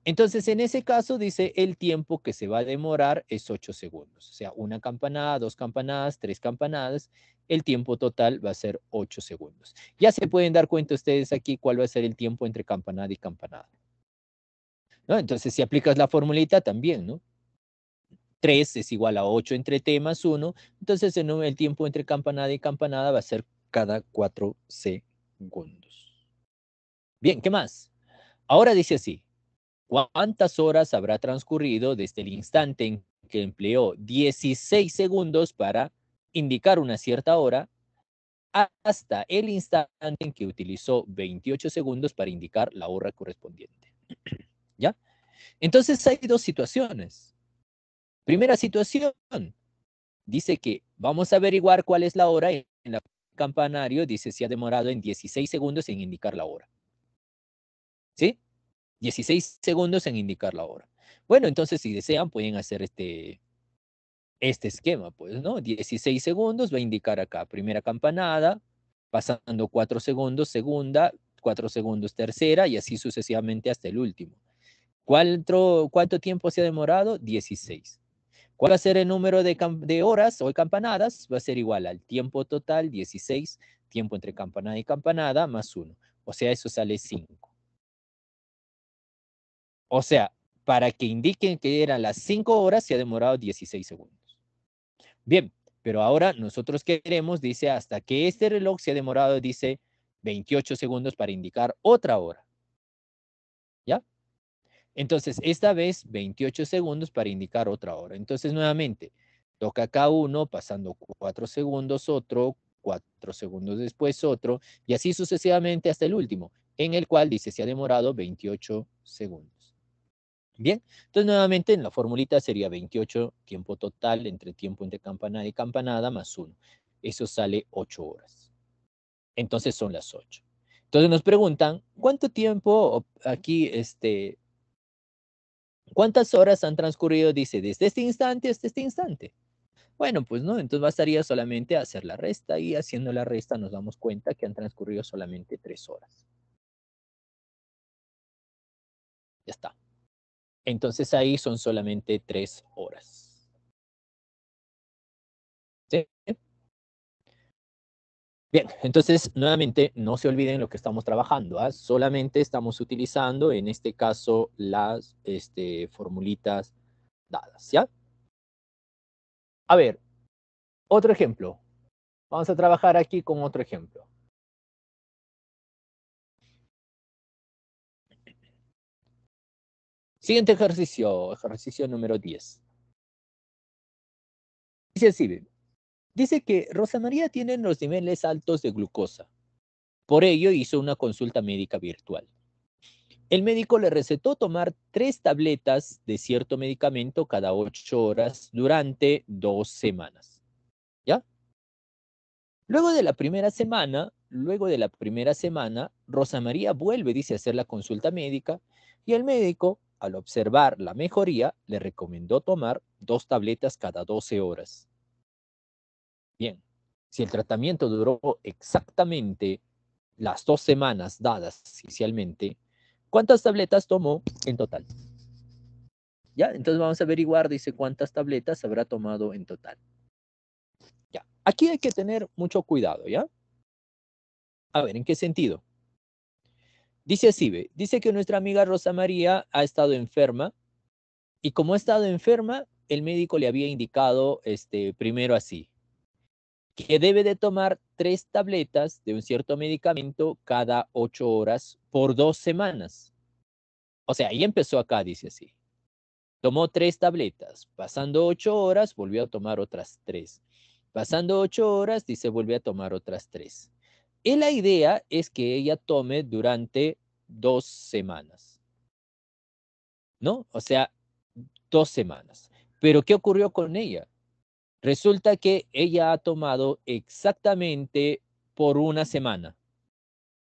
Entonces, en ese caso, dice, el tiempo que se va a demorar es 8 segundos. O sea, una campanada, dos campanadas, tres campanadas, el tiempo total va a ser 8 segundos. Ya se pueden dar cuenta ustedes aquí cuál va a ser el tiempo entre campanada y campanada. ¿No? Entonces, si aplicas la formulita también, ¿no? 3 es igual a 8 entre t más 1. Entonces, el tiempo entre campanada y campanada va a ser cada 4 segundos. Bien, ¿qué más? Ahora dice así, cuántas horas habrá transcurrido desde el instante en que empleó 16 segundos para indicar una cierta hora hasta el instante en que utilizó 28 segundos para indicar la hora correspondiente. ¿Ya? Entonces hay dos situaciones. Primera situación, dice que vamos a averiguar cuál es la hora en la campanario, dice si ha demorado en 16 segundos en indicar la hora. ¿Sí? 16 segundos en indicar la hora. Bueno, entonces si desean pueden hacer este, este esquema, pues, ¿no? 16 segundos va a indicar acá, primera campanada, pasando 4 segundos, segunda, 4 segundos, tercera y así sucesivamente hasta el último. ¿Cuánto, cuánto tiempo se ha demorado? 16. ¿Cuál va a ser el número de, de horas o campanadas? Va a ser igual al tiempo total, 16, tiempo entre campanada y campanada, más 1. O sea, eso sale 5. O sea, para que indiquen que eran las 5 horas se ha demorado 16 segundos. Bien, pero ahora nosotros queremos, dice, hasta que este reloj se ha demorado, dice, 28 segundos para indicar otra hora. ¿Ya? Entonces, esta vez 28 segundos para indicar otra hora. Entonces, nuevamente, toca acá uno, pasando 4 segundos otro, 4 segundos después otro, y así sucesivamente hasta el último, en el cual dice se ha demorado 28 segundos. Bien, entonces nuevamente en la formulita sería 28 tiempo total entre tiempo entre campanada y campanada más 1. Eso sale 8 horas. Entonces son las 8. Entonces nos preguntan, ¿cuánto tiempo aquí, este, cuántas horas han transcurrido, dice, desde este instante hasta este instante? Bueno, pues no, entonces bastaría solamente hacer la resta y haciendo la resta nos damos cuenta que han transcurrido solamente 3 horas. Ya está. Entonces ahí son solamente tres horas. Bien, entonces nuevamente no se olviden lo que estamos trabajando. ¿ah? Solamente estamos utilizando en este caso las este, formulitas dadas. ¿ya? A ver, otro ejemplo. Vamos a trabajar aquí con otro ejemplo. Siguiente ejercicio, ejercicio número 10. Dice así, dice que Rosa María tiene los niveles altos de glucosa. Por ello hizo una consulta médica virtual. El médico le recetó tomar tres tabletas de cierto medicamento cada ocho horas durante dos semanas. ¿Ya? Luego de la primera semana, luego de la primera semana, Rosa María vuelve, dice, a hacer la consulta médica y el médico al observar la mejoría, le recomendó tomar dos tabletas cada 12 horas. Bien, si el tratamiento duró exactamente las dos semanas dadas inicialmente, ¿cuántas tabletas tomó en total? Ya, entonces vamos a averiguar, dice, cuántas tabletas habrá tomado en total. Ya, aquí hay que tener mucho cuidado, ¿ya? A ver, ¿en qué sentido? Dice así, dice que nuestra amiga Rosa María ha estado enferma y como ha estado enferma, el médico le había indicado este, primero así, que debe de tomar tres tabletas de un cierto medicamento cada ocho horas por dos semanas. O sea, ahí empezó acá, dice así. Tomó tres tabletas, pasando ocho horas, volvió a tomar otras tres. Pasando ocho horas, dice, vuelve a tomar otras tres. Y la idea es que ella tome durante dos semanas. ¿No? O sea, dos semanas. Pero ¿qué ocurrió con ella? Resulta que ella ha tomado exactamente por una semana.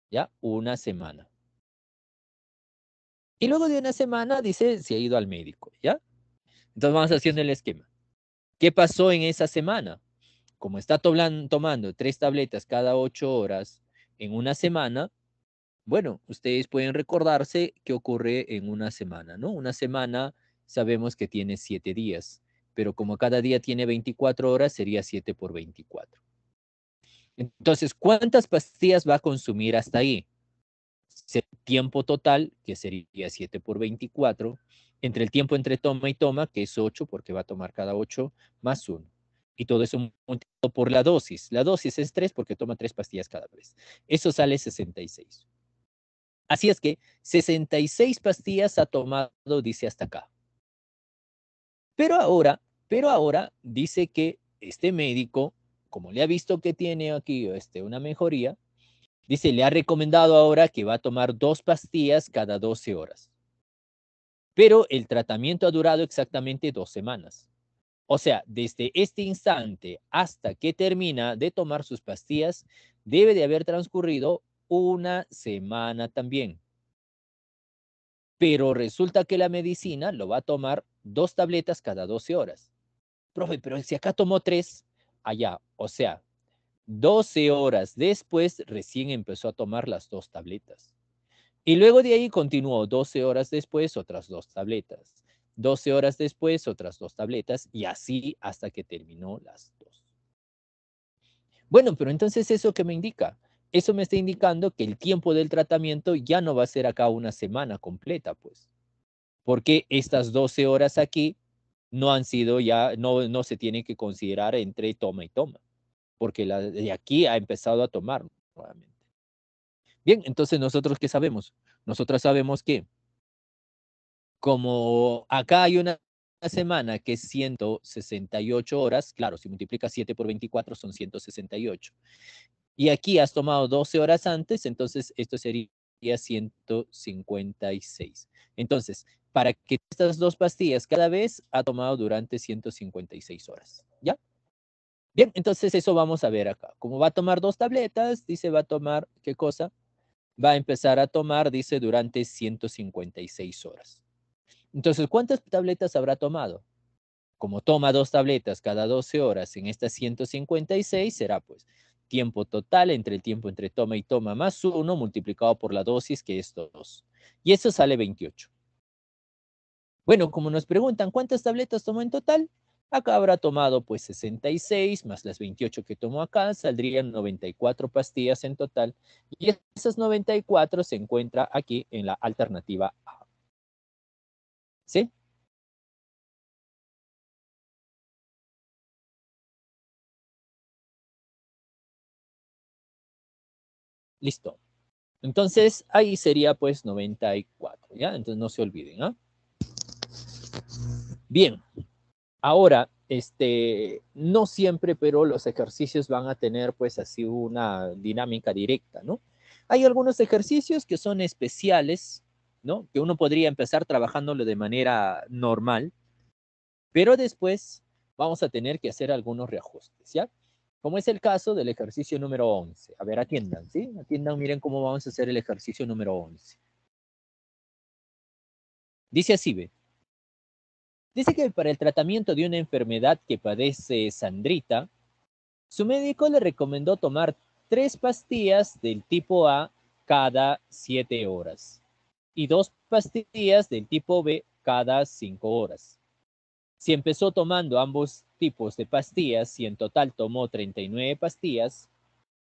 ¿Ya? Una semana. Y luego de una semana dice, se ha ido al médico, ¿ya? Entonces vamos haciendo el esquema. ¿Qué pasó en esa semana? como está tomando tres tabletas cada ocho horas en una semana, bueno, ustedes pueden recordarse qué ocurre en una semana, ¿no? Una semana sabemos que tiene siete días, pero como cada día tiene 24 horas, sería 7 por 24. Entonces, ¿cuántas pastillas va a consumir hasta ahí? El tiempo total, que sería 7 por 24, entre el tiempo entre toma y toma, que es 8, porque va a tomar cada 8, más 1 y todo eso multiplicado por la dosis. La dosis es 3 porque toma 3 pastillas cada vez. Eso sale 66. Así es que 66 pastillas ha tomado, dice hasta acá. Pero ahora, pero ahora dice que este médico, como le ha visto que tiene aquí este, una mejoría, dice, le ha recomendado ahora que va a tomar dos pastillas cada 12 horas. Pero el tratamiento ha durado exactamente dos semanas. O sea, desde este instante hasta que termina de tomar sus pastillas, debe de haber transcurrido una semana también. Pero resulta que la medicina lo va a tomar dos tabletas cada 12 horas. Profe, pero si acá tomó tres, allá, o sea, 12 horas después recién empezó a tomar las dos tabletas. Y luego de ahí continuó 12 horas después otras dos tabletas. 12 horas después, otras dos tabletas y así hasta que terminó las dos. Bueno, pero entonces eso que me indica, eso me está indicando que el tiempo del tratamiento ya no va a ser acá una semana completa, pues. Porque estas 12 horas aquí no han sido ya, no, no se tienen que considerar entre toma y toma, porque la, de aquí ha empezado a tomar nuevamente. Bien, entonces nosotros qué sabemos? Nosotros sabemos que como acá hay una semana que es 168 horas, claro, si multiplicas 7 por 24 son 168. Y aquí has tomado 12 horas antes, entonces esto sería 156. Entonces, para que estas dos pastillas cada vez ha tomado durante 156 horas, ¿ya? Bien, entonces eso vamos a ver acá. Como va a tomar dos tabletas, dice va a tomar, ¿qué cosa? Va a empezar a tomar, dice, durante 156 horas. Entonces, ¿cuántas tabletas habrá tomado? Como toma dos tabletas cada 12 horas en estas 156, será pues tiempo total entre el tiempo entre toma y toma más uno multiplicado por la dosis que es dos Y eso sale 28. Bueno, como nos preguntan cuántas tabletas tomó en total, acá habrá tomado pues 66 más las 28 que tomó acá, saldrían 94 pastillas en total. Y esas 94 se encuentra aquí en la alternativa A. ¿Sí? Listo. Entonces, ahí sería pues 94, ¿ya? Entonces, no se olviden, ¿ah? Bien. Ahora, este, no siempre, pero los ejercicios van a tener pues así una dinámica directa, ¿no? Hay algunos ejercicios que son especiales, ¿no? Que uno podría empezar trabajándolo de manera normal, pero después vamos a tener que hacer algunos reajustes, ¿ya? Como es el caso del ejercicio número 11. A ver, atiendan, ¿sí? Atiendan, miren cómo vamos a hacer el ejercicio número 11. Dice así, ve. Dice que para el tratamiento de una enfermedad que padece Sandrita, su médico le recomendó tomar tres pastillas del tipo A cada siete horas y dos pastillas del tipo B cada cinco horas. Si empezó tomando ambos tipos de pastillas y en total tomó 39 pastillas,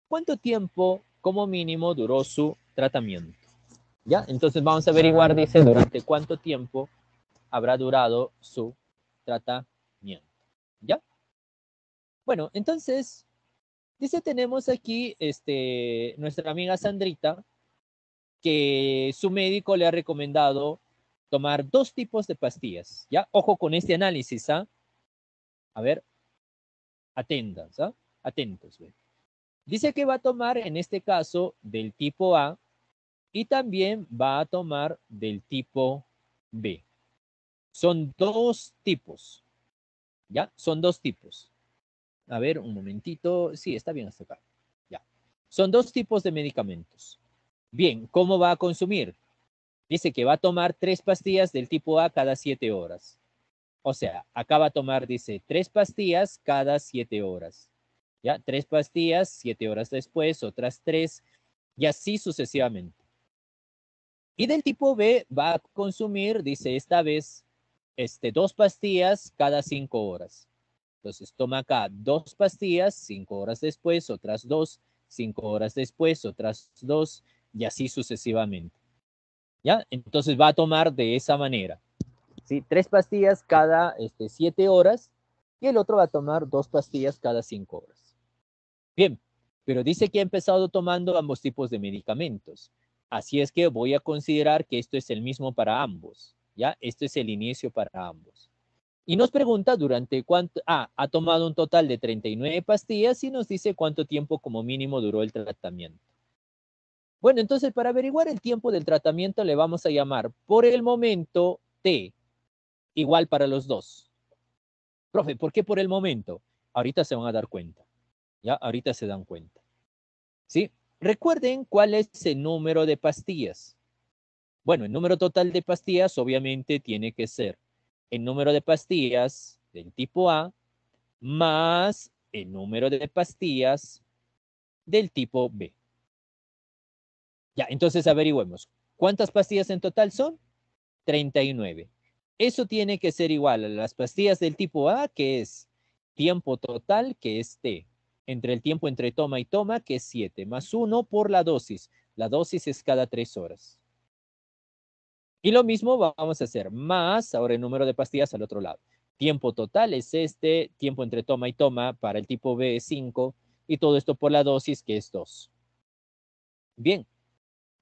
¿cuánto tiempo como mínimo duró su tratamiento? ¿Ya? Entonces vamos a averiguar, dice, durante cuánto tiempo habrá durado su tratamiento. ¿Ya? Bueno, entonces, dice, tenemos aquí este, nuestra amiga Sandrita, que su médico le ha recomendado tomar dos tipos de pastillas. ¿ya? Ojo con este análisis. ¿ah? A ver, atentas, ¿ah? atentos. Ve. Dice que va a tomar en este caso del tipo A y también va a tomar del tipo B. Son dos tipos. ¿Ya? Son dos tipos. A ver, un momentito. Sí, está bien hasta acá. Ya. Son dos tipos de medicamentos. Bien, ¿cómo va a consumir? Dice que va a tomar tres pastillas del tipo A cada siete horas. O sea, acá va a tomar, dice, tres pastillas cada siete horas. ¿Ya? Tres pastillas, siete horas después, otras tres, y así sucesivamente. Y del tipo B va a consumir, dice, esta vez, este, dos pastillas cada cinco horas. Entonces toma acá dos pastillas, cinco horas después, otras dos, cinco horas después, otras dos, y así sucesivamente. ¿Ya? Entonces va a tomar de esa manera. ¿sí? Tres pastillas cada este, siete horas y el otro va a tomar dos pastillas cada cinco horas. Bien, pero dice que ha empezado tomando ambos tipos de medicamentos. Así es que voy a considerar que esto es el mismo para ambos. ¿Ya? Esto es el inicio para ambos. Y nos pregunta durante cuánto, ah, ha tomado un total de 39 pastillas y nos dice cuánto tiempo como mínimo duró el tratamiento. Bueno, entonces para averiguar el tiempo del tratamiento le vamos a llamar por el momento T, igual para los dos. Profe, ¿por qué por el momento? Ahorita se van a dar cuenta. Ya, ahorita se dan cuenta. ¿Sí? Recuerden cuál es el número de pastillas. Bueno, el número total de pastillas obviamente tiene que ser el número de pastillas del tipo A más el número de pastillas del tipo B. Ya, entonces averigüemos. ¿Cuántas pastillas en total son? 39. Eso tiene que ser igual a las pastillas del tipo A, que es tiempo total, que es T, entre el tiempo entre toma y toma, que es 7, más 1 por la dosis. La dosis es cada 3 horas. Y lo mismo vamos a hacer, más ahora el número de pastillas al otro lado. Tiempo total es este, tiempo entre toma y toma para el tipo B es 5, y todo esto por la dosis, que es 2. Bien,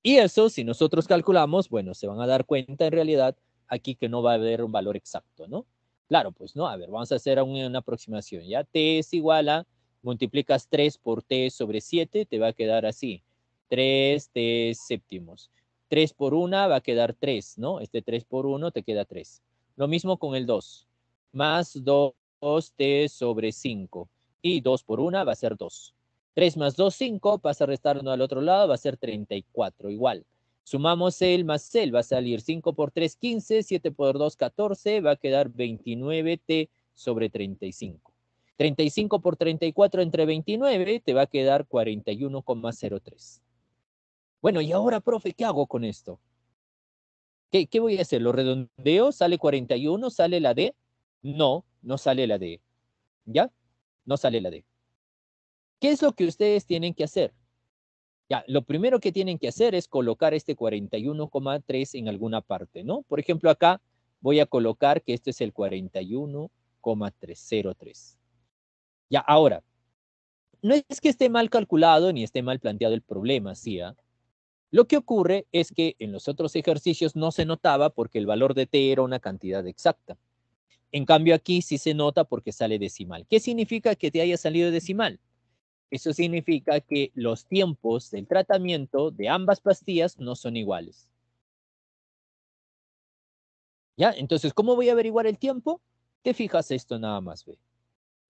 y eso, si nosotros calculamos, bueno, se van a dar cuenta en realidad aquí que no va a haber un valor exacto, ¿no? Claro, pues no, a ver, vamos a hacer una, aproximación, ¿ya? T es igual a, multiplicas 3 por T sobre 7, te va a quedar así, 3 T séptimos. 3 por 1 va a quedar 3, ¿no? Este 3 por 1 te queda 3. Lo mismo con el 2, más 2T sobre 5. Y 2 por 1 va a ser 2. 3 más 2, 5, pasa a restar al otro lado, va a ser 34, igual. Sumamos el más el, va a salir 5 por 3, 15, 7 por 2, 14, va a quedar 29t sobre 35. 35 por 34 entre 29 te va a quedar 41,03. Bueno, y ahora, profe, ¿qué hago con esto? ¿Qué, ¿Qué, voy a hacer? ¿Lo redondeo? ¿Sale 41? ¿Sale la D? No, no sale la D. ¿Ya? No sale la D. ¿Qué es lo que ustedes tienen que hacer? Ya, lo primero que tienen que hacer es colocar este 41,3 en alguna parte, ¿no? Por ejemplo, acá voy a colocar que este es el 41,303. Ya, ahora, no es que esté mal calculado ni esté mal planteado el problema, ¿sí? Ah? Lo que ocurre es que en los otros ejercicios no se notaba porque el valor de t era una cantidad exacta. En cambio aquí sí se nota porque sale decimal. ¿Qué significa que te haya salido decimal? Eso significa que los tiempos del tratamiento de ambas pastillas no son iguales. ¿Ya? Entonces, ¿cómo voy a averiguar el tiempo? Te fijas esto nada más, ve.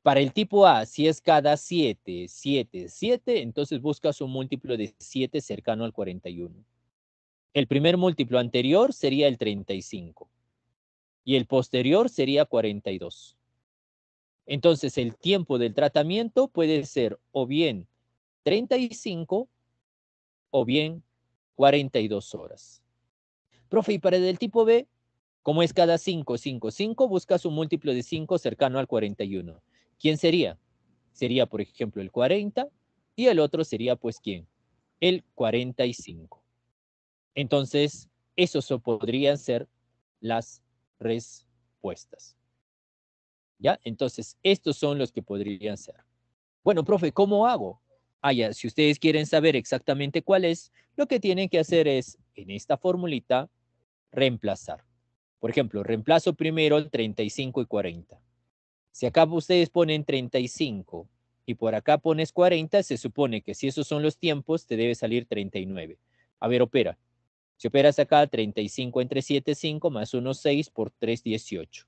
Para el tipo A, si es cada 7, 7, 7, entonces buscas un múltiplo de 7 cercano al 41. El primer múltiplo anterior sería el 35 y el posterior sería 42. Entonces, el tiempo del tratamiento puede ser o bien 35 o bien 42 horas. Profe, y para el del tipo B, como es cada 5, 5, 5, buscas un múltiplo de 5 cercano al 41. ¿Quién sería? Sería, por ejemplo, el 40 y el otro sería, pues, ¿quién? El 45. Entonces, esos podrían ser las respuestas. ¿Ya? Entonces, estos son los que podrían ser. Bueno, profe, ¿cómo hago? Ah, ya, si ustedes quieren saber exactamente cuál es, lo que tienen que hacer es, en esta formulita, reemplazar. Por ejemplo, reemplazo primero el 35 y 40. Si acá ustedes ponen 35 y por acá pones 40, se supone que si esos son los tiempos, te debe salir 39. A ver, opera. Si operas acá, 35 entre 7, 5, más 1, 6 por 3, 18.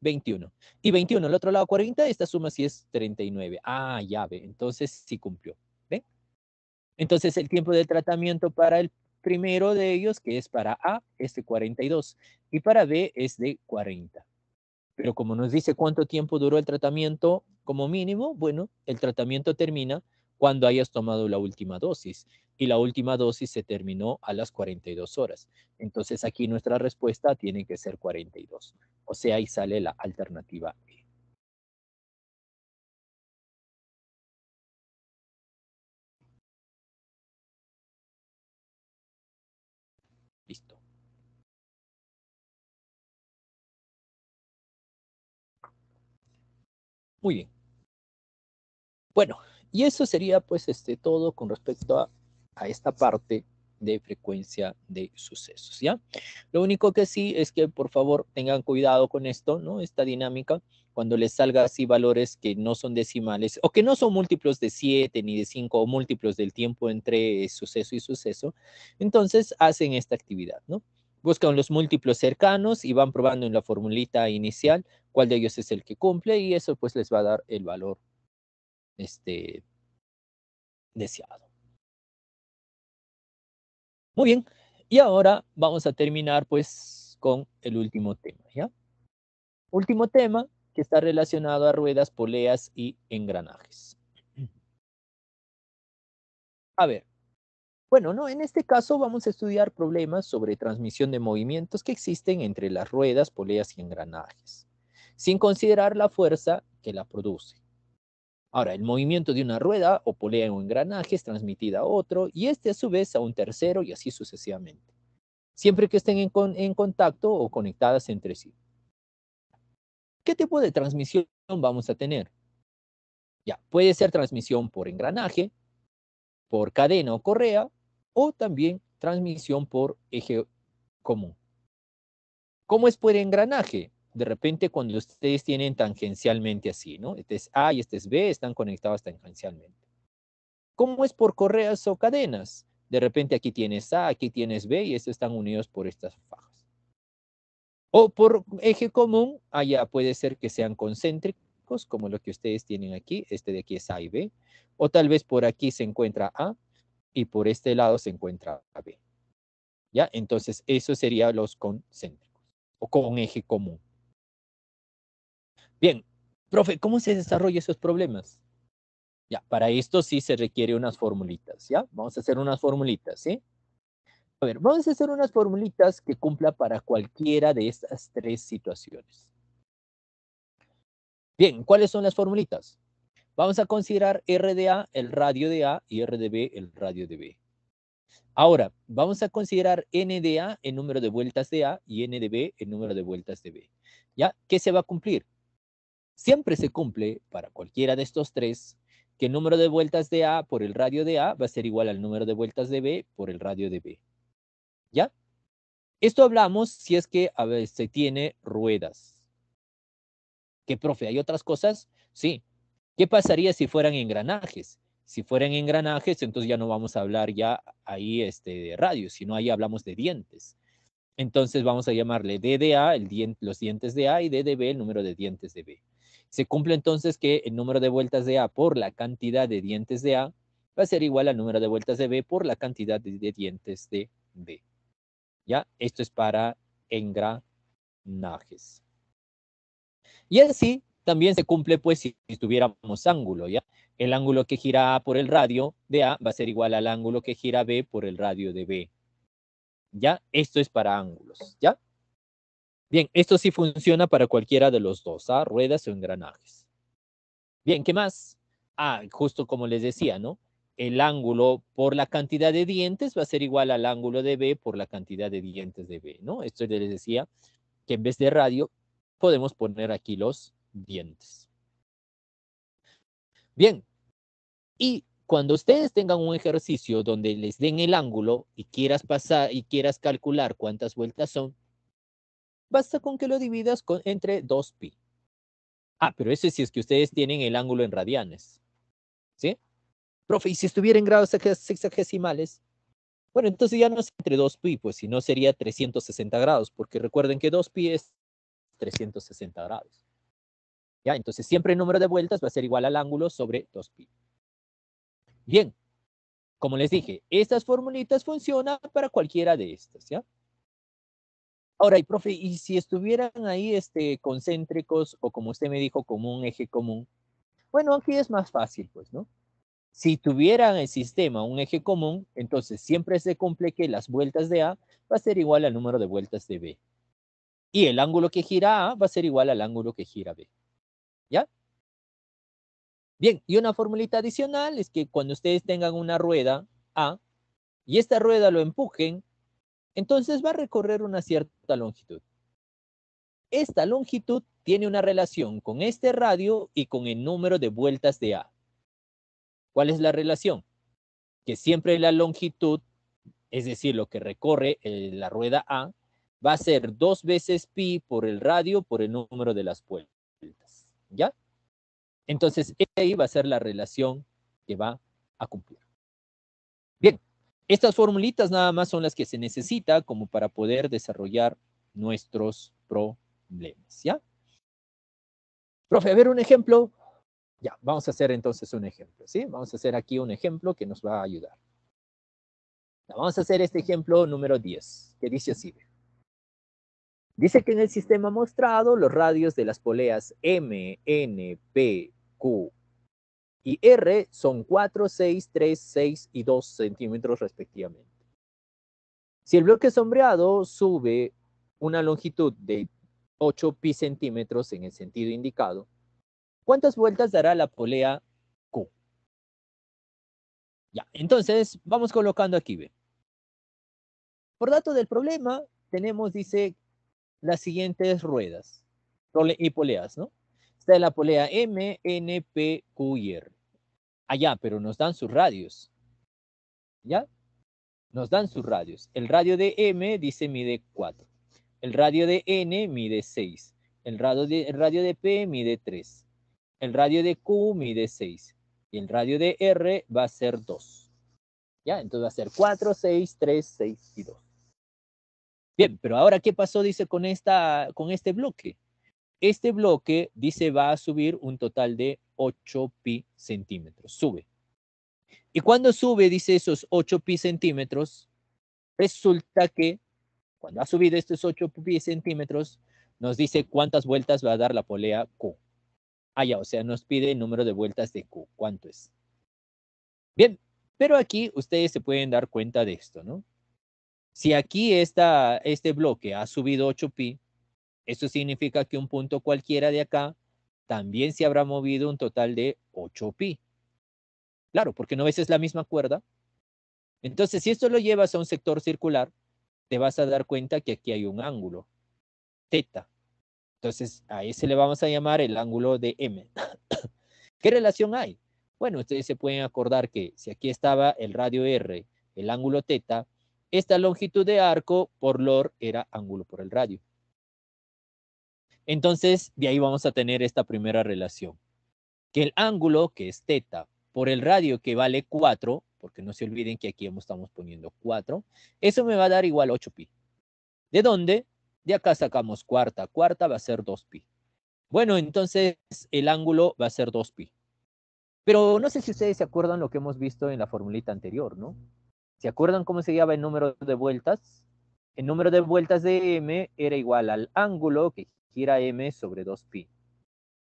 21. Y 21 al otro lado 40, esta suma sí es 39. Ah, ya ve, entonces sí cumplió. ¿Ve? Entonces el tiempo de tratamiento para el primero de ellos, que es para A, es de 42 y para B es de 40. Pero como nos dice cuánto tiempo duró el tratamiento como mínimo, bueno, el tratamiento termina cuando hayas tomado la última dosis y la última dosis se terminó a las 42 horas. Entonces aquí nuestra respuesta tiene que ser 42. O sea, ahí sale la alternativa E. Listo. Muy bien. Bueno, y eso sería pues este todo con respecto a, a esta parte de frecuencia de sucesos, ¿ya? Lo único que sí es que por favor tengan cuidado con esto, ¿no? Esta dinámica, cuando les salga así valores que no son decimales o que no son múltiplos de 7 ni de 5 o múltiplos del tiempo entre suceso y suceso, entonces hacen esta actividad, ¿no? Buscan los múltiplos cercanos y van probando en la formulita inicial cuál de ellos es el que cumple y eso pues les va a dar el valor este, deseado. Muy bien, y ahora vamos a terminar pues con el último tema, ¿ya? Último tema que está relacionado a ruedas, poleas y engranajes. A ver, bueno, no, en este caso vamos a estudiar problemas sobre transmisión de movimientos que existen entre las ruedas, poleas y engranajes, sin considerar la fuerza que la produce. Ahora, el movimiento de una rueda o polea en o engranaje es transmitida a otro y este a su vez a un tercero y así sucesivamente, siempre que estén en, en contacto o conectadas entre sí. ¿Qué tipo de transmisión vamos a tener? Ya, puede ser transmisión por engranaje, por cadena o correa, o también transmisión por eje común. ¿Cómo es por engranaje? de repente cuando ustedes tienen tangencialmente así, ¿no? Este es A y este es B, están conectados tangencialmente. ¿Cómo es por correas o cadenas? De repente aquí tienes A, aquí tienes B y estos están unidos por estas fajas. O por eje común, allá puede ser que sean concéntricos, como lo que ustedes tienen aquí, este de aquí es A y B. O tal vez por aquí se encuentra A y por este lado se encuentra B. ¿Ya? Entonces, eso sería los concéntricos o con eje común. Bien, profe, ¿cómo se desarrollan esos problemas? Ya, para esto sí se requiere unas formulitas, ¿ya? Vamos a hacer unas formulitas, ¿sí? A ver, vamos a hacer unas formulitas que cumpla para cualquiera de estas tres situaciones. Bien, ¿cuáles son las formulitas? Vamos a considerar R de A el radio de A y R de B el radio de B. Ahora, vamos a considerar N de A el número de vueltas de A y N de B el número de vueltas de B. ¿Ya? ¿Qué se va a cumplir? Siempre se cumple para cualquiera de estos tres que el número de vueltas de A por el radio de A va a ser igual al número de vueltas de B por el radio de B. ¿Ya? Esto hablamos si es que a se tiene ruedas. ¿Qué, profe? ¿Hay otras cosas? Sí. ¿Qué pasaría si fueran engranajes? Si fueran engranajes, entonces ya no vamos a hablar ya ahí este, de radio, sino ahí hablamos de dientes. Entonces vamos a llamarle D de A, los dientes de A, y D de B, el número de dientes de B. Se cumple entonces que el número de vueltas de A por la cantidad de dientes de A va a ser igual al número de vueltas de B por la cantidad de, dientes de B. ¿Ya? Esto es para engranajes. Y así también se cumple pues si, si tuviéramos ángulo, ¿ya? El ángulo que gira A por el radio de A va a ser igual al ángulo que gira B por el radio de B. ¿Ya? Esto es para ángulos, ¿ya? Bien, esto sí funciona para cualquiera de los dos, ¿ah? ruedas o engranajes. Bien, ¿qué más? Ah, justo como les decía, ¿no? El ángulo por la cantidad de dientes va a ser igual al ángulo de B por la cantidad de dientes de B, ¿no? Esto les decía que en vez de radio podemos poner aquí los dientes. Bien, y cuando ustedes tengan un ejercicio donde les den el ángulo y quieras pasar y quieras calcular cuántas vueltas son, basta con que lo dividas con, entre 2pi. Ah, pero eso sí es que ustedes tienen el ángulo en radianes. ¿Sí? Profe, ¿y si estuviera en grados sexagesimales? Bueno, entonces ya no es entre 2pi, pues si no sería 360 grados, porque recuerden que 2pi es 360 grados. ¿Ya? Entonces siempre el número de vueltas va a ser igual al ángulo sobre 2pi. Bien, como les dije, estas formulitas funcionan para cualquiera de estas, ¿ya? Ahora, y profe, y si estuvieran ahí este, concéntricos o como usted me dijo, como un eje común, bueno, aquí es más fácil, pues, ¿no? Si tuvieran el sistema un eje común, entonces siempre se cumple que las vueltas de A va a ser igual al número de vueltas de B. Y el ángulo que gira A va a ser igual al ángulo que gira B. ¿Ya? Bien, y una formulita adicional es que cuando ustedes tengan una rueda A y esta rueda lo empujen, entonces va a recorrer una cierta longitud. Esta longitud tiene una relación con este radio y con el número de vueltas de A. ¿Cuál es la relación? Que siempre la longitud, es decir, lo que recorre eh, la rueda A, va a ser dos veces pi por el radio por el número de las vueltas. ¿Ya? Entonces, este ahí va a ser la relación que va a cumplir. Bien, estas formulitas nada más son las que se necesita como para poder desarrollar nuestros problemas, ¿ya? Profe, a ver un ejemplo. Ya, vamos a hacer entonces un ejemplo, ¿sí? Vamos a hacer aquí un ejemplo que nos va a ayudar. Vamos a hacer este ejemplo número 10, que dice así. Dice que en el sistema mostrado, los radios de las poleas M, N, P, Q y R son 4, 6, 3, 6 y 2 centímetros respectivamente. Si el bloque sombreado sube una longitud de 8 pi centímetros en el sentido indicado, ¿cuántas vueltas dará la polea Q? Ya, entonces vamos colocando aquí B. Por dato del problema, tenemos, dice, las siguientes ruedas y poleas, ¿no? De la polea M, N, P, Q e R. Ah, ya, pero nos dan sus radios. ¿Ya? Nos dan sus radios. El radio de M dice mide 4. El radio de N mide 6. El radio de, P mide 3. El radio de Q mide 6. Y el radio de R va a ser 2. ¿Ya? Entonces va a ser 4, 6, 3, 6 y 2. Bien, pero ahora, ¿qué pasó, dice, con, con este bloque? Este bloque, dice, va a subir un total de 8 pi centímetros. Sube. Y cuando sube, dice, esos 8 pi centímetros, resulta que cuando ha subido estos 8 pi centímetros, nos dice cuántas vueltas va a dar la polea Q. Ah, ya, o sea, nos pide el número de vueltas de Q. ¿Cuánto es? Bien, pero aquí ustedes se pueden dar cuenta de esto, ¿no? Si aquí esta, este bloque ha subido 8 pi, esto significa que un punto cualquiera de acá también se habrá movido un total de 8pi. Claro, porque no ves es la misma cuerda. Entonces, si esto lo llevas a un sector circular, te vas a dar cuenta que aquí hay un ángulo, teta. Entonces, a ese le vamos a llamar el ángulo de M. ¿Qué relación hay? Bueno, ustedes se pueden acordar que si aquí estaba el radio R, el ángulo teta, esta longitud de arco por lor era ángulo por el radio. Entonces, de ahí vamos a tener esta primera relación. Que el ángulo, que es teta, por el radio que vale 4, porque no se olviden que aquí estamos poniendo 4, eso me va a dar igual 8pi. ¿De dónde? De acá sacamos cuarta. Cuarta va a ser 2pi. Bueno, entonces el ángulo va a ser 2pi. Pero no sé si ustedes se acuerdan lo que hemos visto en la formulita anterior, ¿no? ¿Se acuerdan cómo se llamaba el número de vueltas? El número de vueltas de m era igual al ángulo, que gira m sobre 2pi.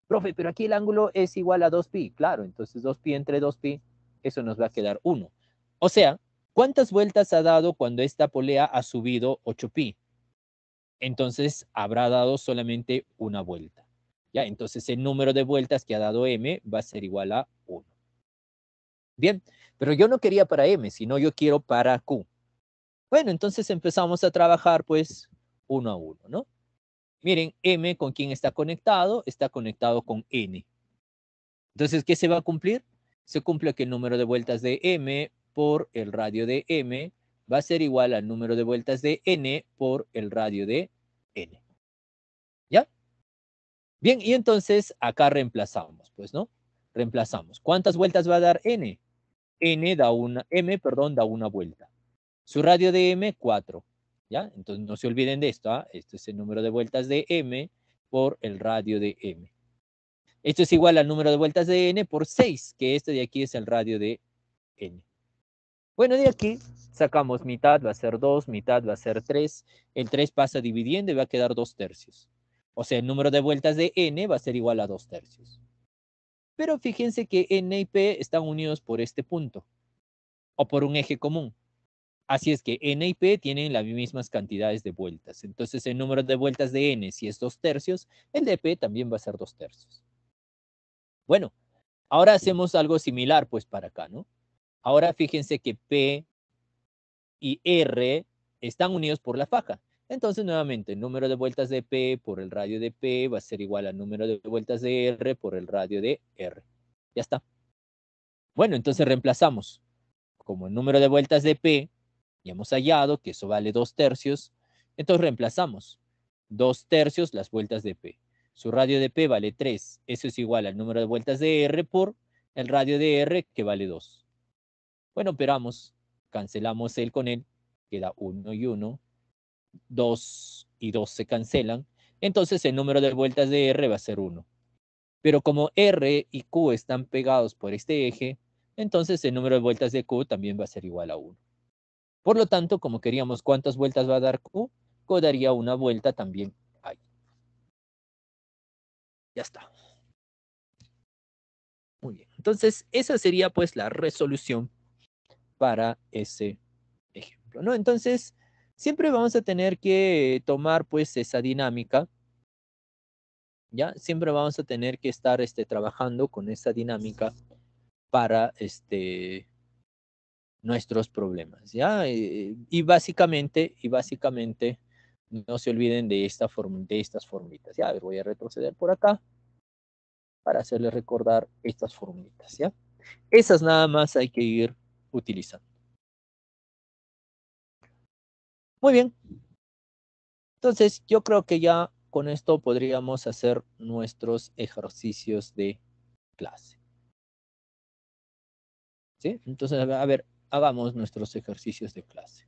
Profe, pero aquí el ángulo es igual a 2pi. Claro, entonces 2pi entre 2pi, eso nos va a quedar 1. O sea, ¿cuántas vueltas ha dado cuando esta polea ha subido 8pi? Entonces habrá dado solamente una vuelta. ¿Ya? Entonces el número de vueltas que ha dado m va a ser igual a 1. Bien, pero yo no quería para m, sino yo quiero para q. Bueno, entonces empezamos a trabajar pues uno a uno, ¿no? Miren, M con quién está conectado, está conectado con N. Entonces, ¿qué se va a cumplir? Se cumple que el número de vueltas de M por el radio de M va a ser igual al número de vueltas de N por el radio de N. ¿Ya? Bien, y entonces acá reemplazamos, pues, ¿no? Reemplazamos. ¿Cuántas vueltas va a dar N? N da una, M, perdón, da una vuelta. Su radio de M, 4. Entonces no se olviden de esto, ¿ah? esto es el número de vueltas de m por el radio de m. Esto es igual al número de vueltas de n por 6, que este de aquí es el radio de n. Bueno, de aquí sacamos mitad, va a ser 2, mitad va a ser 3. El 3 pasa dividiendo y va a quedar 2 tercios. O sea, el número de vueltas de n va a ser igual a 2 tercios. Pero fíjense que n y p están unidos por este punto, o por un eje común. Así es que n y p tienen las mismas cantidades de vueltas. Entonces el número de vueltas de n, si es dos tercios, el de p también va a ser dos tercios. Bueno, ahora hacemos algo similar pues para acá, ¿no? Ahora fíjense que p y r están unidos por la faja. Entonces, nuevamente, el número de vueltas de P por el radio de P va a ser igual al número de vueltas de R por el radio de R. Ya está. Bueno, entonces reemplazamos. Como el número de vueltas de P y hemos hallado que eso vale 2 tercios, entonces reemplazamos 2 tercios las vueltas de P. Su radio de P vale 3, eso es igual al número de vueltas de R por el radio de R que vale 2. Bueno, operamos, cancelamos él con él, queda 1 y 1, 2 y 2 se cancelan, entonces el número de vueltas de R va a ser 1. Pero como R y Q están pegados por este eje, entonces el número de vueltas de Q también va a ser igual a 1. Por lo tanto, como queríamos cuántas vueltas va a dar Q, Q daría una vuelta también ahí. Ya está. Muy bien. Entonces, esa sería pues la resolución para ese ejemplo, ¿no? Entonces, siempre vamos a tener que tomar pues esa dinámica, ¿ya? Siempre vamos a tener que estar este, trabajando con esa dinámica para este, nuestros problemas, ¿ya? Eh, y básicamente, y básicamente, no se olviden de, esta de estas formulitas, ¿ya? A ver, voy a retroceder por acá para hacerles recordar estas formulitas, ¿ya? Esas nada más hay que ir utilizando. Muy bien. Entonces, yo creo que ya con esto podríamos hacer nuestros ejercicios de clase. ¿Sí? Entonces, a ver, hagamos nuestros ejercicios de clase.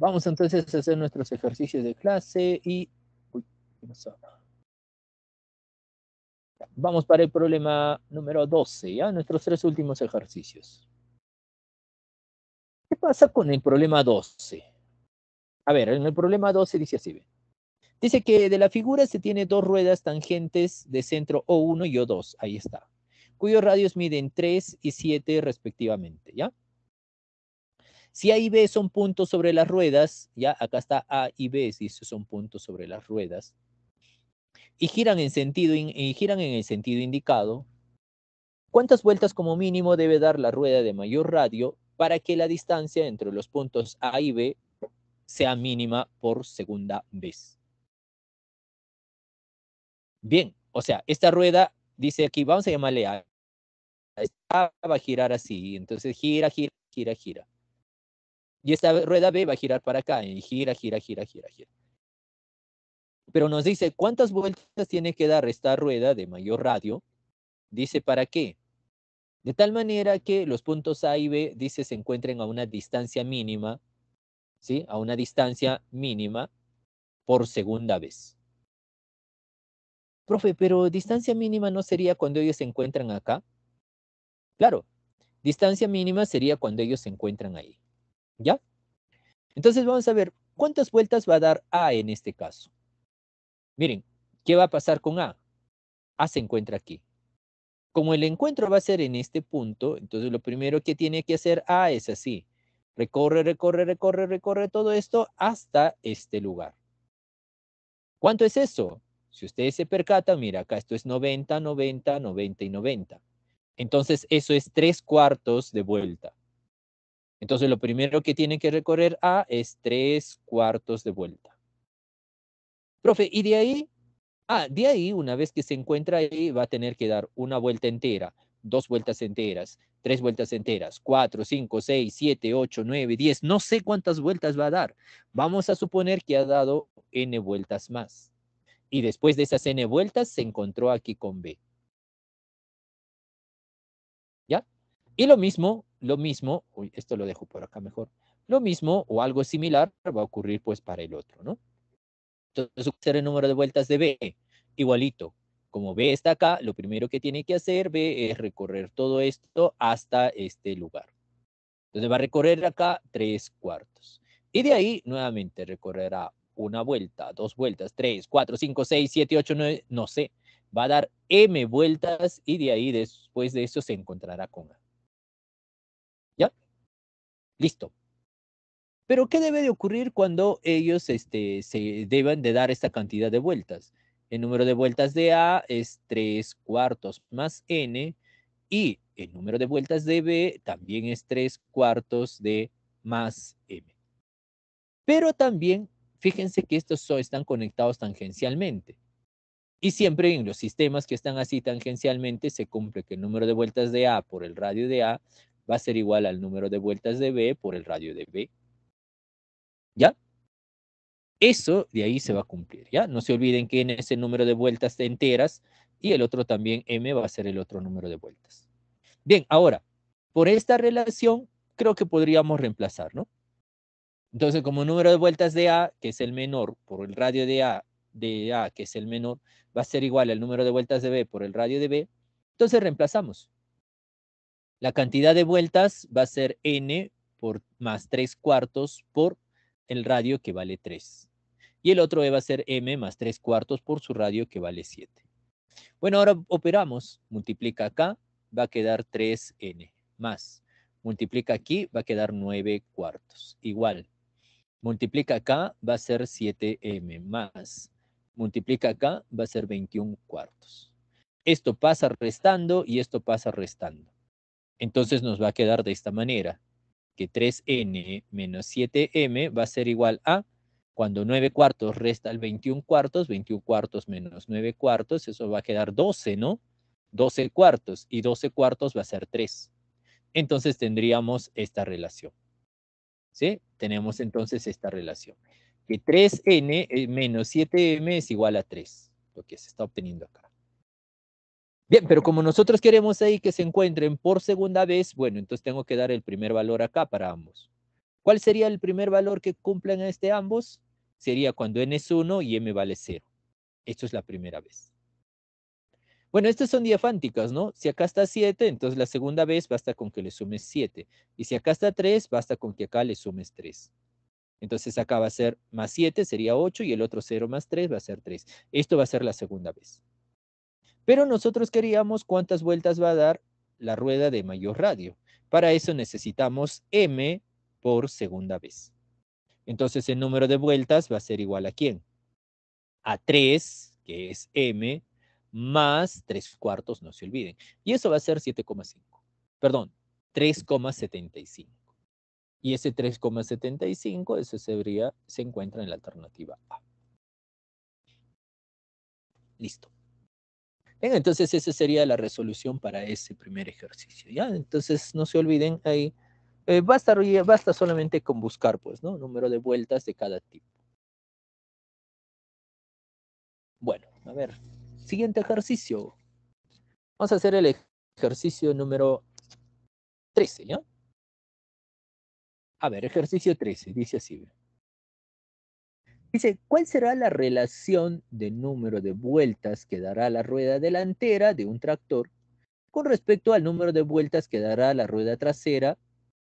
Vamos entonces a hacer nuestros ejercicios de clase y... Vamos para el problema número 12, ¿ya? Nuestros tres últimos ejercicios. ¿Qué pasa con el problema 12? A ver, en el problema 12 dice así, ¿ve? Dice que de la figura se tiene dos ruedas tangentes de centro O1 y O2, ahí está, cuyos radios miden 3 y 7 respectivamente, ¿ya? Si A y B son puntos sobre las ruedas, ya acá está A y B, si son puntos sobre las ruedas, y giran en, sentido, y giran en el sentido indicado, ¿cuántas vueltas como mínimo debe dar la rueda de mayor radio para que la distancia entre los puntos A y B sea mínima por segunda vez? Bien, o sea, esta rueda dice aquí, vamos a llamarle A. Esta va a girar así, entonces gira, gira, gira, gira. Y esta rueda B va a girar para acá, y gira, gira, gira, gira, gira. Pero nos dice cuántas vueltas tiene que dar esta rueda de mayor radio. Dice para qué. De tal manera que los puntos A y B, dice, se encuentren a una distancia mínima, ¿sí? A una distancia mínima por segunda vez. Profe, pero distancia mínima no sería cuando ellos se encuentran acá. Claro, distancia mínima sería cuando ellos se encuentran ahí. ¿Ya? Entonces vamos a ver cuántas vueltas va a dar A en este caso. Miren, ¿qué va a pasar con A? A se encuentra aquí. Como el encuentro va a ser en este punto, entonces lo primero que tiene que hacer A es así. Recorre, recorre, recorre, recorre todo esto hasta este lugar. ¿Cuánto es eso? Si ustedes se percatan, mira, acá esto es 90, 90, 90 y 90. Entonces, eso es tres cuartos de vuelta. Entonces lo primero que tiene que recorrer A ah, es tres cuartos de vuelta. Profe, y de ahí, ah, de ahí, una vez que se encuentra ahí, va a tener que dar una vuelta entera, dos vueltas enteras, tres vueltas enteras, cuatro, cinco, seis, siete, ocho, nueve, diez, no sé cuántas vueltas va a dar. Vamos a suponer que ha dado n vueltas más. Y después de esas n vueltas se encontró aquí con B. Y lo mismo, lo mismo, esto lo dejo por acá mejor, lo mismo o algo similar va a ocurrir pues para el otro, ¿no? Entonces, sucede el número de vueltas de B, igualito. Como B está acá, lo primero que tiene que hacer B es recorrer todo esto hasta este lugar. Entonces va a recorrer acá tres cuartos. Y de ahí nuevamente recorrerá una vuelta, dos vueltas, tres, cuatro, cinco, seis, siete, ocho, nueve, no sé. Va a dar M vueltas y de ahí después de eso se encontrará con A. Listo. Pero ¿qué debe de ocurrir cuando ellos este, se deban de dar esta cantidad de vueltas? El número de vueltas de A es 3 cuartos más N y el número de vueltas de B también es 3 cuartos de más M. Pero también, fíjense que estos son, están conectados tangencialmente. Y siempre en los sistemas que están así tangencialmente se cumple que el número de vueltas de A por el radio de A va a ser igual al número de vueltas de B por el radio de B. ¿Ya? Eso de ahí se va a cumplir, ¿ya? No se olviden que n es el número de vueltas enteras y el otro también m va a ser el otro número de vueltas. Bien, ahora, por esta relación creo que podríamos reemplazar, ¿no? Entonces, como número de vueltas de A, que es el menor, por el radio de A, de A, que es el menor, va a ser igual al número de vueltas de B por el radio de B, entonces reemplazamos. La cantidad de vueltas va a ser n por más 3 cuartos por el radio que vale 3. Y el otro e va a ser m más 3 cuartos por su radio que vale 7. Bueno, ahora operamos. Multiplica acá, va a quedar 3n más. Multiplica aquí, va a quedar 9 cuartos. Igual. Multiplica acá, va a ser 7m más. Multiplica acá, va a ser 21 cuartos. Esto pasa restando y esto pasa restando. Entonces nos va a quedar de esta manera, que 3n menos 7m va a ser igual a, cuando 9 cuartos resta el 21 cuartos, 21 cuartos menos 9 cuartos, eso va a quedar 12, ¿no? 12 cuartos, y 12 cuartos va a ser 3. Entonces tendríamos esta relación. ¿Sí? Tenemos entonces esta relación. Que 3n eh, menos 7m es igual a 3, lo que se está obteniendo acá. Bien, pero como nosotros queremos ahí que se encuentren por segunda vez, bueno, entonces tengo que dar el primer valor acá para ambos. ¿Cuál sería el primer valor que cumplan este ambos? Sería cuando n es 1 y m vale 0. Esto es la primera vez. Bueno, estas son diafánticas, ¿no? Si acá está 7, entonces la segunda vez basta con que le sumes 7. Y si acá está 3, basta con que acá le sumes 3. Entonces acá va a ser más 7, sería 8, y el otro 0 más 3 va a ser 3. Esto va a ser la segunda vez. Pero nosotros queríamos cuántas vueltas va a dar la rueda de mayor radio. Para eso necesitamos m por segunda vez. Entonces el número de vueltas va a ser igual a quién? A 3, que es m, más 3 cuartos, no se olviden. Y eso va a ser 7,5. Perdón, 3,75. Y ese 3,75, se, se encuentra en la alternativa A. Listo entonces esa sería la resolución para ese primer ejercicio. ¿ya? Entonces no se olviden ahí, basta, eh, basta solamente con buscar pues, ¿no? número de vueltas de cada tipo. Bueno, a ver, siguiente ejercicio. Vamos a hacer el ejercicio número 13, ¿ya? A ver, ejercicio 13, dice así. Dice, ¿cuál será la relación de número de vueltas que dará la rueda delantera de un tractor con respecto al número de vueltas que dará la rueda trasera?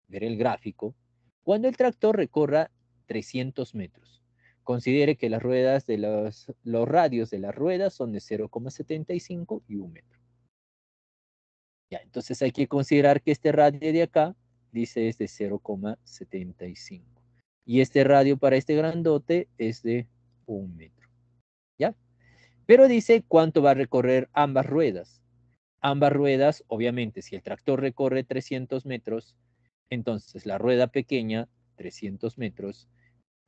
ver el gráfico. Cuando el tractor recorra 300 metros. Considere que las ruedas de los, radios de las ruedas son de 0,75 y 1 metro. Ya, entonces hay que considerar que este radio de acá dice es de 0,75. Y este radio para este grandote es de un metro. ¿Ya? Pero dice cuánto va a recorrer ambas ruedas. Ambas ruedas, obviamente, si el tractor recorre 300 metros, entonces la rueda pequeña, 300 metros,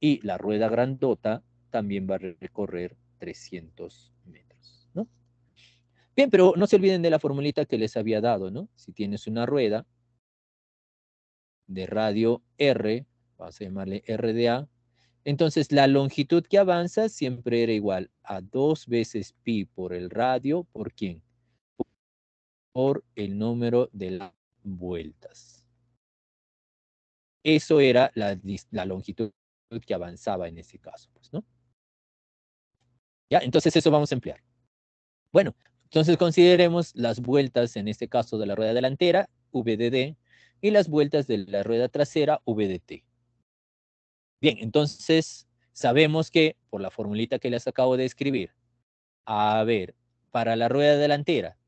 y la rueda grandota también va a recorrer 300 metros, ¿no? Bien, pero no se olviden de la formulita que les había dado, ¿no? Si tienes una rueda de radio R vamos a llamarle RDA, entonces la longitud que avanza siempre era igual a dos veces pi por el radio, ¿por quién? Por el número de las vueltas. Eso era la, longitud que avanzaba en ese caso, pues, ¿no? ¿Ya? Entonces eso vamos a emplear. Bueno, entonces consideremos las vueltas, en este caso de la rueda delantera, VDD, y las vueltas de la rueda trasera, VDT. Bien, entonces sabemos que por la formulita que les acabo de escribir, a ver, para la rueda delantera,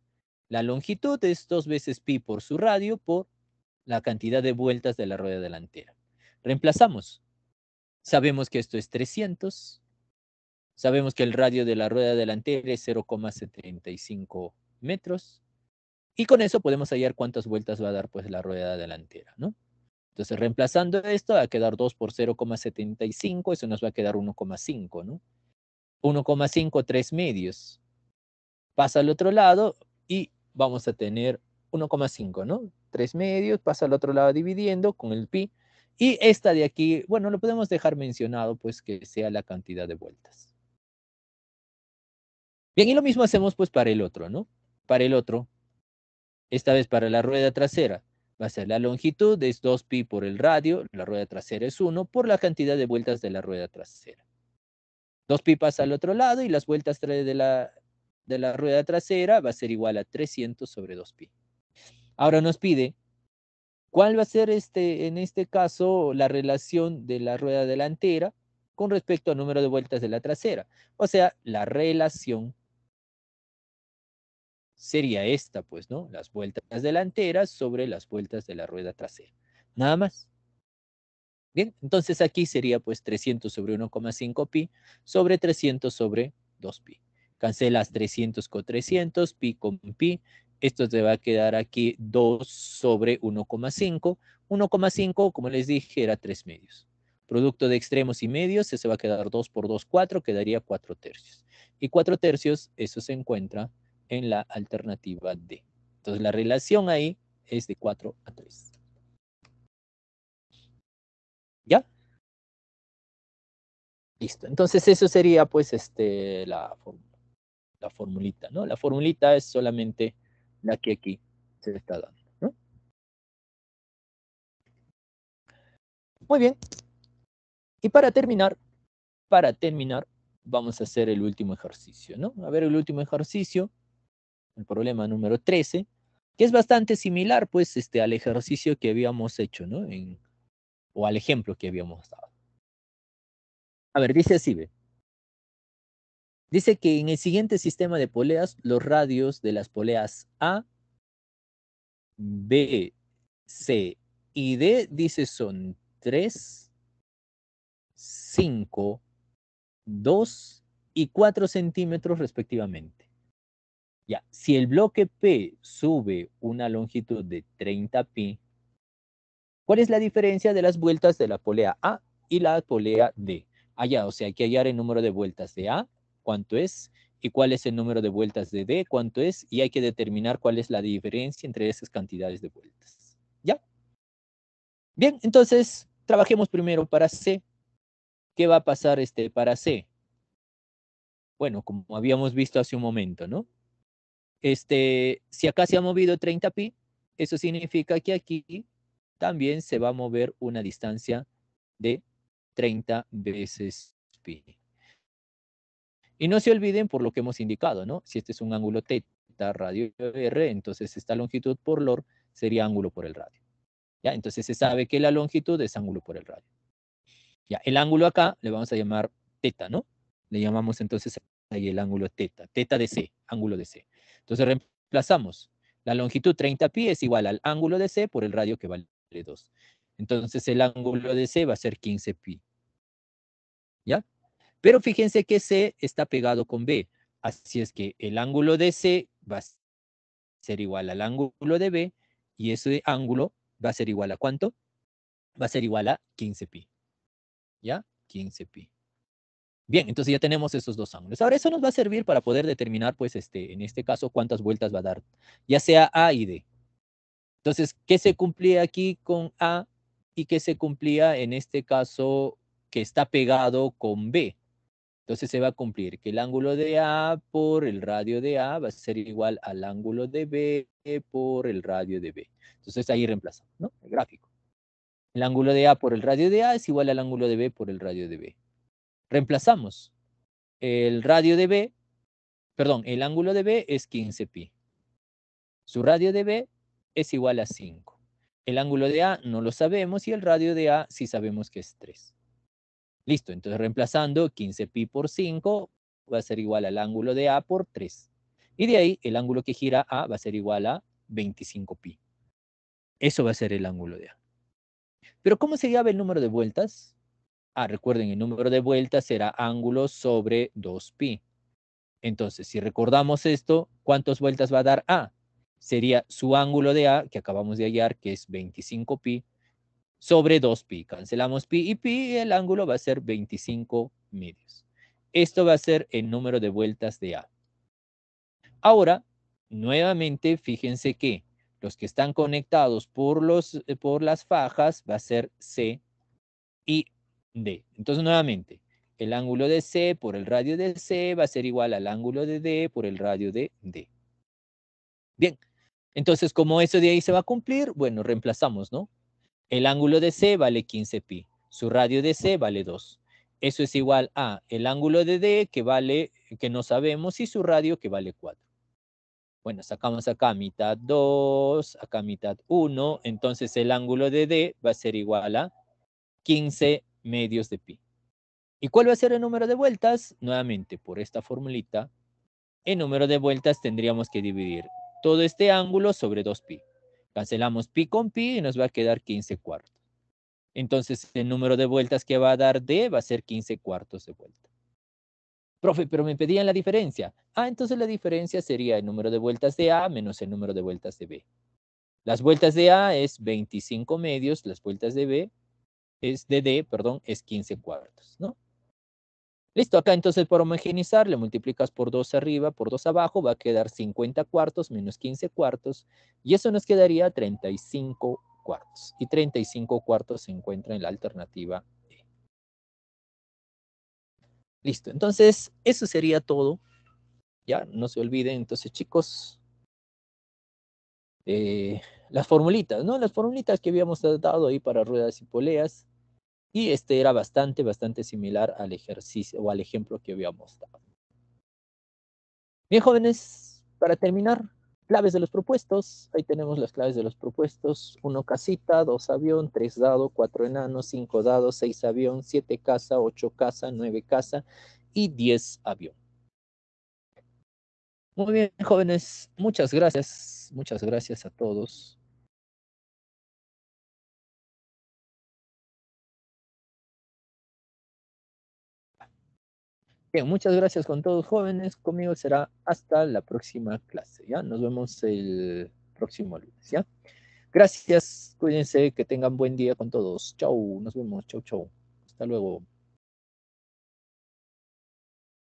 la longitud es dos veces pi por su radio por la cantidad de vueltas de la rueda delantera. Reemplazamos. Sabemos que esto es 300. Sabemos que el radio de la rueda delantera es 0,75 metros. Y con eso podemos hallar cuántas vueltas va a dar pues la rueda delantera, ¿no? Entonces, reemplazando esto, va a quedar 2 por 0,75, eso nos va a quedar 1,5, ¿no? 1,5, 3 medios. Pasa al otro lado y vamos a tener 1,5, ¿no? 3 medios, pasa al otro lado dividiendo con el pi. Y esta de aquí, bueno, lo podemos dejar mencionado, pues que sea la cantidad de vueltas. Bien, y lo mismo hacemos pues para el otro, ¿no? Para el otro, esta vez para la rueda trasera va a ser la longitud es 2pi por el radio, la rueda trasera es 1, por la cantidad de vueltas de la rueda trasera. 2pi pasa al otro lado y las vueltas de la, de la rueda trasera va a ser igual a 300 sobre 2pi. Ahora nos pide, ¿cuál va a ser este, en este caso la relación de la rueda delantera con respecto al número de vueltas de la trasera? O sea, la relación sería esta, pues, ¿no? Las vueltas delanteras sobre las vueltas de la rueda trasera. Nada más. Bien, entonces aquí sería pues 300 sobre 1,5 pi sobre 300 sobre 2 pi. Cancelas 300 con 300, pi con pi. Esto te va a quedar aquí 2 sobre 1,5. 1,5, como les dije, era 3 medios. Producto de extremos y medios, se va a quedar 2 por 2, 4, quedaría 4 tercios. Y 4 tercios, eso se encuentra en la alternativa D. Entonces la relación ahí es de 4 a 3. ¿Ya? Listo. Entonces eso sería pues este, la, la formulita, ¿no? La formulita es solamente la que aquí se está dando, ¿no? Muy bien. Y para terminar, para terminar, vamos a hacer el último ejercicio, ¿no? A ver, el último ejercicio el problema número 13, que es bastante similar pues este, al ejercicio que habíamos hecho, ¿no? En, o al ejemplo que habíamos dado. A ver, dice así, Dice que en el siguiente sistema de poleas, los radios de las poleas A, B, C y D, dice son 3, 5, 2 y 4 centímetros respectivamente. Ya, si el bloque P sube una longitud de 30 pi, ¿cuál es la diferencia de las vueltas de la polea A y la polea D? Allá, ah, o sea, hay que hallar el número de vueltas de A, cuánto es, y cuál es el número de vueltas de D, cuánto es, y hay que determinar cuál es la diferencia entre esas cantidades de vueltas. ¿Ya? Bien, entonces, trabajemos primero para C. ¿Qué va a pasar este para C? Bueno, como habíamos visto hace un momento, ¿no? Este, si acá se ha movido 30 pi, eso significa que aquí también se va a mover una distancia de 30 veces pi. Y no se olviden por lo que hemos indicado, ¿no? Si este es un ángulo θ radio r, entonces esta longitud por lor sería ángulo por el radio. ¿Ya? Entonces se sabe que la longitud es ángulo por el radio. Ya, el ángulo acá le vamos a llamar teta, ¿no? Le llamamos entonces ahí el ángulo teta, teta de C, ángulo de C. Entonces reemplazamos la longitud 30 pi es igual al ángulo de C por el radio que vale 2. Entonces el ángulo de C va a ser 15 pi. ¿Ya? Pero fíjense que C está pegado con B. Así es que el ángulo de C va a ser igual al ángulo de B y ese ángulo va a ser igual a cuánto? Va a ser igual a 15 pi. ¿Ya? 15 pi. Bien, entonces ya tenemos esos dos ángulos. Ahora eso nos va a servir para poder determinar, pues, este, en este caso, cuántas vueltas va a dar, ya sea A y D. Entonces, ¿qué se cumplía aquí con A y qué se cumplía en este caso que está pegado con B? Entonces se va a cumplir que el ángulo de A por el radio de A va a ser igual al ángulo de B por el radio de B. Entonces ahí reemplazamos, ¿no? El gráfico. El ángulo de A por el radio de A es igual al ángulo de B por el radio de B. Reemplazamos el radio de B, perdón, el ángulo de B es 15 pi. Su radio de B es igual a 5. El ángulo de A no lo sabemos y el radio de A sí sabemos que es 3. Listo, entonces reemplazando 15 pi por 5 va a ser igual al ángulo de A por 3. Y de ahí el ángulo que gira A va a ser igual a 25 pi. Eso va a ser el ángulo de A. Pero ¿cómo se llama el número de vueltas? Ah, recuerden, el número de vueltas será ángulo sobre 2pi. Entonces, si recordamos esto, ¿cuántas vueltas va a dar A? Sería su ángulo de A, que acabamos de hallar, que es 25pi, sobre 2pi. Cancelamos pi y pi, y el ángulo va a ser 25 medios. Esto va a ser el número de vueltas de A. Ahora, nuevamente, fíjense que los que están conectados por, los, por las fajas va a ser C y D. Entonces, nuevamente, el ángulo de C por el radio de C va a ser igual al ángulo de D por el radio de D. Bien, entonces, como eso de ahí se va a cumplir? Bueno, reemplazamos, ¿no? El ángulo de C vale 15 pi, su radio de C vale 2. Eso es igual a el ángulo de D que vale, que no sabemos, y su radio que vale 4. Bueno, sacamos acá mitad 2, acá mitad 1, entonces el ángulo de D va a ser igual a 15 medios de pi. ¿Y cuál va a ser el número de vueltas? Nuevamente, por esta formulita, el número de vueltas tendríamos que dividir todo este ángulo sobre 2pi. Cancelamos pi con pi y nos va a quedar 15 cuartos. Entonces, el número de vueltas que va a dar D va a ser 15 cuartos de vuelta. Profe, pero me pedían la diferencia. Ah, entonces la diferencia sería el número de vueltas de A menos el número de vueltas de B. Las vueltas de A es 25 medios, las vueltas de B es de perdón, es 15 cuartos, ¿no? Listo, acá entonces para homogeneizar le multiplicas por 2 arriba, por 2 abajo, va a quedar 50 cuartos menos 15 cuartos, y eso nos quedaría 35 cuartos. Y 35 cuartos se encuentra en la alternativa E. Listo, entonces eso sería todo. Ya, no se olviden entonces chicos, eh, las formulitas, ¿no? Las formulitas que habíamos dado ahí para ruedas y poleas, y este era bastante, bastante similar al ejercicio o al ejemplo que habíamos dado. Bien, jóvenes, para terminar, claves de los propuestos. Ahí tenemos las claves de los propuestos. Uno casita, dos avión, tres dado, cuatro enanos, cinco dados, seis avión, siete casa, ocho casa, nueve casa y diez avión. Muy bien, jóvenes, muchas gracias. Muchas gracias a todos. Bien, muchas gracias con todos jóvenes. Conmigo será hasta la próxima clase, ¿ya? Nos vemos el próximo lunes, ¿ya? Gracias, cuídense, que tengan buen día con todos. Chau, nos vemos, chau, chau. Hasta luego.